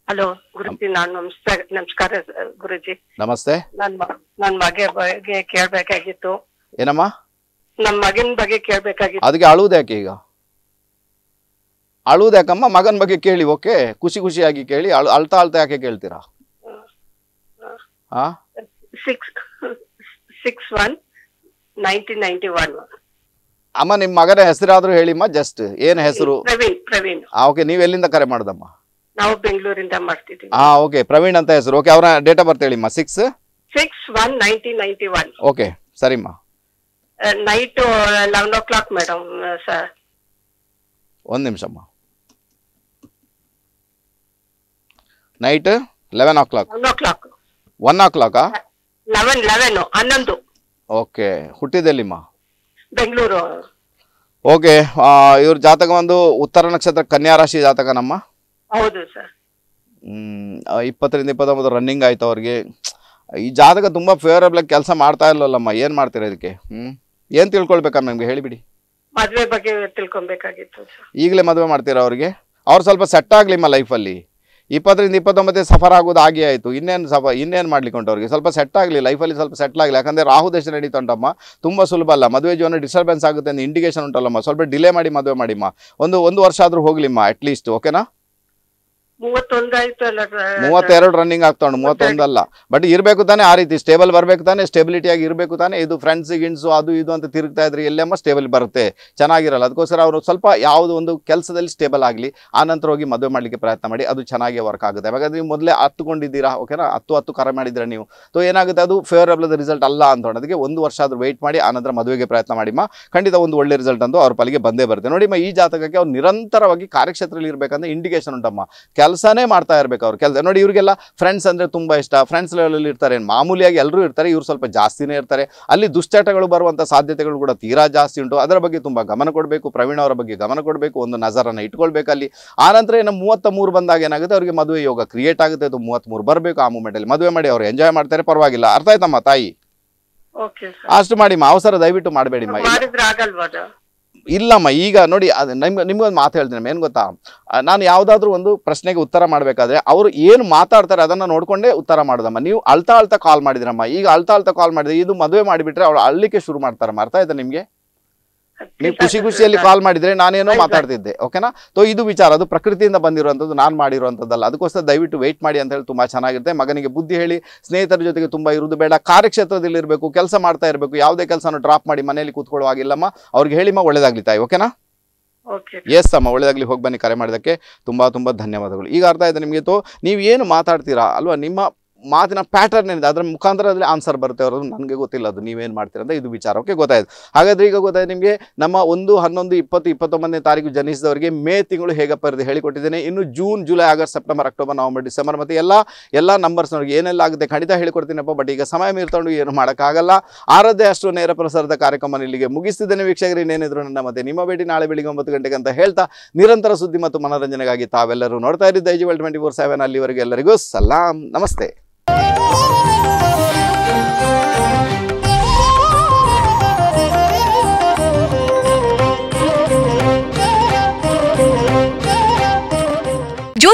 S3: ಹಲೋ ಗುರುಜಿ ನಾನು ನಮಸ್ತೆ ನಮಸ್ಕಾರ ಗುರುಜಿ ನಮಸ್ತೆ ನನ್ನ ಮಗ ಬಗ್ಗೆ ಕೇಳಬೇಕಾಗಿತ್ತು ಏನಮ್ಮ ನಮ್ಮ ಮಗನ ಬಗ್ಗೆ ಕೇಳಬೇಕಾಗಿತ್ತು
S1: ಅದಕ್ಕೆ ಅಳುವುದ್ಯಾಕೆ ಈಗ ಅಳುವುದು ಯಾಕಮ್ಮ ಮಗನ ಬಗ್ಗೆ ಕೇಳಿ ಓಕೆ ಖುಷಿ ಖುಷಿಯಾಗಿ ಕೇಳಿ ಅಳು ಅಳ್ತಾ ಅಳ್ತಾ ಯಾಕೆ ಕೇಳ್ತೀರಾ ಹಾ ಸಿಕ್ಸ್ ಒನ್ ಅಮ್ಮ ನಿಮ್ಮ ಮಗನ ಹೆಸರಾದ್ರೂ ಹೇಳಿಮ್ಮ ಜಸ್ಟ್ ಏನ್ ಹೆಸರು ಪ್ರವೀಣ್ ಓಕೆ ನೀವು ಎಲ್ಲಿಂದ ಕರೆ ಮಾಡ್ದಮ್ಮ
S3: ನಾವು ಬೆಂಗಳೂರಿಂದ
S1: ಪ್ರವೀಣ್ ಅಂತ ಹೆಸರು ಓಕೆ ಅವರ ಡೇಟ್ ಆಫ್ ಬರ್ತ್ ಹೇಳಿಮ್ಮ ಸಿಕ್ಸ್ ಸಿಕ್ಸ್ ಒನ್ ಓಕೆ ಸರಿಮ್ಮ
S3: night eleven o'clock madam sir
S1: ಒಂದು ನಿಮಿಷಮ್ಮ night eleven o'clock one o'clock okay ಹುಟ್ಟಿದೆಲ್ಲಿಮ್ಮ ಬೆಂಗಳೂರು ಓಕೆ ಇವ್ರ ಜಾತಕ ಒಂದು ಉತ್ತರ ನಕ್ಷತ್ರ ಕನ್ಯಾ ರಾಶಿ ಜಾತಕ ನಮ್ಮ ಹೌದು ಸರ್ ಇಪ್ಪತ್ತರಿಂದ ಇಪ್ಪತ್ತೊಂಬತ್ತು ರನ್ನಿಂಗ್ ಆಯ್ತು ಅವ್ರಿಗೆ ಈ ಜಾತಕ ತುಂಬಾ ಫೇವರೇಬಲ್ ಆಗಿ ಕೆಲಸ ಮಾಡ್ತಾ ಇಲ್ಲವಲ್ಲಮ್ಮ ಏನ್ ಮಾಡ್ತೀರಾ ಇದಕ್ಕೆ ಹ್ಮ್ ಏನ್ ತಿಳ್ಕೊಳ್ಬೇಕಮ್ಮ ನಿಮ್ಗೆ ಹೇಳಿಬಿಡಿ
S3: ಮದ್ವೆ ಬಗ್ಗೆ ತಿಳ್ಕೊಬೇಕಾಗಿತ್ತು
S1: ಈಗಲೇ ಮದುವೆ ಮಾಡ್ತೀರಾ ಅವ್ರಿಗೆ ಅವ್ರು ಸ್ವಲ್ಪ ಸೆಟ್ ಆಗ್ಲಿಮ್ಮ ಲೈಫಲ್ಲಿ ಇಪ್ಪತ್ತರಿಂದ ಇಪ್ಪತ್ತೊಂಬತ್ತೇ ಸಫರ್ ಆಗೋದು ಹಾಗೆ ಆಯಿತು ಇನ್ನೇನು ಸಫ ಇನ್ನೇನು ಮಾಡ್ಲಿಕ್ಕೆ ಉಂಟು ಸ್ವಲ್ಪ ಸೆಟ್ ಆಗಲಿ ಲೈಫಲ್ಲಿ ಸ್ವಲ್ಪ ಸೆಟ್ ಆಗಲಿ ಯಾಕಂದರೆ ರಾಹು ದೇಶ ನಡೀತಾ ಉಂಟಮ್ಮ ತುಂಬ ಸುಲಭ ಅಲ್ಲ ಮದುವೆ ಜೀವನ ಡಿಸ್ಟರ್ಬೆನ್ಸ್ ಆಗುತ್ತೆ ಅಂತ ಇಂಡಿಕೇಶನ್ ಉಂಟಲ್ಲಮ್ಮ ಸ್ವಲ್ಪ ಡಿಲೇ ಮಾಡಿ ಮದುವೆ ಮಾಡಿಮ್ಮ ಒಂದು ಒಂದು ವರ್ಷ ಆದರೂ ಹೋಗಲಿಮ್ಮ ಅಟ್ಲೀಸ್ಟ್ ಓಕೆನಾ
S2: ಮೂವತ್ತೆರಡು
S1: ರನ್ನಿಂಗ್ ಆಗ್ತಾವ್ ಮೂವತ್ತೊಂದಲ್ಲ ಬಟ್ ಇರಬೇಕು ತಾನೆ ಆ ರೀತಿ ಸ್ಟೇಬಲ್ ಬರಬೇಕು ತಾನೆ ಸ್ಟೇಬಿಲಿಟಿ ಆಗಿ ಇರಬೇಕು ತಾನೆ ಇದು ಫ್ರೆಂಡ್ಸ್ ಗಿಂಡ್ಸು ಅದು ಇದು ಅಂತ ತಿರುಗ್ತಾ ಇದ್ರೆ ಎಲ್ಲೆಮ್ಮ ಸ್ಟೇಬಲ್ ಬರುತ್ತೆ ಚೆನ್ನಾಗಿರಲ್ಲ ಅದಕ್ಕೋಸ್ಕರ ಅವರು ಸ್ವಲ್ಪ ಯಾವುದೋ ಒಂದು ಕೆಲಸದಲ್ಲಿ ಸ್ಟೇಬಲ್ ಆಗಲಿ ಆ ನಂತರ ಹೋಗಿ ಮದುವೆ ಮಾಡಲಿಕ್ಕೆ ಪ್ರಯತ್ನ ಮಾಡಿ ಅದು ಚೆನ್ನಾಗಿ ವರ್ಕ್ ಆಗುತ್ತೆ ಹಾಗಾದ್ರೆ ನೀವು ಮೊದಲೇ ಹತ್ತುಕೊಂಡಿದ್ದೀರಾ ಓಕೆನಾ ಹತ್ತು ಹತ್ತು ಕರೆ ಮಾಡಿದ್ರೆ ನೀವು ಸೊ ಏನಾಗುತ್ತೆ ಅದು ಫೇವರಬಲ್ ರಿಸಲ್ಟ್ ಅಲ್ಲ ಅಂತ ಅದಕ್ಕೆ ಒಂದು ವರ್ಷ ಆದರೂ ವೆಯ್ಟ್ ಮಾಡಿ ಆನಂತರ ಮದುವೆಗೆ ಪ್ರಯತ್ನ ಮಾಡಿಮ್ಮ ಖಂಡಿತ ಒಂದು ಒಳ್ಳೆ ರಿಸಲ್ಟ್ ಅಂತೂ ಅವ್ರ ಪಾಲಿಗೆ ಬಂದೇ ಬರುತ್ತೆ ನೋಡಿಮ್ಮ ಈ ಜಾತಕಕ್ಕೆ ಅವ್ರು ನಿರಂತರವಾಗಿ ಕಾರ್ಯಕ್ಷೇತ್ರದಲ್ಲಿ ಇರಬೇಕಂದ್ರೆ ಇಂಡಿಕೇಶನ್ ಉಂಟಮ್ಮ ಕೆಲಸನೇ ಮಾಡ್ತಾ ಇರಬೇಕು ಅವ್ರ ಕೆಲಸ ನೋಡಿ ಇವರಿಗೆಲ್ಲ ಫ್ರೆಂಡ್ಸ್ ಅಂದರೆ ತುಂಬ ಇಷ್ಟ ಫ್ರೆಂಡ್ಸ್ ಲೆವೆಲಲ್ಲಿ ಇರ್ತಾರೆ ಮಾಮೂಲಿಯಾಗಿ ಎಲ್ಲರೂ ಇರ್ತಾರೆ ಇವರು ಸ್ವಲ್ಪ ಜಾಸ್ತಿನೇ ಇರ್ತಾರೆ ಅಲ್ಲಿ ದುಶ್ಚಟಗಳು ಬರುವಂಥ ಸಾಧ್ಯತೆಗಳು ಕೂಡ ತೀರಾ ಜಾಸ್ತಿ ಉಂಟು ಅದರ ಬಗ್ಗೆ ತುಂಬ ಗಮನ ಕೊಡಬೇಕು ಪ್ರವೀಣ್ ಅವರ ಬಗ್ಗೆ ಗಮನ ಕೊಡಬೇಕು ಒಂದು ನಜರನ್ನು ಇಟ್ಕೊಳ್ಬೇಕು ಅಲ್ಲಿ ಆ ನಂತರ ಏನು ಮೂವತ್ತ ಮೂರು ಬಂದಾಗ ಏನಾಗುತ್ತೆ ಅವರಿಗೆ ಮದುವೆ ಯೋಗ ಕ್ರಿಯೇಟ್ ಆಗುತ್ತೆ ಅದು ಮೂವತ್ತ್ ಮೂರು ಬರಬೇಕು ಆ ಮೂಮೆಂಟಲ್ಲಿ ಮದುವೆ ಮಾಡಿ ಅವ್ರು ಎಂಜಾಯ್ ಮಾಡ್ತಾರೆ ಪರವಾಗಿಲ್ಲ ಅರ್ಥ ಆಯ್ತಮ್ಮ ತಾಯಿ ಅಷ್ಟು ಮಾಡಿಮ್ಮ ಅವಸರ ದಯವಿಟ್ಟು
S2: ಮಾಡಬೇಡಿಮ್ಮ
S1: ಇಲ್ಲಮ್ಮ ಈಗ ನೋಡಿ ಅದು ನಿಮ್ಗೆ ನಿಮ್ಗೊಂದು ಮಾತು ಹೇಳ್ತೀನಿ ಏನು ಗೊತ್ತಾ ನಾನು ಯಾವುದಾದ್ರೂ ಒಂದು ಪ್ರಶ್ನೆಗೆ ಉತ್ತರ ಮಾಡಬೇಕಾದ್ರೆ ಅವರು ಏನು ಮಾತಾಡ್ತಾರೆ ಅದನ್ನು ನೋಡಿಕೊಂಡೇ ಉತ್ತರ ಮಾಡೋದಮ್ಮ ನೀವು ಅಳ್ತಾ ಅಳ್ತಾ ಕಾಲ್ ಮಾಡಿದ್ರಮ್ಮ ಈಗ ಅಳ್ತಾ ಅಳ್ತಾ ಕಾಲ್ ಮಾಡಿದ್ರೆ ಇದು ಮದುವೆ ಮಾಡಿಬಿಟ್ರೆ ಅವಳು ಅಳ್ಳಿಕ್ಕೆ ಶುರು ಮಾಡ್ತಾರಮ್ಮ ಅರ್ಥ ಆಯ್ತಾ ನಿಮಗೆ ನೀವು ಖುಷಿ ಖುಷಿಯಲ್ಲಿ ಕಾಲ್ ಮಾಡಿದ್ರೆ ನಾನೇನೋ ಮಾತಾಡ್ತಿದ್ದೆ ಓಕೆನಾ ಸೊ ಇದು ವಿಚಾರ ಅದು ಪ್ರಕೃತಿಯಿಂದ ಬಂದಿರುವಂಥದ್ದು ನಾನು ಮಾಡಿರುವಂಥದ್ದಲ್ಲ ಅದಕ್ಕೋಸ್ಕರ ದಯವಿಟ್ಟು ವೆಯ್ಟ್ ಮಾಡಿ ಅಂತ ಹೇಳಿ ತುಂಬ ಚೆನ್ನಾಗಿರುತ್ತೆ ಮಗನಿಗೆ ಬುದ್ಧಿ ಹೇಳಿ ಸ್ನೇಹಿತರ ಜೊತೆಗೆ ತುಂಬ ಇರುವುದು ಬೇಡ ಕಾರ್ಯಕ್ಷೇತ್ರದಲ್ಲಿ ಇರಬೇಕು ಕೆಲಸ ಮಾಡ್ತಾ ಇರಬೇಕು ಯಾವುದೇ ಕೆಲಸನೂ ಡ್ರಾಪ್ ಮಾಡಿ ಮನೆಯಲ್ಲಿ ಕೂತ್ಕೊಳ್ಳುವಾಗಿಲ್ಲಮ್ಮ ಅವ್ರಿಗೆ ಹೇಳಿಮ್ಮ ಒಳ್ಳೇದಾಗ್ಲಿ ತಾಯಿ ಓಕೆನಾ ಎಸ್ ಅಮ್ಮ ಒಳ್ಳೇದಾಗಲಿ ಹೋಗಿ ಬನ್ನಿ ಕರೆ ಮಾಡಿದಕ್ಕೆ ತುಂಬ ತುಂಬ ಧನ್ಯವಾದಗಳು ಈಗ ಅರ್ಥ ಇದೆ ನಿಮಗೆ ತೋ ನೀವು ಏನು ಮಾತಾಡ್ತೀರಾ ಅಲ್ವಾ ನಿಮ್ಮ ಮಾತಿನ ಪ್ಯಾಟರ್ನ್ ಏನಿದೆ ಅದರ ಮುಖಾಂತರ ಅದರಲ್ಲಿ ಆನ್ಸರ್ ಬರುತ್ತೆ ಅವರು ನನಗೆ ಗೊತ್ತಿಲ್ಲ ಅದು ನೀವೇನು ಮಾಡ್ತೀರ ಅಂತ ಇದು ವಿಚಾರಕ್ಕೆ ಗೊತ್ತಾಯಿತು ಹಾಗಾದರೆ ಈಗ ಗೊತ್ತಾಯ್ತು ನಿಮಗೆ ನಮ್ಮ ಒಂದು ಹನ್ನೊಂದು ಇಪ್ಪತ್ತು ಇಪ್ಪತ್ತೊಂಬತ್ತನೇ ತಾರೀಕು ಜನಿಸಿದವರಿಗೆ ಮೇ ತಿಂಗಳು ಹೇಗಪ್ಪ ಇರುತ್ತೆ ಹೇಳಿಕೊಟ್ಟಿದ್ದೇನೆ ಇನ್ನು June July August September October November December ಮತ್ತು ಎಲ್ಲ ಎಲ್ಲ ನಂಬರ್ಸ್ನವ್ರಿಗೆ ಏನೆಲ್ಲ ಆಗುತ್ತೆ ಖಂಡಿತ ಹೇಳಿಕೊಡ್ತೀನಪ್ಪ ಬಟ್ ಈಗ ಸಮಯ ಮೀರ್ತೊಂಡು ಏನು ಮಾಡೋಕ್ಕಾಗಲ್ಲ ಆರದ್ದೇ ಅಷ್ಟು ನೇರ ಪ್ರಸಾರದ ಕಾರ್ಯಕ್ರಮ ಇಲ್ಲಿಗೆ ಮುಗಿಸ್ತಿದ್ದೇನೆ ವೀಕ್ಷಕರು ಇನ್ನೇನಿದ್ರು ನನ್ನ ಮತ್ತೆ ನಿಮ್ಮ ಭೇಟಿ ನಾಳೆ ಬೆಳಿಗ್ಗೆ ಒಂಬತ್ತು ಗಂಟೆಗೆ ಅಂತ ಹೇಳ್ತಾ ನಿರಂತರ ಸುದ್ದಿ ಮತ್ತು ಮನೋರಂಜನೆಗಾಗಿ ತಾವೆಲ್ಲರೂ ನೋಡ್ತಾ ಇದ್ದಿದ್ದ ಐಜಿ ವೆಲ್ ಟ್ವೆಂಟಿ ಫೋರ್ ಸೆವೆನ್ ಅಲ್ಲಿವರೆಗೆ ಎಲ್ಲರಿಗೂ ಸಲಾಂ ನಮಸ್ತೆ